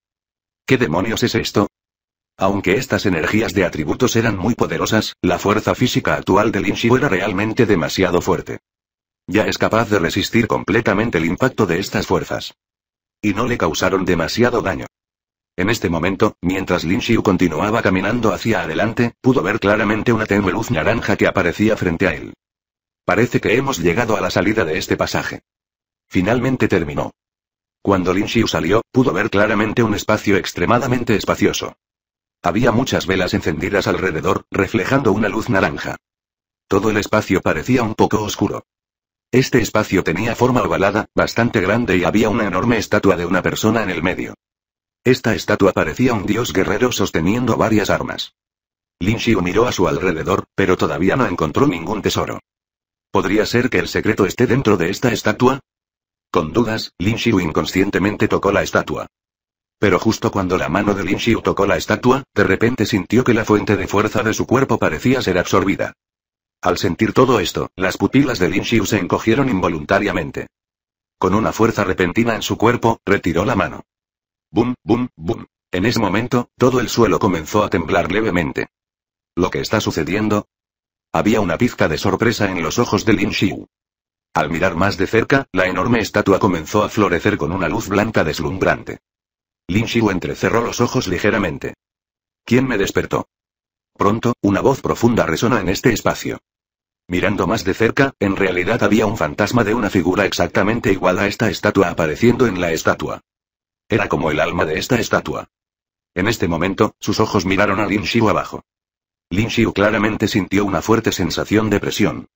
Speaker 1: ¿Qué demonios es esto? Aunque estas energías de atributos eran muy poderosas, la fuerza física actual de Lin Xiu era realmente demasiado fuerte. Ya es capaz de resistir completamente el impacto de estas fuerzas. Y no le causaron demasiado daño. En este momento, mientras Lin Xiu continuaba caminando hacia adelante, pudo ver claramente una tenue luz naranja que aparecía frente a él. Parece que hemos llegado a la salida de este pasaje. Finalmente terminó. Cuando Lin Xiu salió, pudo ver claramente un espacio extremadamente espacioso. Había muchas velas encendidas alrededor, reflejando una luz naranja. Todo el espacio parecía un poco oscuro. Este espacio tenía forma ovalada, bastante grande y había una enorme estatua de una persona en el medio. Esta estatua parecía un dios guerrero sosteniendo varias armas. Lin Xiu miró a su alrededor, pero todavía no encontró ningún tesoro. ¿Podría ser que el secreto esté dentro de esta estatua? Con dudas, Lin Xiu inconscientemente tocó la estatua. Pero justo cuando la mano de Lin Xiu tocó la estatua, de repente sintió que la fuente de fuerza de su cuerpo parecía ser absorbida. Al sentir todo esto, las pupilas de Lin Xiu se encogieron involuntariamente. Con una fuerza repentina en su cuerpo, retiró la mano. Bum, bum, bum. En ese momento, todo el suelo comenzó a temblar levemente. ¿Lo que está sucediendo? Había una pizca de sorpresa en los ojos de Lin Xiu. Al mirar más de cerca, la enorme estatua comenzó a florecer con una luz blanca deslumbrante. Lin Xiu entrecerró los ojos ligeramente. ¿Quién me despertó? Pronto, una voz profunda resonó en este espacio. Mirando más de cerca, en realidad había un fantasma de una figura exactamente igual a esta estatua apareciendo en la estatua. Era como el alma de esta estatua. En este momento, sus ojos miraron a Lin Xiu abajo. Lin Xiu claramente sintió una fuerte sensación de presión.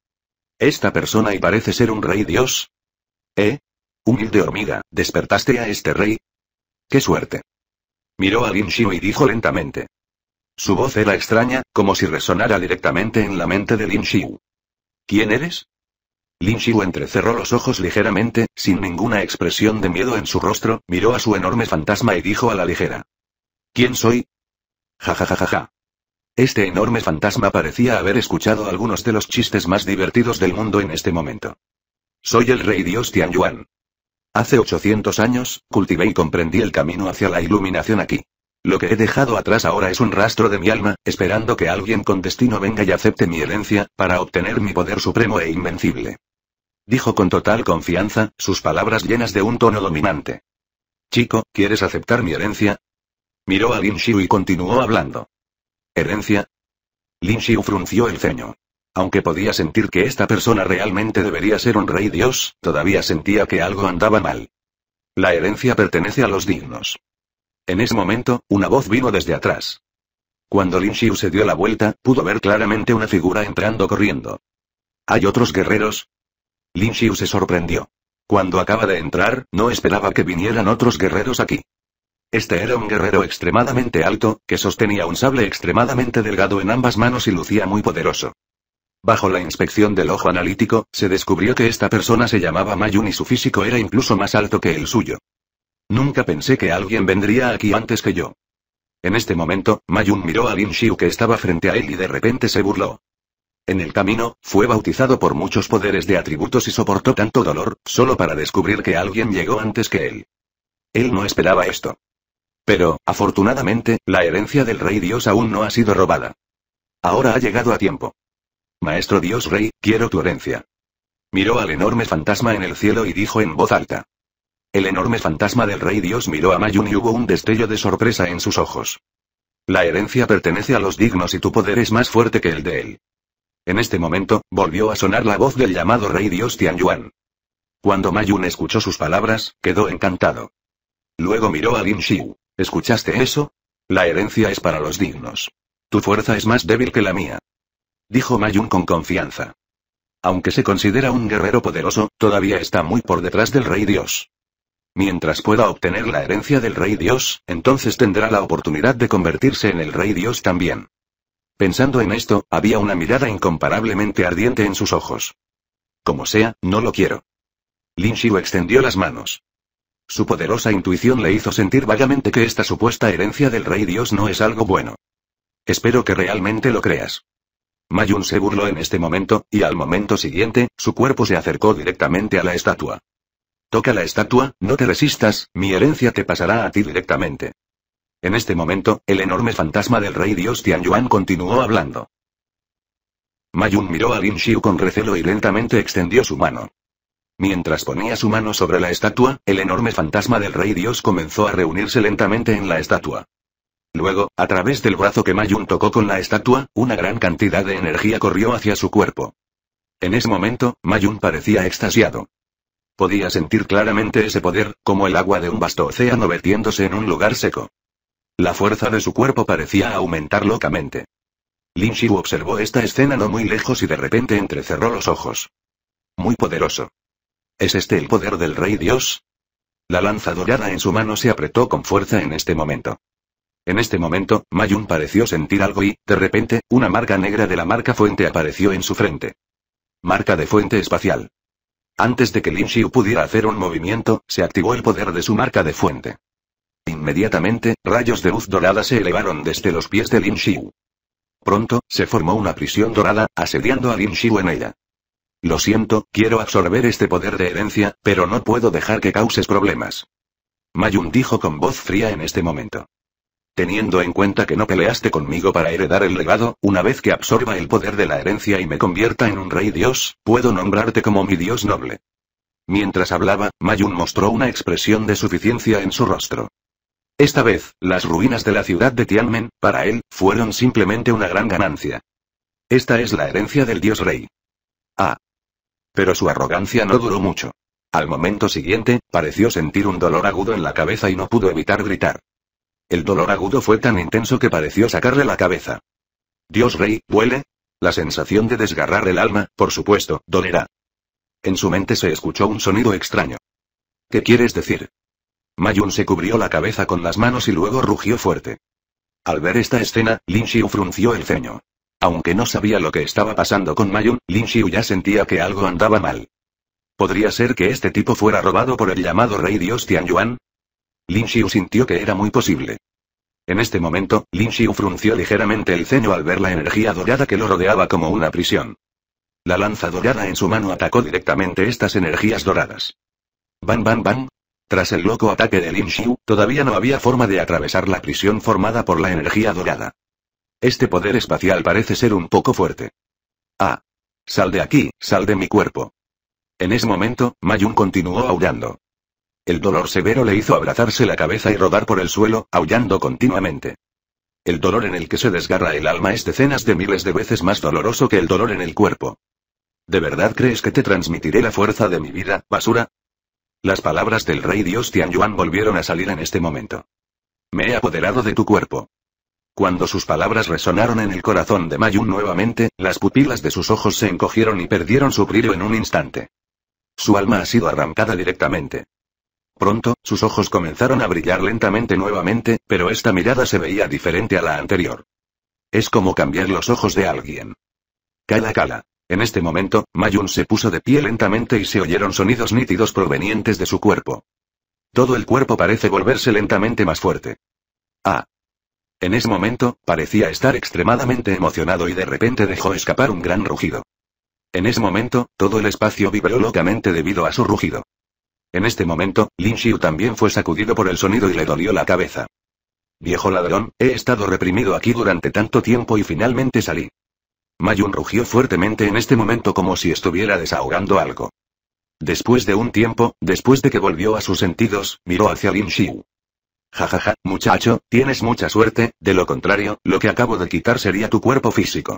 Speaker 1: Esta persona y parece ser un rey dios. ¿Eh? Humilde hormiga, ¿despertaste a este rey? ¡Qué suerte! Miró a Lin Xiu y dijo lentamente. Su voz era extraña, como si resonara directamente en la mente de Lin Xiu. ¿Quién eres? Lin Xiu entrecerró los ojos ligeramente, sin ninguna expresión de miedo en su rostro, miró a su enorme fantasma y dijo a la ligera. ¿Quién soy? Ja ja ja Este enorme fantasma parecía haber escuchado algunos de los chistes más divertidos del mundo en este momento. Soy el rey dios Tian Yuan. Hace 800 años, cultivé y comprendí el camino hacia la iluminación aquí. Lo que he dejado atrás ahora es un rastro de mi alma, esperando que alguien con destino venga y acepte mi herencia, para obtener mi poder supremo e invencible. Dijo con total confianza, sus palabras llenas de un tono dominante. Chico, ¿quieres aceptar mi herencia? Miró a Lin Xiu y continuó hablando. ¿Herencia? Lin Xiu frunció el ceño. Aunque podía sentir que esta persona realmente debería ser un rey dios, todavía sentía que algo andaba mal. La herencia pertenece a los dignos. En ese momento, una voz vino desde atrás. Cuando Lin Xiu se dio la vuelta, pudo ver claramente una figura entrando corriendo. ¿Hay otros guerreros? Lin Xiu se sorprendió. Cuando acaba de entrar, no esperaba que vinieran otros guerreros aquí. Este era un guerrero extremadamente alto, que sostenía un sable extremadamente delgado en ambas manos y lucía muy poderoso. Bajo la inspección del ojo analítico, se descubrió que esta persona se llamaba Mayun y su físico era incluso más alto que el suyo. Nunca pensé que alguien vendría aquí antes que yo. En este momento, Mayun miró a Lin Xiu que estaba frente a él y de repente se burló. En el camino, fue bautizado por muchos poderes de atributos y soportó tanto dolor, solo para descubrir que alguien llegó antes que él. Él no esperaba esto. Pero, afortunadamente, la herencia del rey Dios aún no ha sido robada. Ahora ha llegado a tiempo. Maestro Dios Rey, quiero tu herencia. Miró al enorme fantasma en el cielo y dijo en voz alta. El enorme fantasma del rey Dios miró a Mayun y hubo un destello de sorpresa en sus ojos. La herencia pertenece a los dignos y tu poder es más fuerte que el de él. En este momento, volvió a sonar la voz del llamado rey dios Tian Yuan. Cuando Mayun escuchó sus palabras, quedó encantado. Luego miró a Lin Xiu. ¿Escuchaste eso? La herencia es para los dignos. Tu fuerza es más débil que la mía. Dijo Mayun con confianza. Aunque se considera un guerrero poderoso, todavía está muy por detrás del rey dios. Mientras pueda obtener la herencia del rey dios, entonces tendrá la oportunidad de convertirse en el rey dios también. Pensando en esto, había una mirada incomparablemente ardiente en sus ojos. Como sea, no lo quiero. Lin Xiu extendió las manos. Su poderosa intuición le hizo sentir vagamente que esta supuesta herencia del rey Dios no es algo bueno. Espero que realmente lo creas. Mayun se burló en este momento, y al momento siguiente, su cuerpo se acercó directamente a la estatua. Toca la estatua, no te resistas, mi herencia te pasará a ti directamente. En este momento, el enorme fantasma del rey dios Tianyuan continuó hablando. Mayun miró a Lin Xiu con recelo y lentamente extendió su mano. Mientras ponía su mano sobre la estatua, el enorme fantasma del rey dios comenzó a reunirse lentamente en la estatua. Luego, a través del brazo que Mayun tocó con la estatua, una gran cantidad de energía corrió hacia su cuerpo. En ese momento, Mayun parecía extasiado. Podía sentir claramente ese poder, como el agua de un vasto océano vertiéndose en un lugar seco. La fuerza de su cuerpo parecía aumentar locamente. Lin Xiu observó esta escena no muy lejos y de repente entrecerró los ojos. Muy poderoso. ¿Es este el poder del rey Dios? La lanza dorada en su mano se apretó con fuerza en este momento. En este momento, Mayun pareció sentir algo y, de repente, una marca negra de la marca fuente apareció en su frente. Marca de fuente espacial. Antes de que Lin Xiu pudiera hacer un movimiento, se activó el poder de su marca de fuente. Inmediatamente, rayos de luz dorada se elevaron desde los pies de Lin Xiu. Pronto, se formó una prisión dorada, asediando a Lin Xiu en ella. Lo siento, quiero absorber este poder de herencia, pero no puedo dejar que causes problemas. Mayun dijo con voz fría en este momento. Teniendo en cuenta que no peleaste conmigo para heredar el legado, una vez que absorba el poder de la herencia y me convierta en un rey dios, puedo nombrarte como mi dios noble. Mientras hablaba, Mayun mostró una expresión de suficiencia en su rostro. Esta vez, las ruinas de la ciudad de Tianmen, para él, fueron simplemente una gran ganancia. Esta es la herencia del dios rey. Ah. Pero su arrogancia no duró mucho. Al momento siguiente, pareció sentir un dolor agudo en la cabeza y no pudo evitar gritar. El dolor agudo fue tan intenso que pareció sacarle la cabeza. Dios rey, huele. La sensación de desgarrar el alma, por supuesto, dolerá. En su mente se escuchó un sonido extraño. ¿Qué quieres decir? Mayun se cubrió la cabeza con las manos y luego rugió fuerte. Al ver esta escena, Lin Xiu frunció el ceño. Aunque no sabía lo que estaba pasando con Mayun, Lin Xiu ya sentía que algo andaba mal. ¿Podría ser que este tipo fuera robado por el llamado rey dios Tian Yuan? Lin Xiu sintió que era muy posible. En este momento, Lin Xiu frunció ligeramente el ceño al ver la energía dorada que lo rodeaba como una prisión. La lanza dorada en su mano atacó directamente estas energías doradas. Bam bam bam, tras el loco ataque de Lin Xiu, todavía no había forma de atravesar la prisión formada por la energía dorada. Este poder espacial parece ser un poco fuerte. Ah. Sal de aquí, sal de mi cuerpo. En ese momento, Mayun continuó aullando. El dolor severo le hizo abrazarse la cabeza y rodar por el suelo, aullando continuamente. El dolor en el que se desgarra el alma es decenas de miles de veces más doloroso que el dolor en el cuerpo. ¿De verdad crees que te transmitiré la fuerza de mi vida, basura? Las palabras del rey Dios Tianyuan volvieron a salir en este momento. Me he apoderado de tu cuerpo. Cuando sus palabras resonaron en el corazón de Mayun nuevamente, las pupilas de sus ojos se encogieron y perdieron su brillo en un instante. Su alma ha sido arrancada directamente. Pronto, sus ojos comenzaron a brillar lentamente nuevamente, pero esta mirada se veía diferente a la anterior. Es como cambiar los ojos de alguien. Cala cala. En este momento, Mayun se puso de pie lentamente y se oyeron sonidos nítidos provenientes de su cuerpo. Todo el cuerpo parece volverse lentamente más fuerte. Ah. En ese momento, parecía estar extremadamente emocionado y de repente dejó escapar un gran rugido. En ese momento, todo el espacio vibró locamente debido a su rugido. En este momento, Lin Xiu también fue sacudido por el sonido y le dolió la cabeza. Viejo ladrón, he estado reprimido aquí durante tanto tiempo y finalmente salí. Mayun rugió fuertemente en este momento como si estuviera desahogando algo. Después de un tiempo, después de que volvió a sus sentidos, miró hacia Lin Xiu. Jajaja, ja, ja, muchacho, tienes mucha suerte, de lo contrario, lo que acabo de quitar sería tu cuerpo físico.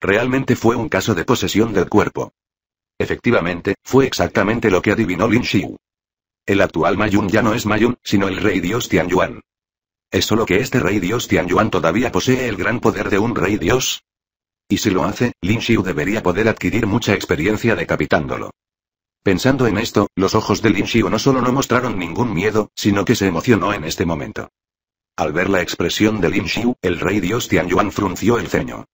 Speaker 1: Realmente fue un caso de posesión del cuerpo. Efectivamente, fue exactamente lo que adivinó Lin Xiu. El actual Mayun ya no es Mayun, sino el rey dios Tianyuan. ¿Es solo que este rey dios Tianyuan todavía posee el gran poder de un rey dios? Y si lo hace, Lin Xiu debería poder adquirir mucha experiencia decapitándolo. Pensando en esto, los ojos de Lin Xiu no solo no mostraron ningún miedo, sino que se emocionó en este momento. Al ver la expresión de Lin Xiu, el rey dios Tian Yuan frunció el ceño.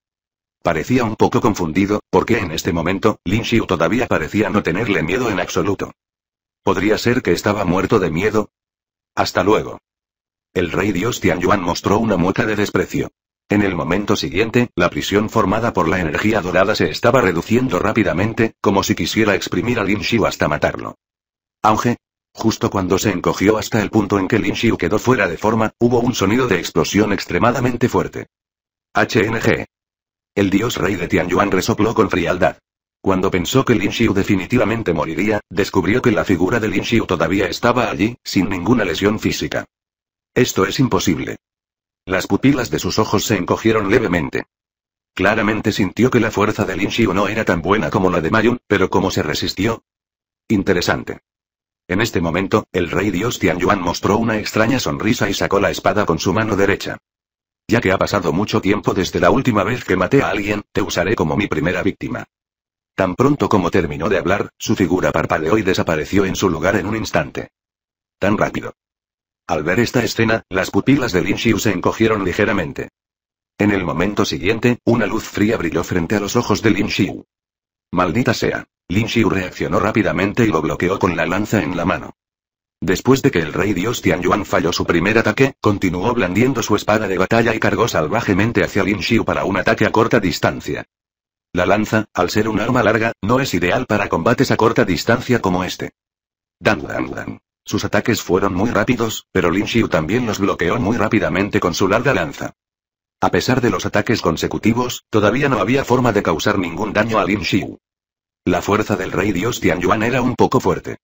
Speaker 1: Parecía un poco confundido, porque en este momento, Lin Xiu todavía parecía no tenerle miedo en absoluto. ¿Podría ser que estaba muerto de miedo? Hasta luego. El rey dios Tian Yuan mostró una mueca de desprecio. En el momento siguiente, la prisión formada por la energía dorada se estaba reduciendo rápidamente, como si quisiera exprimir a Lin Xiu hasta matarlo. Auge. Justo cuando se encogió hasta el punto en que Lin Xiu quedó fuera de forma, hubo un sonido de explosión extremadamente fuerte. HNG. El dios rey de Tianyuan resopló con frialdad. Cuando pensó que Lin Xiu definitivamente moriría, descubrió que la figura de Lin Xiu todavía estaba allí, sin ninguna lesión física. Esto es imposible. Las pupilas de sus ojos se encogieron levemente. Claramente sintió que la fuerza de Lin Xiu no era tan buena como la de Mayun, pero como se resistió? Interesante. En este momento, el rey dios Tian Yuan mostró una extraña sonrisa y sacó la espada con su mano derecha. Ya que ha pasado mucho tiempo desde la última vez que maté a alguien, te usaré como mi primera víctima. Tan pronto como terminó de hablar, su figura parpadeó y desapareció en su lugar en un instante. Tan rápido. Al ver esta escena, las pupilas de Lin Xiu se encogieron ligeramente. En el momento siguiente, una luz fría brilló frente a los ojos de Lin Xiu. Maldita sea. Lin Xiu reaccionó rápidamente y lo bloqueó con la lanza en la mano. Después de que el rey Dios Tian Yuan falló su primer ataque, continuó blandiendo su espada de batalla y cargó salvajemente hacia Lin Xiu para un ataque a corta distancia. La lanza, al ser un arma larga, no es ideal para combates a corta distancia como este. Dan dan dan. Sus ataques fueron muy rápidos, pero Lin Xiu también los bloqueó muy rápidamente con su larga lanza. A pesar de los ataques consecutivos, todavía no había forma de causar ningún daño a Lin Xiu. La fuerza del rey dios Tian Yuan era un poco fuerte.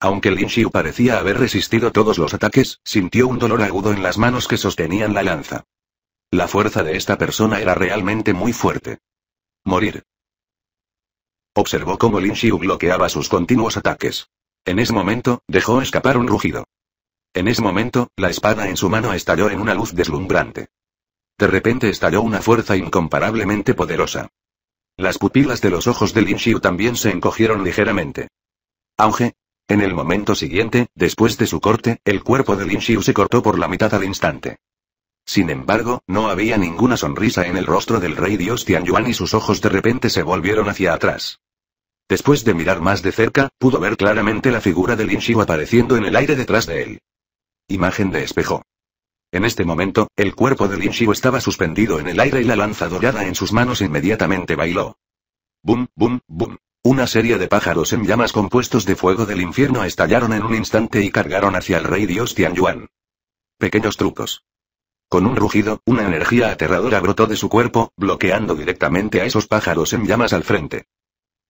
Speaker 1: Aunque Lin Xiu parecía haber resistido todos los ataques, sintió un dolor agudo en las manos que sostenían la lanza. La fuerza de esta persona era realmente muy fuerte. Morir. Observó cómo Lin Xiu bloqueaba sus continuos ataques. En ese momento, dejó escapar un rugido. En ese momento, la espada en su mano estalló en una luz deslumbrante. De repente estalló una fuerza incomparablemente poderosa. Las pupilas de los ojos de Lin Xiu también se encogieron ligeramente. Auge. En el momento siguiente, después de su corte, el cuerpo de Lin Xiu se cortó por la mitad al instante. Sin embargo, no había ninguna sonrisa en el rostro del rey Dios Tian Yuan y sus ojos de repente se volvieron hacia atrás. Después de mirar más de cerca, pudo ver claramente la figura de Lin Xiu apareciendo en el aire detrás de él. Imagen de espejo. En este momento, el cuerpo de Lin Xiu estaba suspendido en el aire y la lanza dorada en sus manos inmediatamente bailó. Bum, bum, bum. Una serie de pájaros en llamas compuestos de fuego del infierno estallaron en un instante y cargaron hacia el rey dios Tian Yuan. Pequeños trucos. Con un rugido, una energía aterradora brotó de su cuerpo, bloqueando directamente a esos pájaros en llamas al frente.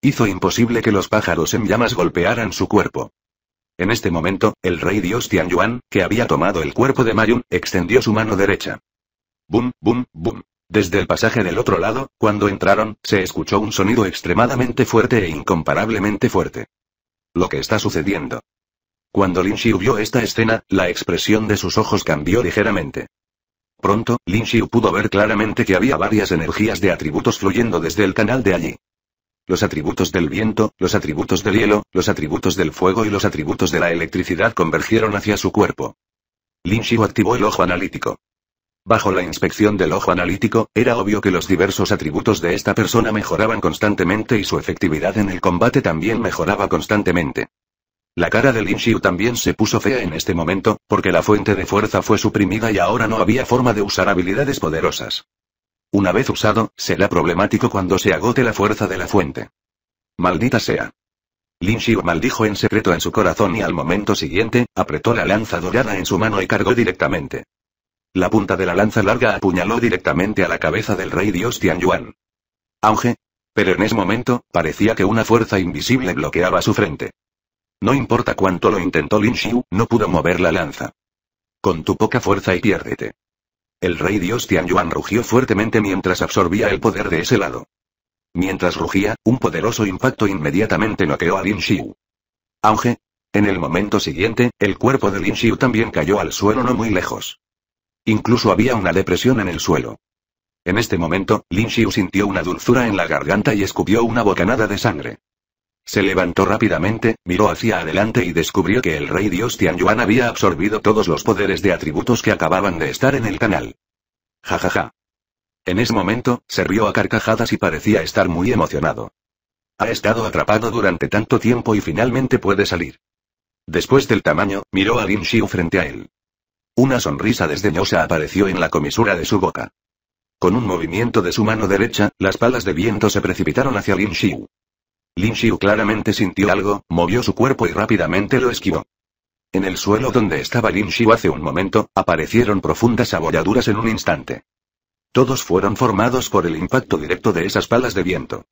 Speaker 1: Hizo imposible que los pájaros en llamas golpearan su cuerpo. En este momento, el rey dios Yuan, que había tomado el cuerpo de Mayun, extendió su mano derecha. Bum, bum, bum. Desde el pasaje del otro lado, cuando entraron, se escuchó un sonido extremadamente fuerte e incomparablemente fuerte. Lo que está sucediendo. Cuando Lin Xiu vio esta escena, la expresión de sus ojos cambió ligeramente. Pronto, Lin Xiu pudo ver claramente que había varias energías de atributos fluyendo desde el canal de allí los atributos del viento, los atributos del hielo, los atributos del fuego y los atributos de la electricidad convergieron hacia su cuerpo. Lin Xiu activó el ojo analítico. Bajo la inspección del ojo analítico, era obvio que los diversos atributos de esta persona mejoraban constantemente y su efectividad en el combate también mejoraba constantemente. La cara de Lin Xiu también se puso fea en este momento, porque la fuente de fuerza fue suprimida y ahora no había forma de usar habilidades poderosas. Una vez usado, será problemático cuando se agote la fuerza de la fuente. Maldita sea. Lin Xiu maldijo en secreto en su corazón y al momento siguiente, apretó la lanza dorada en su mano y cargó directamente. La punta de la lanza larga apuñaló directamente a la cabeza del rey dios Tian Yuan. Auge. Pero en ese momento, parecía que una fuerza invisible bloqueaba su frente. No importa cuánto lo intentó Lin Xiu, no pudo mover la lanza. Con tu poca fuerza y piérdete. El rey dios Yuan rugió fuertemente mientras absorbía el poder de ese lado. Mientras rugía, un poderoso impacto inmediatamente noqueó a Lin Xiu. Auge. En el momento siguiente, el cuerpo de Lin Xiu también cayó al suelo no muy lejos. Incluso había una depresión en el suelo. En este momento, Lin Xiu sintió una dulzura en la garganta y escupió una bocanada de sangre. Se levantó rápidamente, miró hacia adelante y descubrió que el rey dios Tianyuan había absorbido todos los poderes de atributos que acababan de estar en el canal. Ja ja ja. En ese momento, se rió a carcajadas y parecía estar muy emocionado. Ha estado atrapado durante tanto tiempo y finalmente puede salir. Después del tamaño, miró a Lin Xiu frente a él. Una sonrisa desdeñosa apareció en la comisura de su boca. Con un movimiento de su mano derecha, las palas de viento se precipitaron hacia Lin Xiu. Lin Xiu claramente sintió algo, movió su cuerpo y rápidamente lo esquivó. En el suelo donde estaba Lin Xiu hace un momento, aparecieron profundas abolladuras en un instante. Todos fueron formados por el impacto directo de esas palas de viento.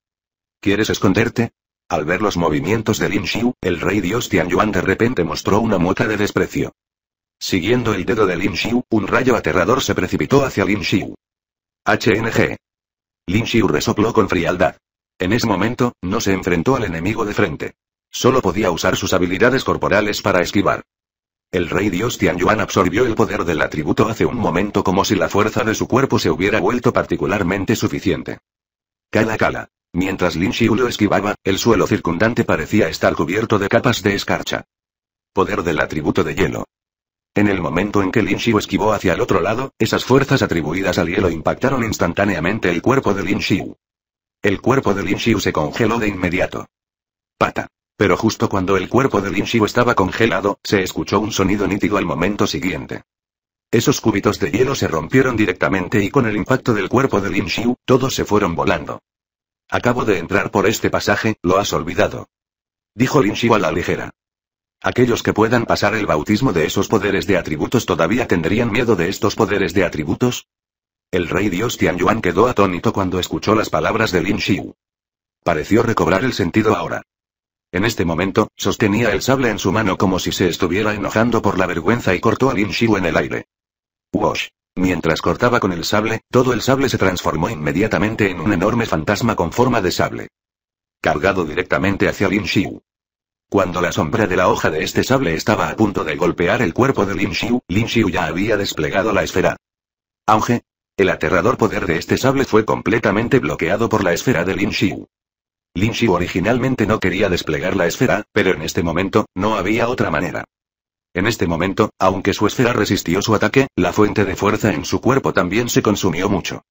Speaker 1: ¿Quieres esconderte? Al ver los movimientos de Lin Xiu, el rey dios Tian Yuan de repente mostró una mota de desprecio. Siguiendo el dedo de Lin Xiu, un rayo aterrador se precipitó hacia Lin Xiu. HNG. Lin Xiu resopló con frialdad. En ese momento, no se enfrentó al enemigo de frente. Solo podía usar sus habilidades corporales para esquivar. El rey dios Tianyuan absorbió el poder del atributo hace un momento como si la fuerza de su cuerpo se hubiera vuelto particularmente suficiente. Cala cala. Mientras Lin Xiu lo esquivaba, el suelo circundante parecía estar cubierto de capas de escarcha. Poder del atributo de hielo. En el momento en que Lin Xiu esquivó hacia el otro lado, esas fuerzas atribuidas al hielo impactaron instantáneamente el cuerpo de Lin Xiu. El cuerpo de Lin se congeló de inmediato. Pata. Pero justo cuando el cuerpo de Lin estaba congelado, se escuchó un sonido nítido al momento siguiente. Esos cúbitos de hielo se rompieron directamente y con el impacto del cuerpo de Lin Xiu, todos se fueron volando. Acabo de entrar por este pasaje, lo has olvidado. Dijo Lin a la ligera. Aquellos que puedan pasar el bautismo de esos poderes de atributos todavía tendrían miedo de estos poderes de atributos, el rey Dios Tian Yuan quedó atónito cuando escuchó las palabras de Lin Xiu. Pareció recobrar el sentido ahora. En este momento, sostenía el sable en su mano como si se estuviera enojando por la vergüenza y cortó a Lin Xiu en el aire. Wash. Mientras cortaba con el sable, todo el sable se transformó inmediatamente en un enorme fantasma con forma de sable. Cargado directamente hacia Lin Xiu. Cuando la sombra de la hoja de este sable estaba a punto de golpear el cuerpo de Lin Xiu, Lin Xiu ya había desplegado la esfera. Auge, el aterrador poder de este sable fue completamente bloqueado por la esfera de Lin Xiu. Lin Xiu originalmente no quería desplegar la esfera, pero en este momento, no había otra manera. En este momento, aunque su esfera resistió su ataque, la fuente de fuerza en su cuerpo también se consumió mucho.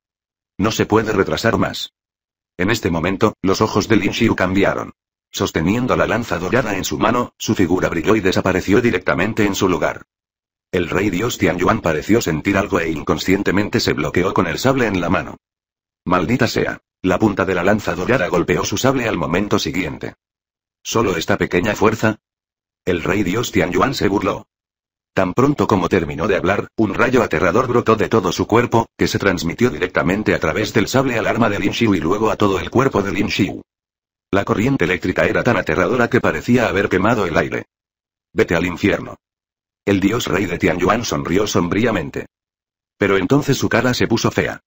Speaker 1: No se puede retrasar más. En este momento, los ojos de Lin Xiu cambiaron. Sosteniendo la lanza dorada en su mano, su figura brilló y desapareció directamente en su lugar. El rey dios Tianyuan pareció sentir algo e inconscientemente se bloqueó con el sable en la mano. Maldita sea. La punta de la lanza dorada golpeó su sable al momento siguiente. ¿Solo esta pequeña fuerza? El rey dios Tianyuan se burló. Tan pronto como terminó de hablar, un rayo aterrador brotó de todo su cuerpo, que se transmitió directamente a través del sable al arma de Lin Xiu y luego a todo el cuerpo de Lin Xiu. La corriente eléctrica era tan aterradora que parecía haber quemado el aire. Vete al infierno. El dios rey de Tianyuan sonrió sombríamente. Pero entonces su cara se puso fea.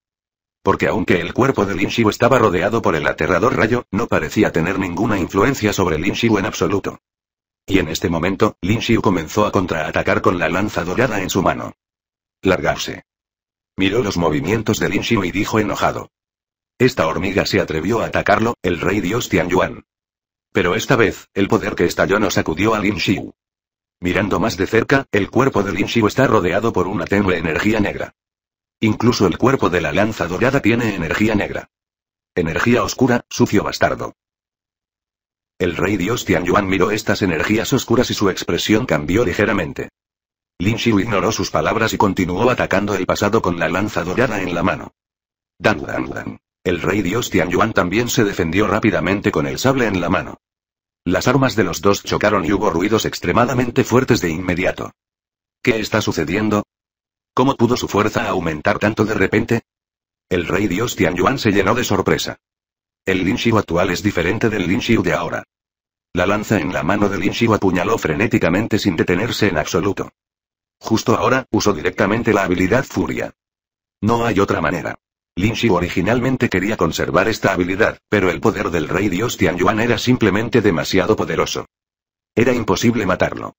Speaker 1: Porque aunque el cuerpo de Lin Xiu estaba rodeado por el aterrador rayo, no parecía tener ninguna influencia sobre Lin Xiu en absoluto. Y en este momento, Lin Xiu comenzó a contraatacar con la lanza dorada en su mano. Largarse. Miró los movimientos de Lin Xiu y dijo enojado. Esta hormiga se atrevió a atacarlo, el rey dios Tianyuan. Pero esta vez, el poder que estalló no sacudió a Lin Xiu. Mirando más de cerca, el cuerpo de Lin Xiu está rodeado por una tenue energía negra. Incluso el cuerpo de la lanza dorada tiene energía negra. Energía oscura, sucio bastardo. El rey dios Tian Yuan miró estas energías oscuras y su expresión cambió ligeramente. Lin Xiu ignoró sus palabras y continuó atacando el pasado con la lanza dorada en la mano. Dan, dan, dan. El rey dios Tian Yuan también se defendió rápidamente con el sable en la mano. Las armas de los dos chocaron y hubo ruidos extremadamente fuertes de inmediato. ¿Qué está sucediendo? ¿Cómo pudo su fuerza aumentar tanto de repente? El rey dios Yuan se llenó de sorpresa. El Xiu actual es diferente del Xiu de ahora. La lanza en la mano del Xiu apuñaló frenéticamente sin detenerse en absoluto. Justo ahora, usó directamente la habilidad Furia. No hay otra manera. Lin Shi originalmente quería conservar esta habilidad, pero el poder del rey dios Tianyuan era simplemente demasiado poderoso. Era imposible matarlo.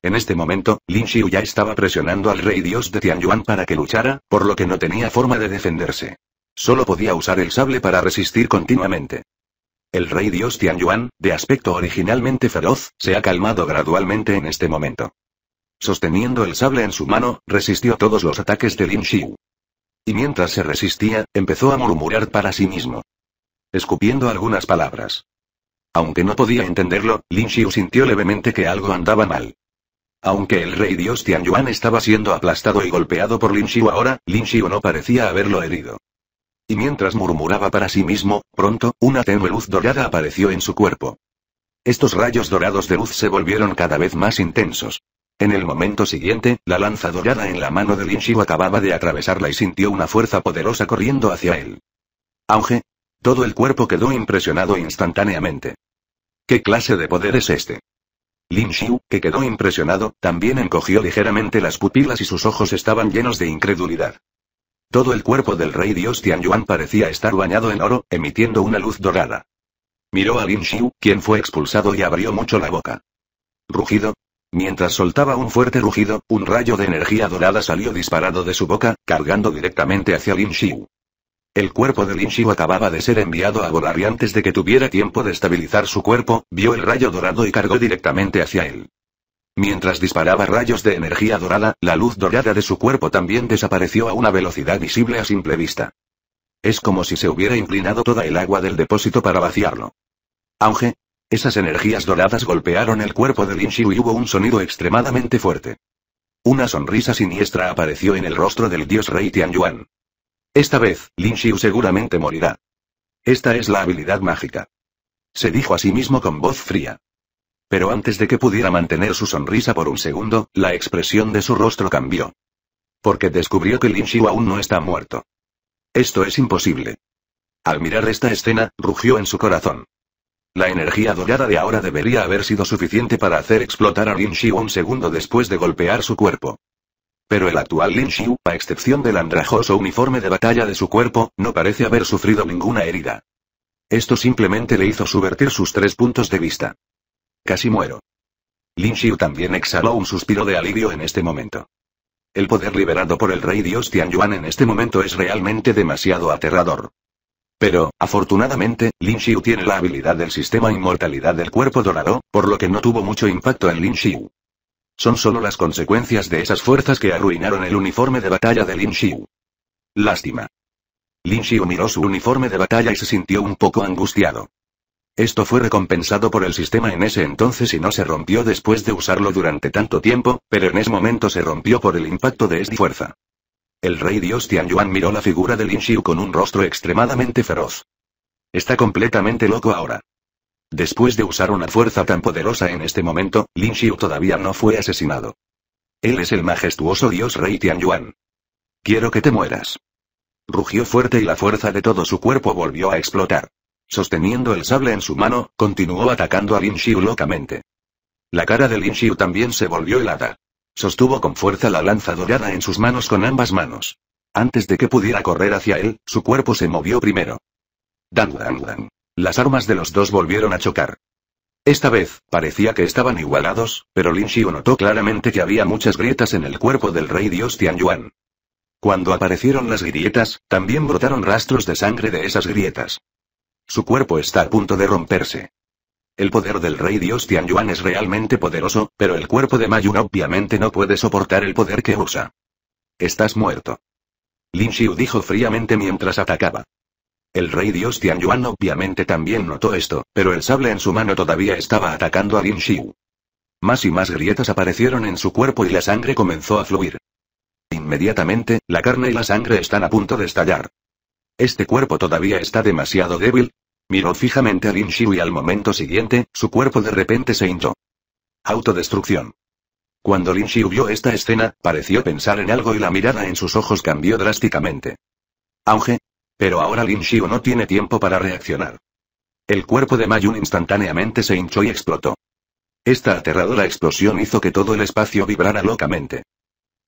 Speaker 1: En este momento, Lin Xiu ya estaba presionando al rey dios de Tianyuan para que luchara, por lo que no tenía forma de defenderse. Solo podía usar el sable para resistir continuamente. El rey dios Tianyuan, de aspecto originalmente feroz, se ha calmado gradualmente en este momento. Sosteniendo el sable en su mano, resistió todos los ataques de Lin Xiu. Y mientras se resistía, empezó a murmurar para sí mismo. Escupiendo algunas palabras. Aunque no podía entenderlo, Lin Xiu sintió levemente que algo andaba mal. Aunque el rey dios Tian Yuan estaba siendo aplastado y golpeado por Lin Xiu ahora, Lin Xiu no parecía haberlo herido. Y mientras murmuraba para sí mismo, pronto, una tenue luz dorada apareció en su cuerpo. Estos rayos dorados de luz se volvieron cada vez más intensos. En el momento siguiente, la lanza dorada en la mano de Lin Xiu acababa de atravesarla y sintió una fuerza poderosa corriendo hacia él. Auge. Todo el cuerpo quedó impresionado instantáneamente. ¿Qué clase de poder es este? Lin Xiu, que quedó impresionado, también encogió ligeramente las pupilas y sus ojos estaban llenos de incredulidad. Todo el cuerpo del rey dios Tian Yuan parecía estar bañado en oro, emitiendo una luz dorada. Miró a Lin Xiu, quien fue expulsado y abrió mucho la boca. Rugido, Mientras soltaba un fuerte rugido, un rayo de energía dorada salió disparado de su boca, cargando directamente hacia Lin Xiu. El cuerpo de Lin Xiu acababa de ser enviado a volar y antes de que tuviera tiempo de estabilizar su cuerpo, vio el rayo dorado y cargó directamente hacia él. Mientras disparaba rayos de energía dorada, la luz dorada de su cuerpo también desapareció a una velocidad visible a simple vista. Es como si se hubiera inclinado toda el agua del depósito para vaciarlo. Auge, esas energías doradas golpearon el cuerpo de Lin Xiu y hubo un sonido extremadamente fuerte. Una sonrisa siniestra apareció en el rostro del dios rey Tian Yuan. Esta vez, Lin Xiu seguramente morirá. Esta es la habilidad mágica. Se dijo a sí mismo con voz fría. Pero antes de que pudiera mantener su sonrisa por un segundo, la expresión de su rostro cambió. Porque descubrió que Lin Xiu aún no está muerto. Esto es imposible. Al mirar esta escena, rugió en su corazón. La energía dorada de ahora debería haber sido suficiente para hacer explotar a Lin Xiu un segundo después de golpear su cuerpo. Pero el actual Lin Xiu, a excepción del andrajoso uniforme de batalla de su cuerpo, no parece haber sufrido ninguna herida. Esto simplemente le hizo subvertir sus tres puntos de vista. Casi muero. Lin Xiu también exhaló un suspiro de alivio en este momento. El poder liberado por el rey dios Tian Yuan en este momento es realmente demasiado aterrador. Pero, afortunadamente, Lin Xiu tiene la habilidad del sistema inmortalidad del cuerpo dorado, por lo que no tuvo mucho impacto en Lin Xiu. Son solo las consecuencias de esas fuerzas que arruinaron el uniforme de batalla de Lin Xiu. Lástima. Lin Xiu miró su uniforme de batalla y se sintió un poco angustiado. Esto fue recompensado por el sistema en ese entonces y no se rompió después de usarlo durante tanto tiempo, pero en ese momento se rompió por el impacto de esta fuerza. El rey Dios Tianyuan miró la figura de Lin Xiu con un rostro extremadamente feroz. Está completamente loco ahora. Después de usar una fuerza tan poderosa en este momento, Lin Xiu todavía no fue asesinado. Él es el majestuoso Dios Rey Tianyuan. Quiero que te mueras. Rugió fuerte y la fuerza de todo su cuerpo volvió a explotar. Sosteniendo el sable en su mano, continuó atacando a Lin Xiu locamente. La cara de Lin Xiu también se volvió helada. Sostuvo con fuerza la lanza dorada en sus manos con ambas manos. Antes de que pudiera correr hacia él, su cuerpo se movió primero. Dan, dan, dan. Las armas de los dos volvieron a chocar. Esta vez, parecía que estaban igualados, pero Lin Xiu notó claramente que había muchas grietas en el cuerpo del rey dios Tian Yuan. Cuando aparecieron las grietas, también brotaron rastros de sangre de esas grietas. Su cuerpo está a punto de romperse. El poder del rey dios Tianyuan es realmente poderoso, pero el cuerpo de Mayun obviamente no puede soportar el poder que usa. Estás muerto. Lin Xiu dijo fríamente mientras atacaba. El rey dios Tianyuan obviamente también notó esto, pero el sable en su mano todavía estaba atacando a Lin Xiu. Más y más grietas aparecieron en su cuerpo y la sangre comenzó a fluir. Inmediatamente, la carne y la sangre están a punto de estallar. Este cuerpo todavía está demasiado débil, Miró fijamente a Lin y al momento siguiente, su cuerpo de repente se hinchó. Autodestrucción. Cuando Lin vio esta escena, pareció pensar en algo y la mirada en sus ojos cambió drásticamente. Auge. Pero ahora Lin no tiene tiempo para reaccionar. El cuerpo de Mayun instantáneamente se hinchó y explotó. Esta aterradora explosión hizo que todo el espacio vibrara locamente.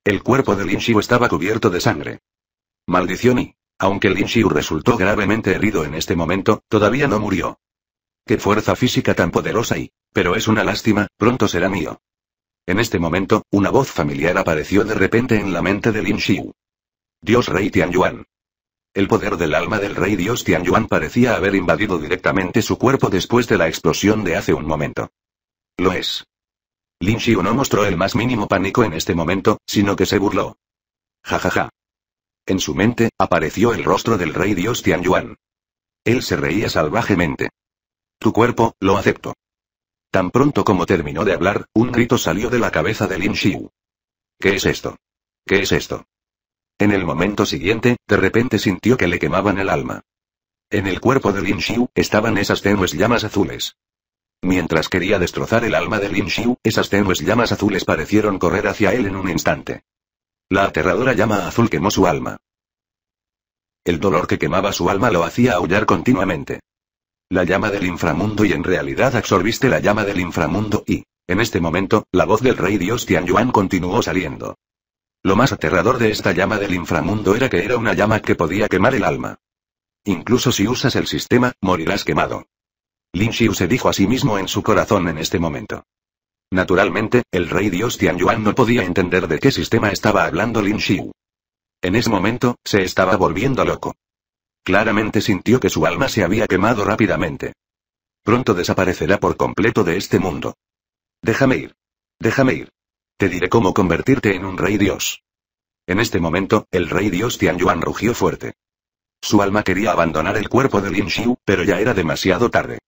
Speaker 1: El cuerpo de Lin estaba cubierto de sangre. Maldición y... Aunque Lin Xiu resultó gravemente herido en este momento, todavía no murió. ¡Qué fuerza física tan poderosa y! Pero es una lástima, pronto será mío. En este momento, una voz familiar apareció de repente en la mente de Lin Xiu. Dios Rey Tian Yuan. El poder del alma del rey Dios Tian Yuan parecía haber invadido directamente su cuerpo después de la explosión de hace un momento. Lo es. Lin Xiu no mostró el más mínimo pánico en este momento, sino que se burló. Ja ja ja. En su mente, apareció el rostro del rey dios Yuan. Él se reía salvajemente. Tu cuerpo, lo acepto. Tan pronto como terminó de hablar, un grito salió de la cabeza de Lin Xiu. ¿Qué es esto? ¿Qué es esto? En el momento siguiente, de repente sintió que le quemaban el alma. En el cuerpo de Lin Xiu, estaban esas tenues llamas azules. Mientras quería destrozar el alma de Lin Xiu, esas tenues llamas azules parecieron correr hacia él en un instante. La aterradora llama azul quemó su alma. El dolor que quemaba su alma lo hacía aullar continuamente. La llama del inframundo y en realidad absorbiste la llama del inframundo y, en este momento, la voz del rey Dios Tian Yuan continuó saliendo. Lo más aterrador de esta llama del inframundo era que era una llama que podía quemar el alma. Incluso si usas el sistema, morirás quemado. Lin Xiu se dijo a sí mismo en su corazón en este momento. Naturalmente, el rey dios Tian Yuan no podía entender de qué sistema estaba hablando Lin Xiu. En ese momento, se estaba volviendo loco. Claramente sintió que su alma se había quemado rápidamente. Pronto desaparecerá por completo de este mundo. Déjame ir. Déjame ir. Te diré cómo convertirte en un rey dios. En este momento, el rey dios Tian Yuan rugió fuerte. Su alma quería abandonar el cuerpo de Lin Xiu, pero ya era demasiado tarde.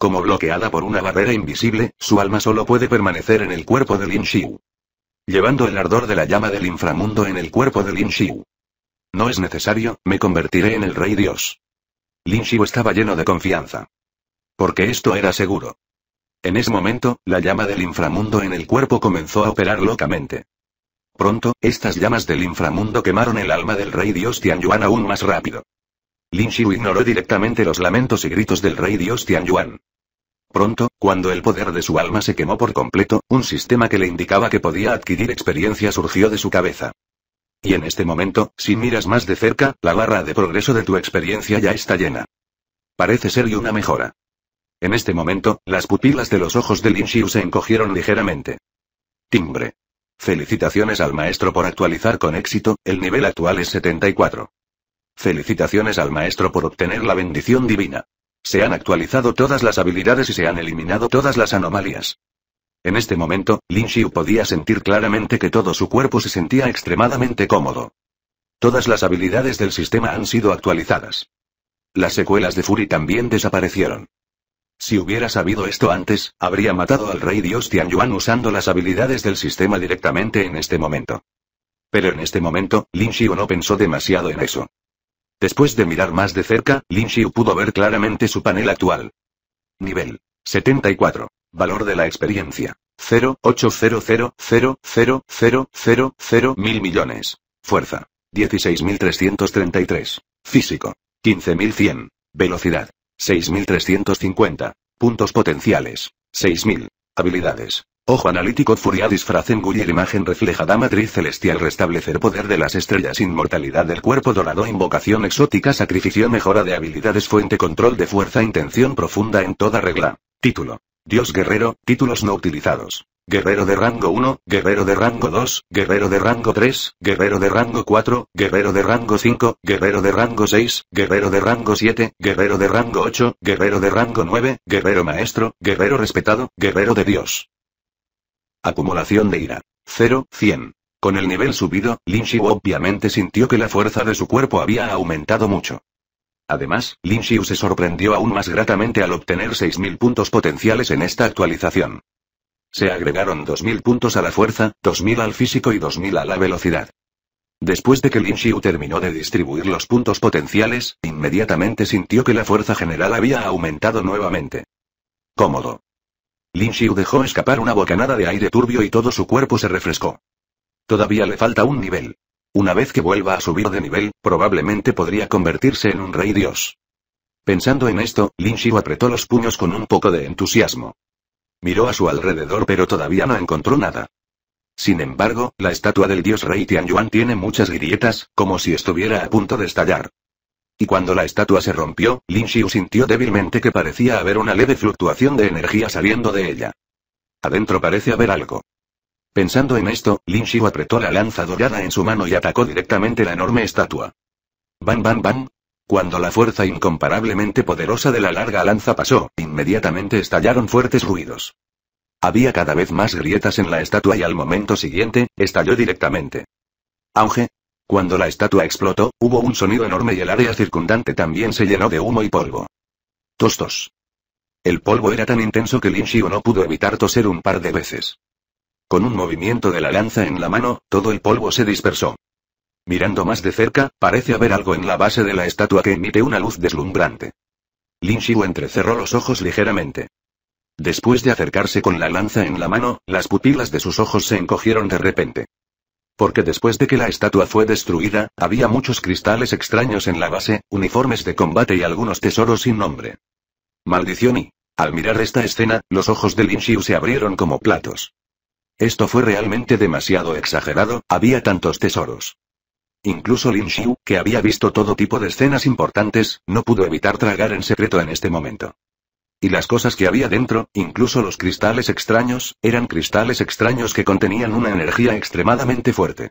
Speaker 1: Como bloqueada por una barrera invisible, su alma solo puede permanecer en el cuerpo de Lin Xiu. Llevando el ardor de la llama del inframundo en el cuerpo de Lin Xiu. No es necesario, me convertiré en el rey dios. Lin Xiu estaba lleno de confianza. Porque esto era seguro. En ese momento, la llama del inframundo en el cuerpo comenzó a operar locamente. Pronto, estas llamas del inframundo quemaron el alma del rey dios Tian Yuan aún más rápido. Lin Xiu ignoró directamente los lamentos y gritos del rey dios Tian Yuan. Pronto, cuando el poder de su alma se quemó por completo, un sistema que le indicaba que podía adquirir experiencia surgió de su cabeza. Y en este momento, si miras más de cerca, la barra de progreso de tu experiencia ya está llena. Parece ser y una mejora. En este momento, las pupilas de los ojos de Lin Xiu se encogieron ligeramente. Timbre. Felicitaciones al maestro por actualizar con éxito, el nivel actual es 74. Felicitaciones al maestro por obtener la bendición divina. Se han actualizado todas las habilidades y se han eliminado todas las anomalías. En este momento, Lin Xiu podía sentir claramente que todo su cuerpo se sentía extremadamente cómodo. Todas las habilidades del sistema han sido actualizadas. Las secuelas de Fury también desaparecieron. Si hubiera sabido esto antes, habría matado al rey dios Yuan usando las habilidades del sistema directamente en este momento. Pero en este momento, Lin Xiu no pensó demasiado en eso. Después de mirar más de cerca, Lin Xiu pudo ver claramente su panel actual. Nivel 74. Valor de la experiencia. 08000000000 mil millones. Fuerza. 16333. Físico. 15100. Velocidad. 6350. Puntos potenciales. 6000. Habilidades. Ojo analítico furia disfraz engullir imagen reflejada matriz celestial restablecer poder de las estrellas inmortalidad del cuerpo dorado invocación exótica sacrificio mejora de habilidades fuente control de fuerza intención profunda en toda regla. Título. Dios guerrero, títulos no utilizados. Guerrero de rango 1, guerrero de rango 2, guerrero de rango 3, guerrero de rango 4, guerrero de rango 5, guerrero de rango 6, guerrero de rango 7, guerrero de rango 8, guerrero de rango 9, guerrero maestro, guerrero respetado, guerrero de Dios. Acumulación de ira. 0, 100. Con el nivel subido, Lin Xiu obviamente sintió que la fuerza de su cuerpo había aumentado mucho. Además, Lin Xiu se sorprendió aún más gratamente al obtener 6.000 puntos potenciales en esta actualización. Se agregaron 2.000 puntos a la fuerza, 2.000 al físico y 2.000 a la velocidad. Después de que Lin Xiu terminó de distribuir los puntos potenciales, inmediatamente sintió que la fuerza general había aumentado nuevamente. Cómodo. Lin Xiu dejó escapar una bocanada de aire turbio y todo su cuerpo se refrescó. Todavía le falta un nivel. Una vez que vuelva a subir de nivel, probablemente podría convertirse en un rey dios. Pensando en esto, Lin Xiu apretó los puños con un poco de entusiasmo. Miró a su alrededor pero todavía no encontró nada. Sin embargo, la estatua del dios rey Tian Yuan tiene muchas grietas, como si estuviera a punto de estallar. Y cuando la estatua se rompió, Lin Xiu sintió débilmente que parecía haber una leve fluctuación de energía saliendo de ella. Adentro parece haber algo. Pensando en esto, Lin Xiu apretó la lanza dorada en su mano y atacó directamente la enorme estatua. ¡Bam! ¡Bam! ¡Bam! Cuando la fuerza incomparablemente poderosa de la larga lanza pasó, inmediatamente estallaron fuertes ruidos. Había cada vez más grietas en la estatua y al momento siguiente, estalló directamente. Auge, cuando la estatua explotó, hubo un sonido enorme y el área circundante también se llenó de humo y polvo. Tostos. El polvo era tan intenso que Lin Xiu no pudo evitar toser un par de veces. Con un movimiento de la lanza en la mano, todo el polvo se dispersó. Mirando más de cerca, parece haber algo en la base de la estatua que emite una luz deslumbrante. Lin Xiu entrecerró los ojos ligeramente. Después de acercarse con la lanza en la mano, las pupilas de sus ojos se encogieron de repente. Porque después de que la estatua fue destruida, había muchos cristales extraños en la base, uniformes de combate y algunos tesoros sin nombre. Maldición y... Al mirar esta escena, los ojos de Lin Xiu se abrieron como platos. Esto fue realmente demasiado exagerado, había tantos tesoros. Incluso Lin Xiu, que había visto todo tipo de escenas importantes, no pudo evitar tragar en secreto en este momento. Y las cosas que había dentro, incluso los cristales extraños, eran cristales extraños que contenían una energía extremadamente fuerte.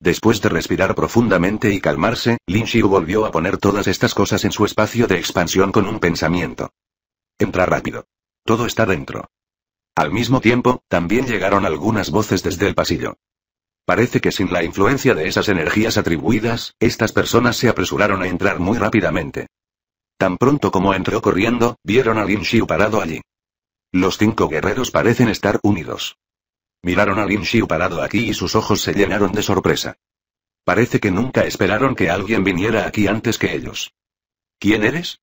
Speaker 1: Después de respirar profundamente y calmarse, Lin Xiu volvió a poner todas estas cosas en su espacio de expansión con un pensamiento. Entra rápido. Todo está dentro. Al mismo tiempo, también llegaron algunas voces desde el pasillo. Parece que sin la influencia de esas energías atribuidas, estas personas se apresuraron a entrar muy rápidamente. Tan pronto como entró corriendo, vieron a Lin Xiu parado allí. Los cinco guerreros parecen estar unidos. Miraron a Lin Xiu parado aquí y sus ojos se llenaron de sorpresa. Parece que nunca esperaron que alguien viniera aquí antes que ellos. ¿Quién eres?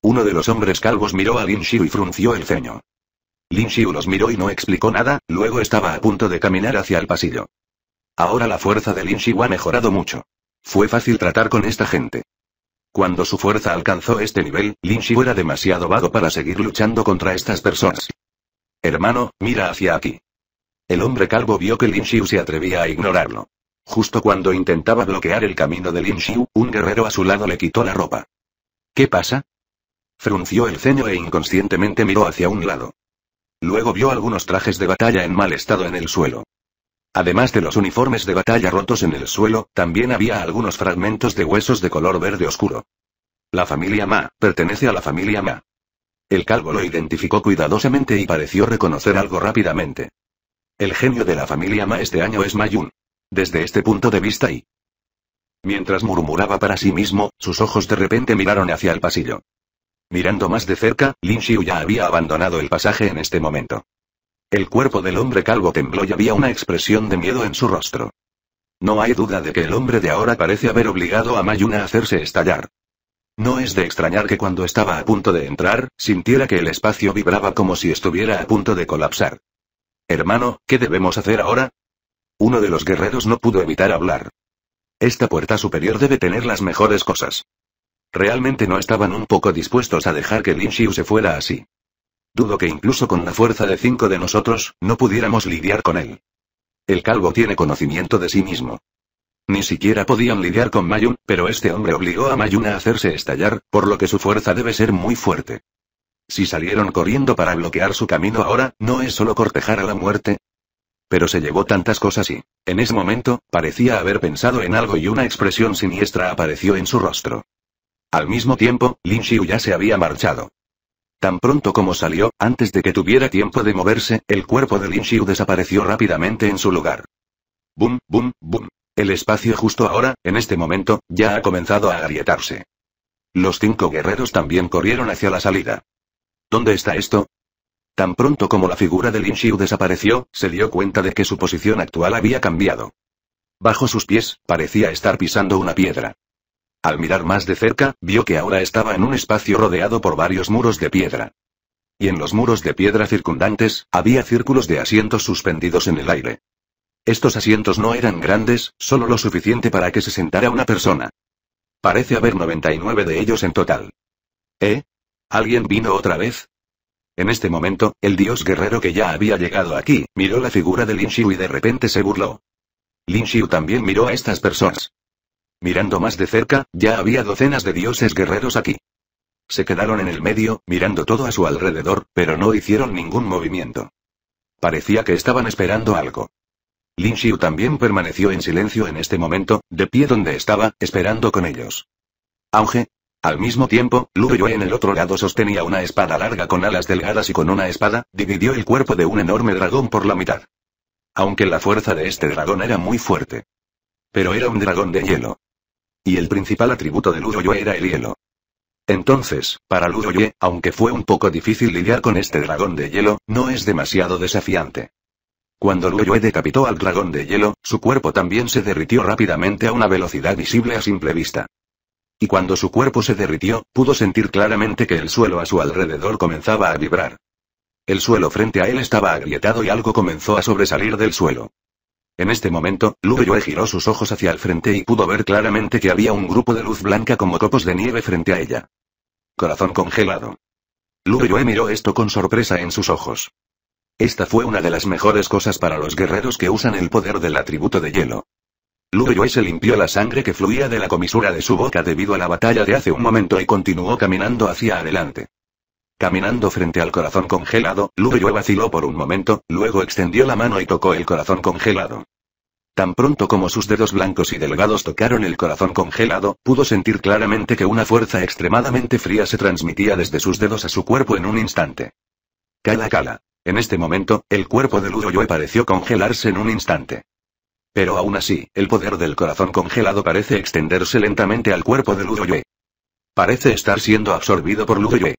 Speaker 1: Uno de los hombres calvos miró a Lin Xiu y frunció el ceño. Lin Xiu los miró y no explicó nada, luego estaba a punto de caminar hacia el pasillo. Ahora la fuerza de Lin Xiu ha mejorado mucho. Fue fácil tratar con esta gente. Cuando su fuerza alcanzó este nivel, Lin Xiu era demasiado vago para seguir luchando contra estas personas. Hermano, mira hacia aquí. El hombre calvo vio que Lin Xiu se atrevía a ignorarlo. Justo cuando intentaba bloquear el camino de Lin Xiu, un guerrero a su lado le quitó la ropa. ¿Qué pasa? Frunció el ceño e inconscientemente miró hacia un lado. Luego vio algunos trajes de batalla en mal estado en el suelo. Además de los uniformes de batalla rotos en el suelo, también había algunos fragmentos de huesos de color verde oscuro. La familia Ma, pertenece a la familia Ma. El calvo lo identificó cuidadosamente y pareció reconocer algo rápidamente. El genio de la familia Ma este año es Mayun. Desde este punto de vista y... Mientras murmuraba para sí mismo, sus ojos de repente miraron hacia el pasillo. Mirando más de cerca, Lin Xiu ya había abandonado el pasaje en este momento. El cuerpo del hombre calvo tembló y había una expresión de miedo en su rostro. No hay duda de que el hombre de ahora parece haber obligado a Mayuna a hacerse estallar. No es de extrañar que cuando estaba a punto de entrar, sintiera que el espacio vibraba como si estuviera a punto de colapsar. Hermano, ¿qué debemos hacer ahora? Uno de los guerreros no pudo evitar hablar. Esta puerta superior debe tener las mejores cosas. Realmente no estaban un poco dispuestos a dejar que Lin Xiu se fuera así. Dudo que incluso con la fuerza de cinco de nosotros, no pudiéramos lidiar con él. El calvo tiene conocimiento de sí mismo. Ni siquiera podían lidiar con Mayun, pero este hombre obligó a Mayun a hacerse estallar, por lo que su fuerza debe ser muy fuerte. Si salieron corriendo para bloquear su camino ahora, ¿no es solo cortejar a la muerte? Pero se llevó tantas cosas y, en ese momento, parecía haber pensado en algo y una expresión siniestra apareció en su rostro. Al mismo tiempo, Lin Xiu ya se había marchado. Tan pronto como salió, antes de que tuviera tiempo de moverse, el cuerpo de Lin Xiu desapareció rápidamente en su lugar. Bum, bum, bum. El espacio justo ahora, en este momento, ya ha comenzado a agrietarse. Los cinco guerreros también corrieron hacia la salida. ¿Dónde está esto? Tan pronto como la figura de Lin Xiu desapareció, se dio cuenta de que su posición actual había cambiado. Bajo sus pies, parecía estar pisando una piedra. Al mirar más de cerca, vio que ahora estaba en un espacio rodeado por varios muros de piedra. Y en los muros de piedra circundantes, había círculos de asientos suspendidos en el aire. Estos asientos no eran grandes, solo lo suficiente para que se sentara una persona. Parece haber 99 de ellos en total. ¿Eh? ¿Alguien vino otra vez? En este momento, el dios guerrero que ya había llegado aquí, miró la figura de Lin Xiu y de repente se burló. Lin Xiu también miró a estas personas. Mirando más de cerca, ya había docenas de dioses guerreros aquí. Se quedaron en el medio, mirando todo a su alrededor, pero no hicieron ningún movimiento. Parecía que estaban esperando algo. Lin Xiu también permaneció en silencio en este momento, de pie donde estaba, esperando con ellos. Auge. Al mismo tiempo, Lu Yue en el otro lado sostenía una espada larga con alas delgadas y con una espada, dividió el cuerpo de un enorme dragón por la mitad. Aunque la fuerza de este dragón era muy fuerte. Pero era un dragón de hielo. Y el principal atributo de Luroyue era el hielo. Entonces, para Luroyue, aunque fue un poco difícil lidiar con este dragón de hielo, no es demasiado desafiante. Cuando Luoyue decapitó al dragón de hielo, su cuerpo también se derritió rápidamente a una velocidad visible a simple vista. Y cuando su cuerpo se derritió, pudo sentir claramente que el suelo a su alrededor comenzaba a vibrar. El suelo frente a él estaba agrietado y algo comenzó a sobresalir del suelo. En este momento, Lugoyue giró sus ojos hacia el frente y pudo ver claramente que había un grupo de luz blanca como copos de nieve frente a ella. Corazón congelado. Lugoyue miró esto con sorpresa en sus ojos. Esta fue una de las mejores cosas para los guerreros que usan el poder del atributo de hielo. Lugoyue se limpió la sangre que fluía de la comisura de su boca debido a la batalla de hace un momento y continuó caminando hacia adelante. Caminando frente al corazón congelado, Ludoyue vaciló por un momento, luego extendió la mano y tocó el corazón congelado. Tan pronto como sus dedos blancos y delgados tocaron el corazón congelado, pudo sentir claramente que una fuerza extremadamente fría se transmitía desde sus dedos a su cuerpo en un instante. Cala cala. En este momento, el cuerpo de Ludoyue pareció congelarse en un instante. Pero aún así, el poder del corazón congelado parece extenderse lentamente al cuerpo de Ludoyue. Parece estar siendo absorbido por Ludoyue.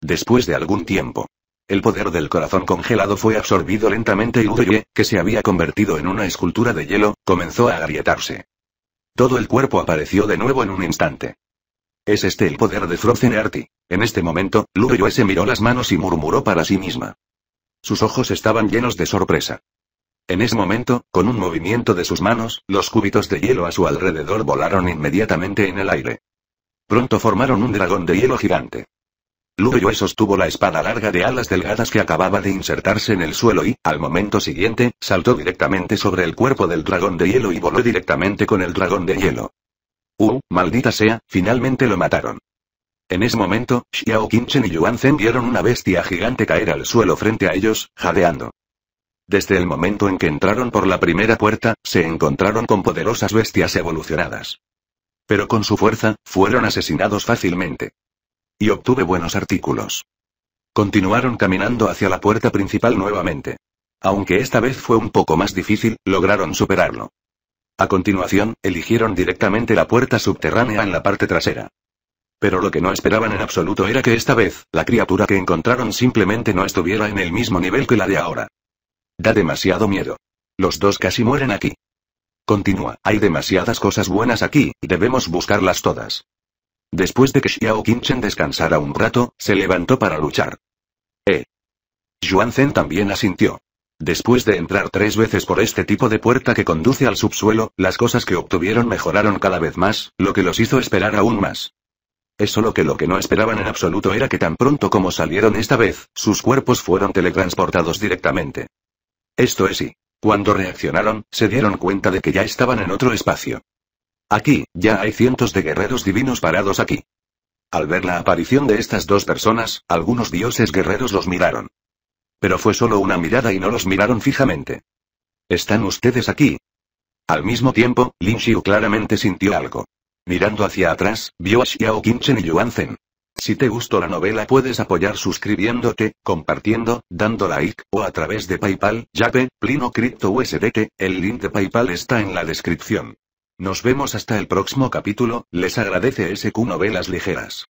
Speaker 1: Después de algún tiempo. El poder del corazón congelado fue absorbido lentamente y Lurie, que se había convertido en una escultura de hielo, comenzó a agrietarse. Todo el cuerpo apareció de nuevo en un instante. ¿Es este el poder de Frozen En este momento, Luryue se miró las manos y murmuró para sí misma. Sus ojos estaban llenos de sorpresa. En ese momento, con un movimiento de sus manos, los cúbitos de hielo a su alrededor volaron inmediatamente en el aire. Pronto formaron un dragón de hielo gigante. Yue sostuvo la espada larga de alas delgadas que acababa de insertarse en el suelo y, al momento siguiente, saltó directamente sobre el cuerpo del dragón de hielo y voló directamente con el dragón de hielo. ¡Uh, maldita sea! Finalmente lo mataron. En ese momento, Xiao Qinchen y Yuan Zhen vieron una bestia gigante caer al suelo frente a ellos, jadeando. Desde el momento en que entraron por la primera puerta, se encontraron con poderosas bestias evolucionadas. Pero con su fuerza, fueron asesinados fácilmente. Y obtuve buenos artículos. Continuaron caminando hacia la puerta principal nuevamente. Aunque esta vez fue un poco más difícil, lograron superarlo. A continuación, eligieron directamente la puerta subterránea en la parte trasera. Pero lo que no esperaban en absoluto era que esta vez, la criatura que encontraron simplemente no estuviera en el mismo nivel que la de ahora. Da demasiado miedo. Los dos casi mueren aquí. Continúa, hay demasiadas cosas buenas aquí, debemos buscarlas todas. Después de que Xiao Kinchen descansara un rato, se levantó para luchar. Eh. Yuan Zhen también asintió. Después de entrar tres veces por este tipo de puerta que conduce al subsuelo, las cosas que obtuvieron mejoraron cada vez más, lo que los hizo esperar aún más. Es solo que lo que no esperaban en absoluto era que tan pronto como salieron esta vez, sus cuerpos fueron teletransportados directamente. Esto es y. Cuando reaccionaron, se dieron cuenta de que ya estaban en otro espacio. Aquí, ya hay cientos de guerreros divinos parados aquí. Al ver la aparición de estas dos personas, algunos dioses guerreros los miraron. Pero fue solo una mirada y no los miraron fijamente. ¿Están ustedes aquí? Al mismo tiempo, Lin Xiu claramente sintió algo. Mirando hacia atrás, vio a Xiao Qinchen y Yuan Zen. Si te gustó la novela puedes apoyar suscribiéndote, compartiendo, dando like, o a través de Paypal, Yape, Plino Crypto USDT, el link de Paypal está en la descripción. Nos vemos hasta el próximo capítulo, les agradece SQ Novelas Ligeras.